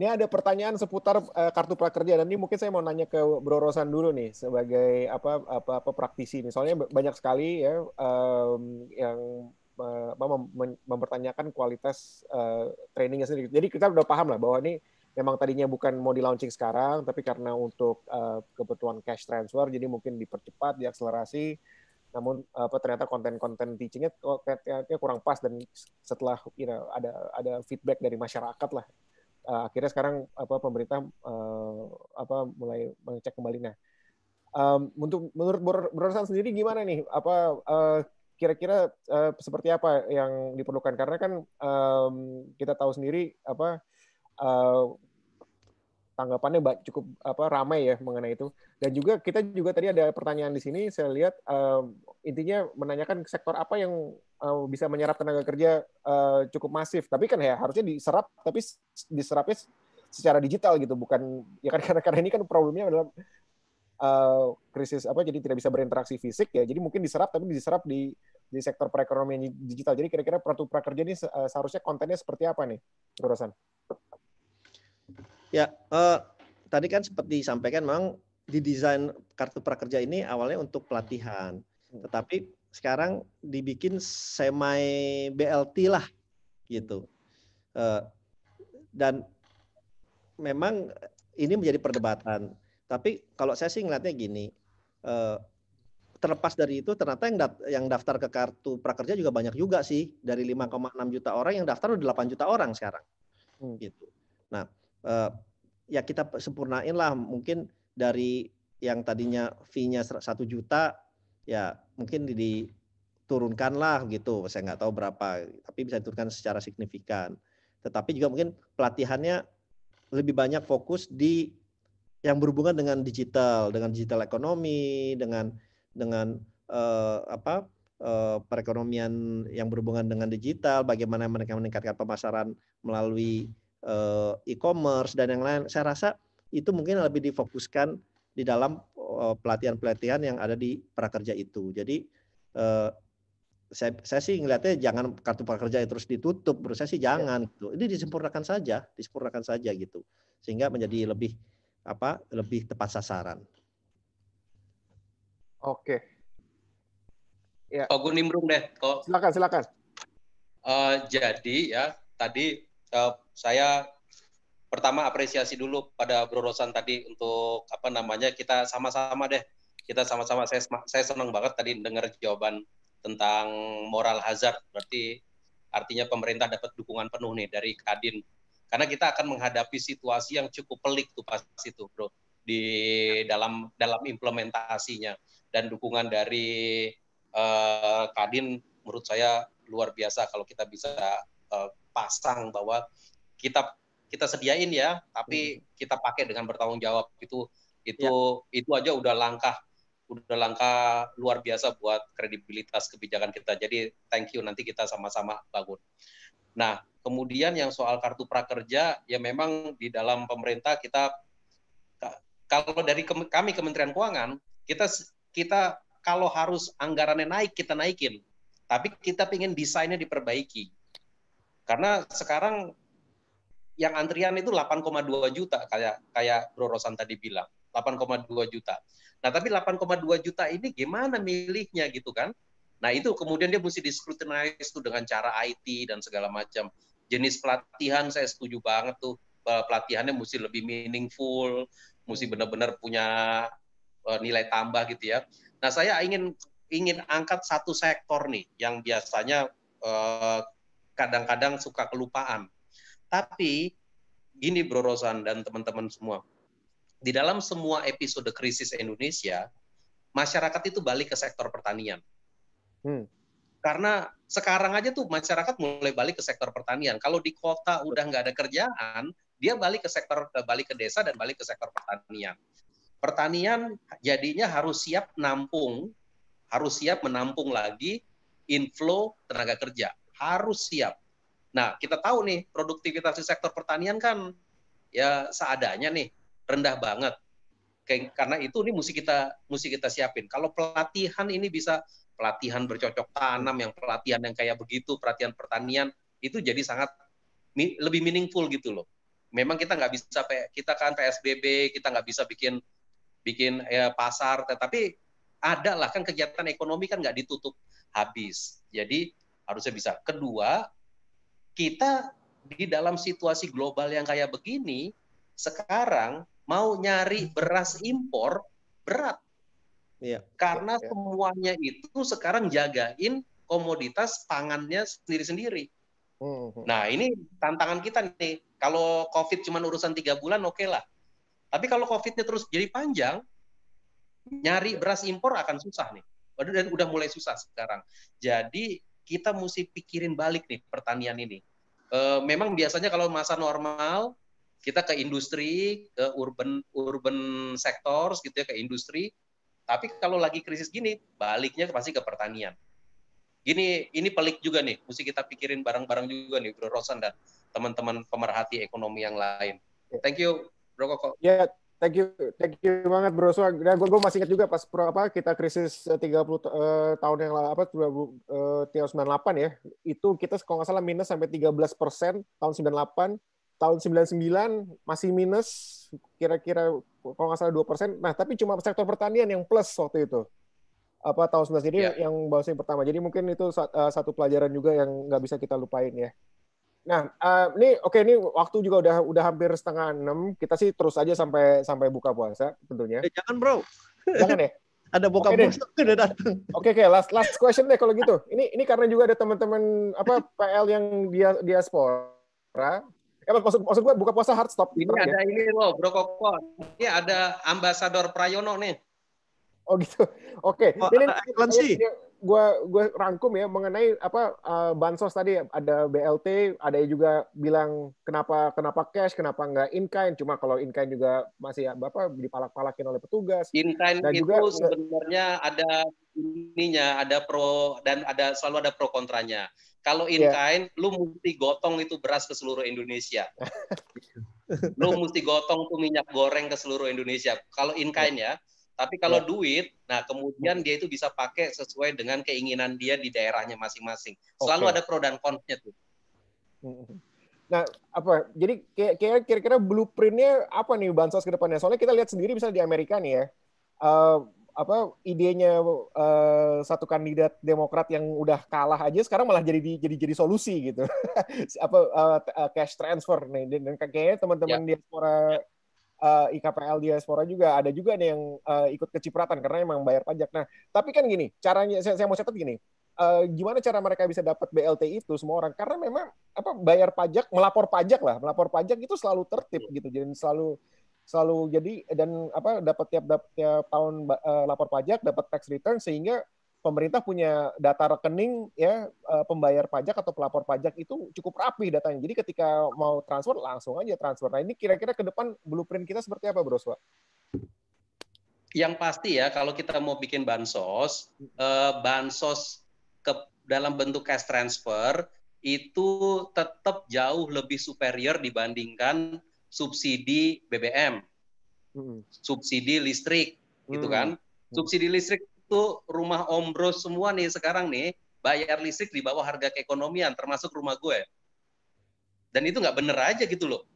ini ada pertanyaan seputar uh, kartu prakerja dan ini mungkin saya mau nanya ke Bro Rosan dulu nih sebagai apa apa, apa praktisi nih. Soalnya banyak sekali ya um, yang uh, mem mempertanyakan kualitas uh, trainingnya sendiri. Jadi kita udah paham lah bahwa ini memang tadinya bukan mau di launching sekarang, tapi karena untuk uh, kebutuhan cash transfer, jadi mungkin dipercepat, diakselerasi. Namun apa ternyata konten-konten teachingnya kok kurang pas dan setelah you know, ada ada feedback dari masyarakat lah uh, akhirnya sekarang apa pemerintah uh, apa mulai mengecek kembali nah um, untuk menurut Borosan sendiri gimana nih apa uh, kira-kira uh, seperti apa yang diperlukan karena kan um, kita tahu sendiri apa uh, tanggapannya cukup apa ramai ya mengenai itu dan juga kita juga tadi ada pertanyaan di sini saya lihat uh, intinya menanyakan sektor apa yang uh, bisa menyerap tenaga kerja uh, cukup masif. Tapi kan ya harusnya diserap tapi diserapnya secara digital gitu bukan ya kan karena karena ini kan problemnya adalah uh, krisis apa jadi tidak bisa berinteraksi fisik ya. Jadi mungkin diserap tapi diserap di di sektor perekonomian digital. Jadi kira-kira produk prakerja ini seharusnya kontennya seperti apa nih, Rosan? Ya, uh, tadi kan seperti disampaikan memang di desain kartu prakerja ini awalnya untuk pelatihan, hmm. tetapi sekarang dibikin semi BLT lah gitu. Eh, dan memang ini menjadi perdebatan. Tapi kalau saya sih ngeliatnya gini, eh, terlepas dari itu ternyata yang daftar ke kartu prakerja juga banyak juga sih dari 5,6 juta orang yang daftar udah 8 juta orang sekarang hmm. gitu nah eh, ya kita sempurnain lah mungkin dari yang tadinya fee-nya satu juta ya mungkin diturunkanlah gitu saya nggak tahu berapa tapi bisa diturunkan secara signifikan tetapi juga mungkin pelatihannya lebih banyak fokus di yang berhubungan dengan digital dengan digital ekonomi dengan dengan eh, apa eh, perekonomian yang berhubungan dengan digital bagaimana mereka meningkatkan pemasaran melalui eh, e-commerce dan yang lain saya rasa itu mungkin lebih difokuskan di dalam eh, pelatihan-pelatihan yang ada di prakerja itu. Jadi eh, saya, saya sih ngelihatnya jangan kartu prakerja itu terus ditutup. Menurut saya sih iya. jangan. Ya. Gitu. Ini disempurnakan saja, disempurnakan saja gitu, sehingga menjadi lebih apa lebih tepat sasaran. Oke. Ya. Kok gue nimbrung deh. Kok. Silakan silakan. Uh, jadi ya tadi uh, saya pertama apresiasi dulu pada Bro Rosan tadi untuk apa namanya kita sama-sama deh kita sama-sama saya saya senang banget tadi dengar jawaban tentang moral hazard berarti artinya pemerintah dapat dukungan penuh nih dari Kadin karena kita akan menghadapi situasi yang cukup pelik tuh pas itu bro di dalam dalam implementasinya dan dukungan dari uh, Kadin menurut saya luar biasa kalau kita bisa uh, pasang bahwa kita kita sediain ya, tapi hmm. kita pakai dengan bertanggung jawab itu itu ya. itu aja udah langkah udah langkah luar biasa buat kredibilitas kebijakan kita. Jadi thank you nanti kita sama-sama bangun. Nah, kemudian yang soal kartu prakerja ya memang di dalam pemerintah kita kalau dari kami Kementerian Keuangan kita kita kalau harus anggarannya naik kita naikin, tapi kita ingin desainnya diperbaiki. Karena sekarang yang antrian itu 8,2 juta kayak kayak Bro Rosan tadi bilang 8,2 juta. Nah tapi 8,2 juta ini gimana milihnya gitu kan? Nah itu kemudian dia mesti diskrutinasi tuh dengan cara IT dan segala macam. Jenis pelatihan saya setuju banget tuh pelatihannya mesti lebih meaningful, mesti benar-benar punya e, nilai tambah gitu ya. Nah saya ingin ingin angkat satu sektor nih yang biasanya e, kadang-kadang suka kelupaan tapi gini Bro Rosan dan teman-teman semua. Di dalam semua episode krisis Indonesia, masyarakat itu balik ke sektor pertanian. Hmm. Karena sekarang aja tuh masyarakat mulai balik ke sektor pertanian. Kalau di kota udah nggak ada kerjaan, dia balik ke sektor eh, balik ke desa dan balik ke sektor pertanian. Pertanian jadinya harus siap nampung, harus siap menampung lagi inflow tenaga kerja. Harus siap. Nah, kita tahu nih produktivitas di sektor pertanian kan ya seadanya nih, rendah banget. Karena itu nih mesti kita mesti kita siapin. Kalau pelatihan ini bisa pelatihan bercocok tanam yang pelatihan yang kayak begitu, pelatihan pertanian itu jadi sangat lebih meaningful gitu loh. Memang kita nggak bisa kita kan PSBB, kita nggak bisa bikin bikin ya, pasar, tetapi ada lah kan kegiatan ekonomi kan nggak ditutup habis. Jadi harusnya bisa. Kedua, kita di dalam situasi global yang kayak begini, sekarang mau nyari beras impor berat. Iya. Karena iya. semuanya itu sekarang jagain komoditas pangannya sendiri-sendiri. Hmm. Nah ini tantangan kita nih. Kalau COVID cuma urusan tiga bulan, oke okay lah. Tapi kalau COVID-nya terus jadi panjang, nyari beras impor akan susah nih. Waduh, Dan udah mulai susah sekarang. Jadi kita mesti pikirin balik nih pertanian ini. Eh, memang biasanya kalau masa normal kita ke industri, ke urban urban sectors gitu ya ke industri. Tapi kalau lagi krisis gini, baliknya pasti ke pertanian. Gini, ini pelik juga nih, mesti kita pikirin barang-barang juga nih, Bro Rosan dan teman-teman pemerhati ekonomi yang lain. Thank you, Bro Koko. Ya, Thank you, thank you banget Bro Swag. Dan gue, masih ingat juga pas pro, apa kita krisis 30 eh, puluh eh, tahun yang lalu apa eh, sembilan uh, delapan ya. Itu kita kalau nggak salah minus sampai 13 persen tahun 98, tahun 99 masih minus kira-kira kalau nggak salah 2 persen. Nah tapi cuma sektor pertanian yang plus waktu itu apa tahun 19 jadi yeah. yang bahasa yang pertama. Jadi mungkin itu satu pelajaran juga yang nggak bisa kita lupain ya. Nah, uh, ini oke okay, ini waktu juga udah udah hampir setengah enam. Kita sih terus aja sampai sampai buka puasa tentunya. Eh, jangan bro. Jangan ya. ada buka okay, puasa udah datang. Oke okay, oke okay, last last question deh kalau gitu. Ini ini karena juga ada teman-teman apa PL yang dia diaspora. Ya, maksud, maksud gue buka puasa hard stop. Ini ada ya. ini loh, Bro Koko Ini ada ambasador Prayono nih. Oh gitu. Oke. Okay. Oh, ini, ini, eh, gua gua rangkum ya mengenai apa uh, bansos tadi ada BLT, ada juga bilang kenapa kenapa cash, kenapa nggak in kind. Cuma kalau in kind juga masih ya, Bapak dipalak-palakin oleh petugas. In kind itu juga, sebenarnya ada ininya, ada pro dan ada selalu ada pro kontranya. Kalau iya. in yeah. lu mesti gotong itu beras ke seluruh Indonesia. lu mesti gotong tuh minyak goreng ke seluruh Indonesia. Kalau in kind ya, tapi kalau ya. duit, nah kemudian hmm. dia itu bisa pakai sesuai dengan keinginan dia di daerahnya masing-masing. Selalu okay. ada pro dan konnya tuh. Hmm. Nah, apa? Jadi kira-kira blueprintnya apa nih bansos ke depannya? Soalnya kita lihat sendiri misalnya di Amerika nih ya, uh, apa idenya uh, satu kandidat Demokrat yang udah kalah aja sekarang malah jadi jadi jadi solusi gitu. apa uh, cash transfer nih dan kayaknya teman-teman ya. diaspora ya uh, eh, IKPL diaspora juga ada juga nih yang uh, ikut kecipratan karena emang bayar pajak. Nah, tapi kan gini, caranya saya, saya mau catat gini. Uh, gimana cara mereka bisa dapat BLT itu semua orang karena memang apa bayar pajak melapor pajak lah melapor pajak itu selalu tertib iya. gitu jadi selalu selalu jadi dan apa dapat tiap, tiap tiap tahun uh, lapor pajak dapat tax return sehingga pemerintah punya data rekening ya eh, pembayar pajak atau pelapor pajak itu cukup rapi datanya. Jadi ketika mau transfer langsung aja transfer. Nah ini kira-kira ke depan blueprint kita seperti apa, Bro Swa? Yang pasti ya kalau kita mau bikin bansos, eh, bansos ke dalam bentuk cash transfer itu tetap jauh lebih superior dibandingkan subsidi BBM, hmm. subsidi listrik, gitu hmm. gitu kan? Hmm. Subsidi listrik itu rumah Om semua nih sekarang nih bayar listrik di bawah harga keekonomian termasuk rumah gue. Dan itu nggak bener aja gitu loh.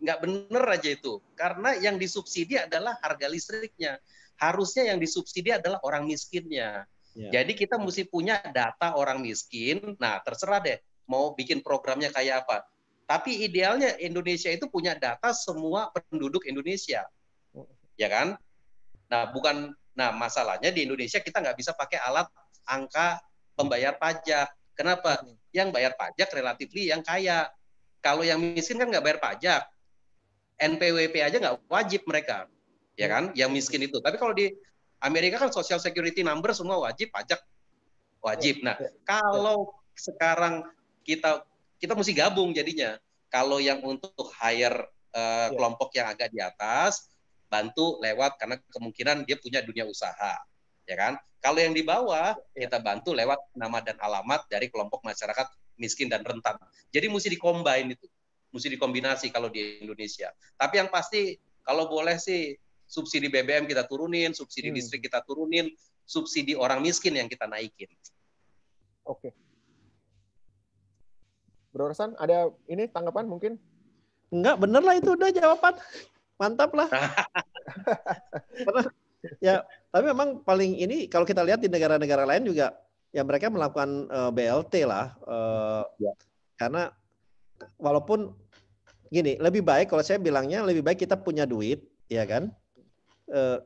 Nggak bener aja itu. Karena yang disubsidi adalah harga listriknya. Harusnya yang disubsidi adalah orang miskinnya. ya. Jadi kita mesti punya data orang miskin. Nah, terserah deh mau bikin programnya kayak apa. Tapi idealnya Indonesia itu punya data semua penduduk Indonesia. Oh. Ya kan? Nah, bukan Nah, masalahnya di Indonesia kita nggak bisa pakai alat angka pembayar pajak. Kenapa? Hmm. Yang bayar pajak relatif yang kaya. Kalau yang miskin kan nggak bayar pajak. NPWP aja nggak wajib mereka. Ya hmm. kan? Yang miskin itu. Tapi kalau di Amerika kan social security number semua wajib, pajak wajib. Ya, nah, ya, ya. kalau sekarang kita kita mesti gabung jadinya. Kalau yang untuk hire uh, kelompok yang agak di atas, bantu lewat karena kemungkinan dia punya dunia usaha, ya kan? Kalau yang di bawah iya. kita bantu lewat nama dan alamat dari kelompok masyarakat miskin dan rentan. Jadi mesti dikombain itu, mesti dikombinasi kalau di Indonesia. Tapi yang pasti kalau boleh sih subsidi BBM kita turunin, subsidi hmm. listrik kita turunin, subsidi orang miskin yang kita naikin. Oke. Bro Rosan, ada ini tanggapan mungkin? Enggak, bener lah itu udah jawaban mantap lah. Karena ya tapi memang paling ini kalau kita lihat di negara-negara lain juga ya mereka melakukan uh, eh, BLT lah uh, ya. karena walaupun gini lebih baik kalau saya bilangnya lebih baik kita punya duit ya kan uh,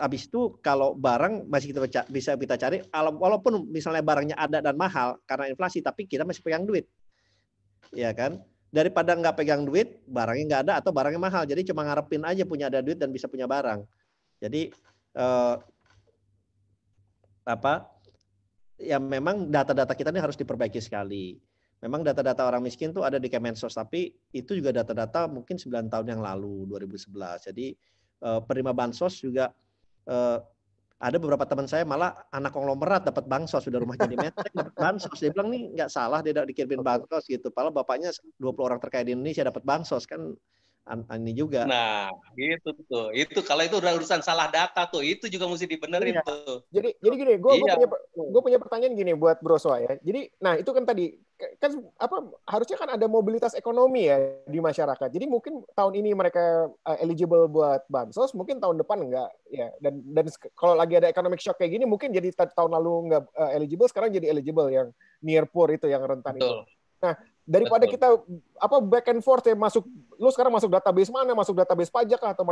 abis itu kalau barang masih kita bisa kita cari walaupun misalnya barangnya ada dan mahal karena inflasi tapi kita masih pegang duit ya kan daripada nggak pegang duit barangnya nggak ada atau barangnya mahal jadi cuma ngarepin aja punya ada duit dan bisa punya barang jadi eh, apa ya memang data-data kita ini harus diperbaiki sekali memang data-data orang miskin tuh ada di Kemensos tapi itu juga data-data mungkin 9 tahun yang lalu 2011 jadi eh, penerima bansos juga eh, ada beberapa teman saya malah anak konglomerat dapat bansos sudah rumah jadi metrik dapat bansos dia bilang nih nggak salah dia dikirimin bansos gitu padahal bapaknya 20 orang terkaya di Indonesia dapat bansos kan ini juga. Nah, itu tuh. Itu kalau itu udah urusan salah data tuh, itu juga mesti dibenerin iya. tuh. Jadi jadi gini, gue iya. punya gue punya pertanyaan gini buat Bro Soa ya. Jadi nah itu kan tadi kan apa harusnya kan ada mobilitas ekonomi ya di masyarakat. Jadi mungkin tahun ini mereka uh, eligible buat bansos, mungkin tahun depan enggak ya. Dan dan kalau lagi ada economic shock kayak gini mungkin jadi tahun lalu enggak uh, eligible, sekarang jadi eligible yang near poor itu yang rentan Betul. itu. Nah, daripada Betul. kita apa back and forth ya masuk lu sekarang masuk database mana masuk database pajak atau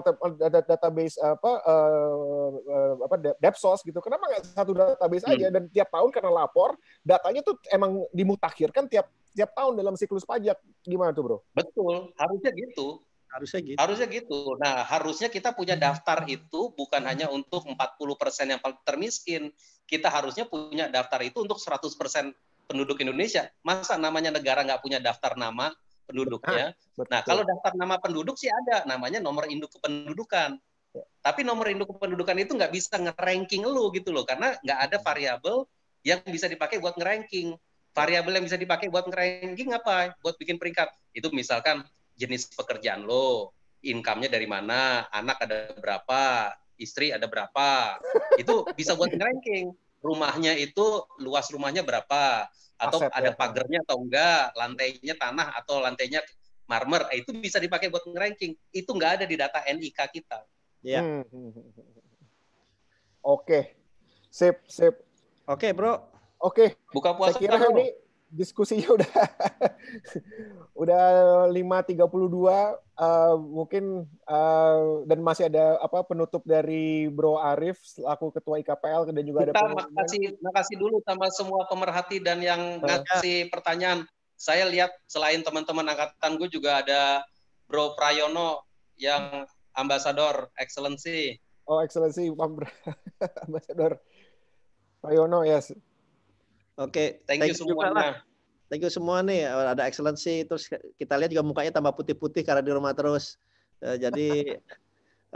database apa uh, uh, apa depsos gitu kenapa nggak satu database aja hmm. dan tiap tahun karena lapor datanya tuh emang dimutakhirkan tiap tiap tahun dalam siklus pajak gimana tuh bro betul harusnya gitu harusnya gitu harusnya gitu nah harusnya kita punya hmm. daftar itu bukan hmm. hanya untuk 40% yang paling termiskin kita harusnya punya daftar itu untuk 100% penduduk Indonesia. Masa namanya negara nggak punya daftar nama penduduknya? Ah, betul. Nah, kalau daftar nama penduduk sih ada, namanya nomor induk kependudukan. Ya. Tapi nomor induk kependudukan itu nggak bisa ngeranking lu gitu loh, karena nggak ada variabel yang bisa dipakai buat ngeranking. Variabel yang bisa dipakai buat ngeranking apa? Buat bikin peringkat. Itu misalkan jenis pekerjaan lo, income-nya dari mana, anak ada berapa, istri ada berapa. Itu bisa buat ngeranking rumahnya itu luas rumahnya berapa atau Aset, ada ya. pagernya atau enggak, lantainya tanah atau lantainya marmer, nah, itu bisa dipakai buat ngeranking. Itu enggak ada di data NIK kita. Ya. Hmm. Oke. Sip, sip. Oke, Bro. Oke. Buka puasa kira ini diskusinya udah udah 5.32 uh, eh, mungkin uh, dan masih ada apa penutup dari Bro Arif selaku ketua IKPL dan juga Kita ada terima kasih dulu sama semua pemerhati dan yang nah. ngasih pertanyaan. Saya lihat selain teman-teman angkatan gue juga ada Bro Prayono yang ambasador excellency. Oh, excellency ambasador Prayono, yes. Oke, okay. thank, thank you semuanya. Thank you semua nih, ada excellency terus kita lihat juga mukanya tambah putih-putih karena di rumah terus. Eh, jadi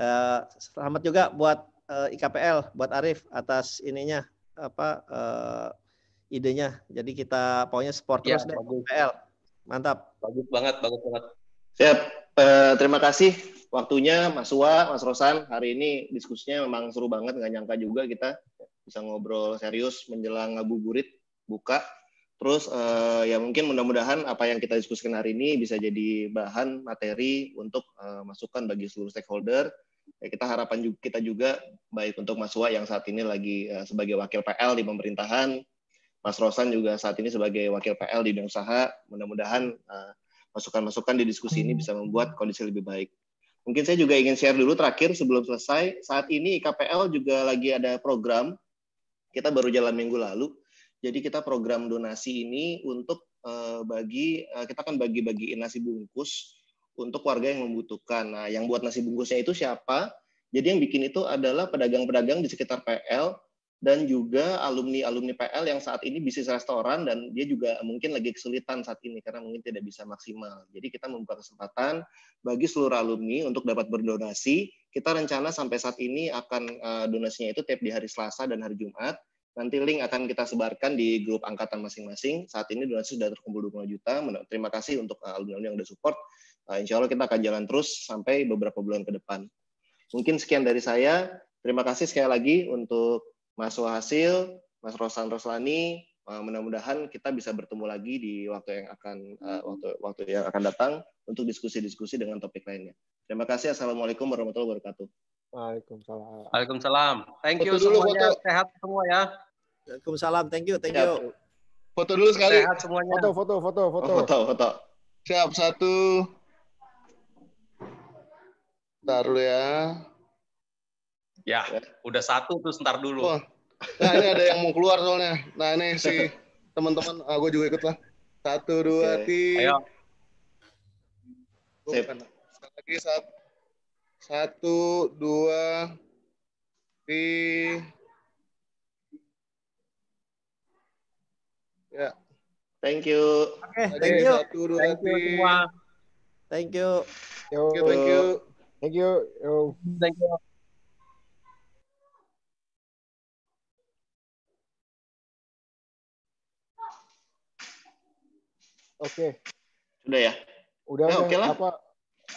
eh, selamat juga buat eh, IKPL, buat Arif atas ininya apa idenya. Jadi kita pokoknya support ya, terus IKPL. Mantap. Bagus banget, bagus banget. Siap. terima kasih waktunya Mas Suwa, Mas Rosan. Hari ini diskusinya memang seru banget, nggak nyangka juga kita bisa ngobrol serius menjelang ngabuburit buka terus uh, ya mungkin mudah-mudahan apa yang kita diskusikan hari ini bisa jadi bahan materi untuk uh, masukan bagi seluruh stakeholder ya, kita harapan juga, kita juga baik untuk Mas Wa yang saat ini lagi uh, sebagai wakil PL di pemerintahan Mas Rosan juga saat ini sebagai wakil PL di dunia usaha mudah-mudahan masukan masukan-masukan di diskusi ini bisa membuat kondisi lebih baik mungkin saya juga ingin share dulu terakhir sebelum selesai saat ini IKPL juga lagi ada program kita baru jalan minggu lalu jadi kita program donasi ini untuk eh, bagi eh, kita akan bagi bagi nasi bungkus untuk warga yang membutuhkan. Nah, yang buat nasi bungkusnya itu siapa? Jadi yang bikin itu adalah pedagang-pedagang di sekitar PL dan juga alumni-alumni PL yang saat ini bisnis restoran dan dia juga mungkin lagi kesulitan saat ini karena mungkin tidak bisa maksimal. Jadi kita membuka kesempatan bagi seluruh alumni untuk dapat berdonasi. Kita rencana sampai saat ini akan eh, donasinya itu tiap di hari Selasa dan hari Jumat. Nanti link akan kita sebarkan di grup angkatan masing-masing. Saat ini donasi sudah terkumpul 20 juta. Terima kasih untuk eh, alumni-alumni yang sudah support. Eh, insya Allah kita akan jalan terus sampai beberapa bulan ke depan. Mungkin sekian dari saya. Terima kasih sekali lagi untuk Mas Wahasil, Mas Rosan Roslani. Eh, mudah-mudahan kita bisa bertemu lagi di waktu yang akan waktu waktu yang akan datang untuk diskusi-diskusi dengan topik lainnya. Terima kasih. Assalamualaikum warahmatullahi wabarakatuh. Waalaikumsalam. Waalaikumsalam. Thank you foto dulu, semuanya. Sehat semua ya. Waalaikumsalam. Thank you, thank Siap. you. Foto dulu sekali. Sehat semuanya. Foto, foto, foto, oh, foto. Oh, foto, foto. Siap, satu. Ntar dulu ya. ya. Ya, udah satu terus ntar dulu. Oh. Nah, ini ada yang mau keluar soalnya. Nah, ini si teman-teman, ah, gue juga ikut lah. Satu, dua, tiga. Ayo. Sip. lagi, satu dua, tiga. Ya. Thank you. Oke, okay, thank you. Thank you semua. Thank you. Yo. Thank you. Thank you. Thank you. Yo. Thank you. Oke. Okay. Sudah ya? Udah. Nah, Oke okay lah. Apa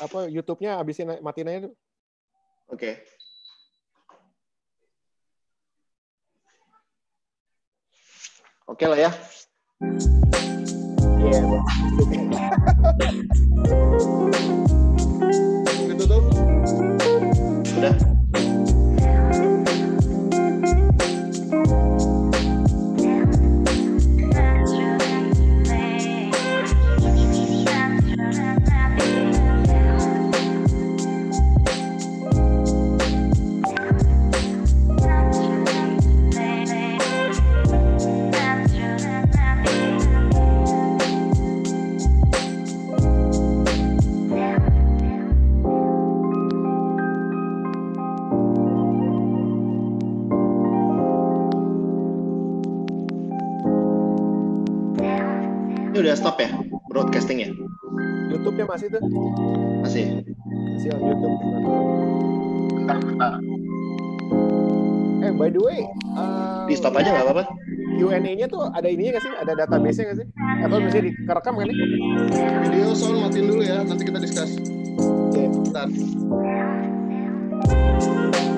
apa YouTube-nya habisin matiin aja tuh. Oke. Okay. Oke okay lah ya. Iya. Yeah. Ditutup. Sudah. udah stop ya broadcastingnya? YouTube-nya masih tuh? Masih. Masih on YouTube. Eh, by the way, uh, di stop aja nggak apa-apa. UNA-nya eh, tuh ada ininya nggak sih? Ada database-nya nggak sih? Atau bisa iya. direkam kan nih? Video sound matiin dulu ya, nanti kita discuss. Oke. Iya. Okay. Bentar.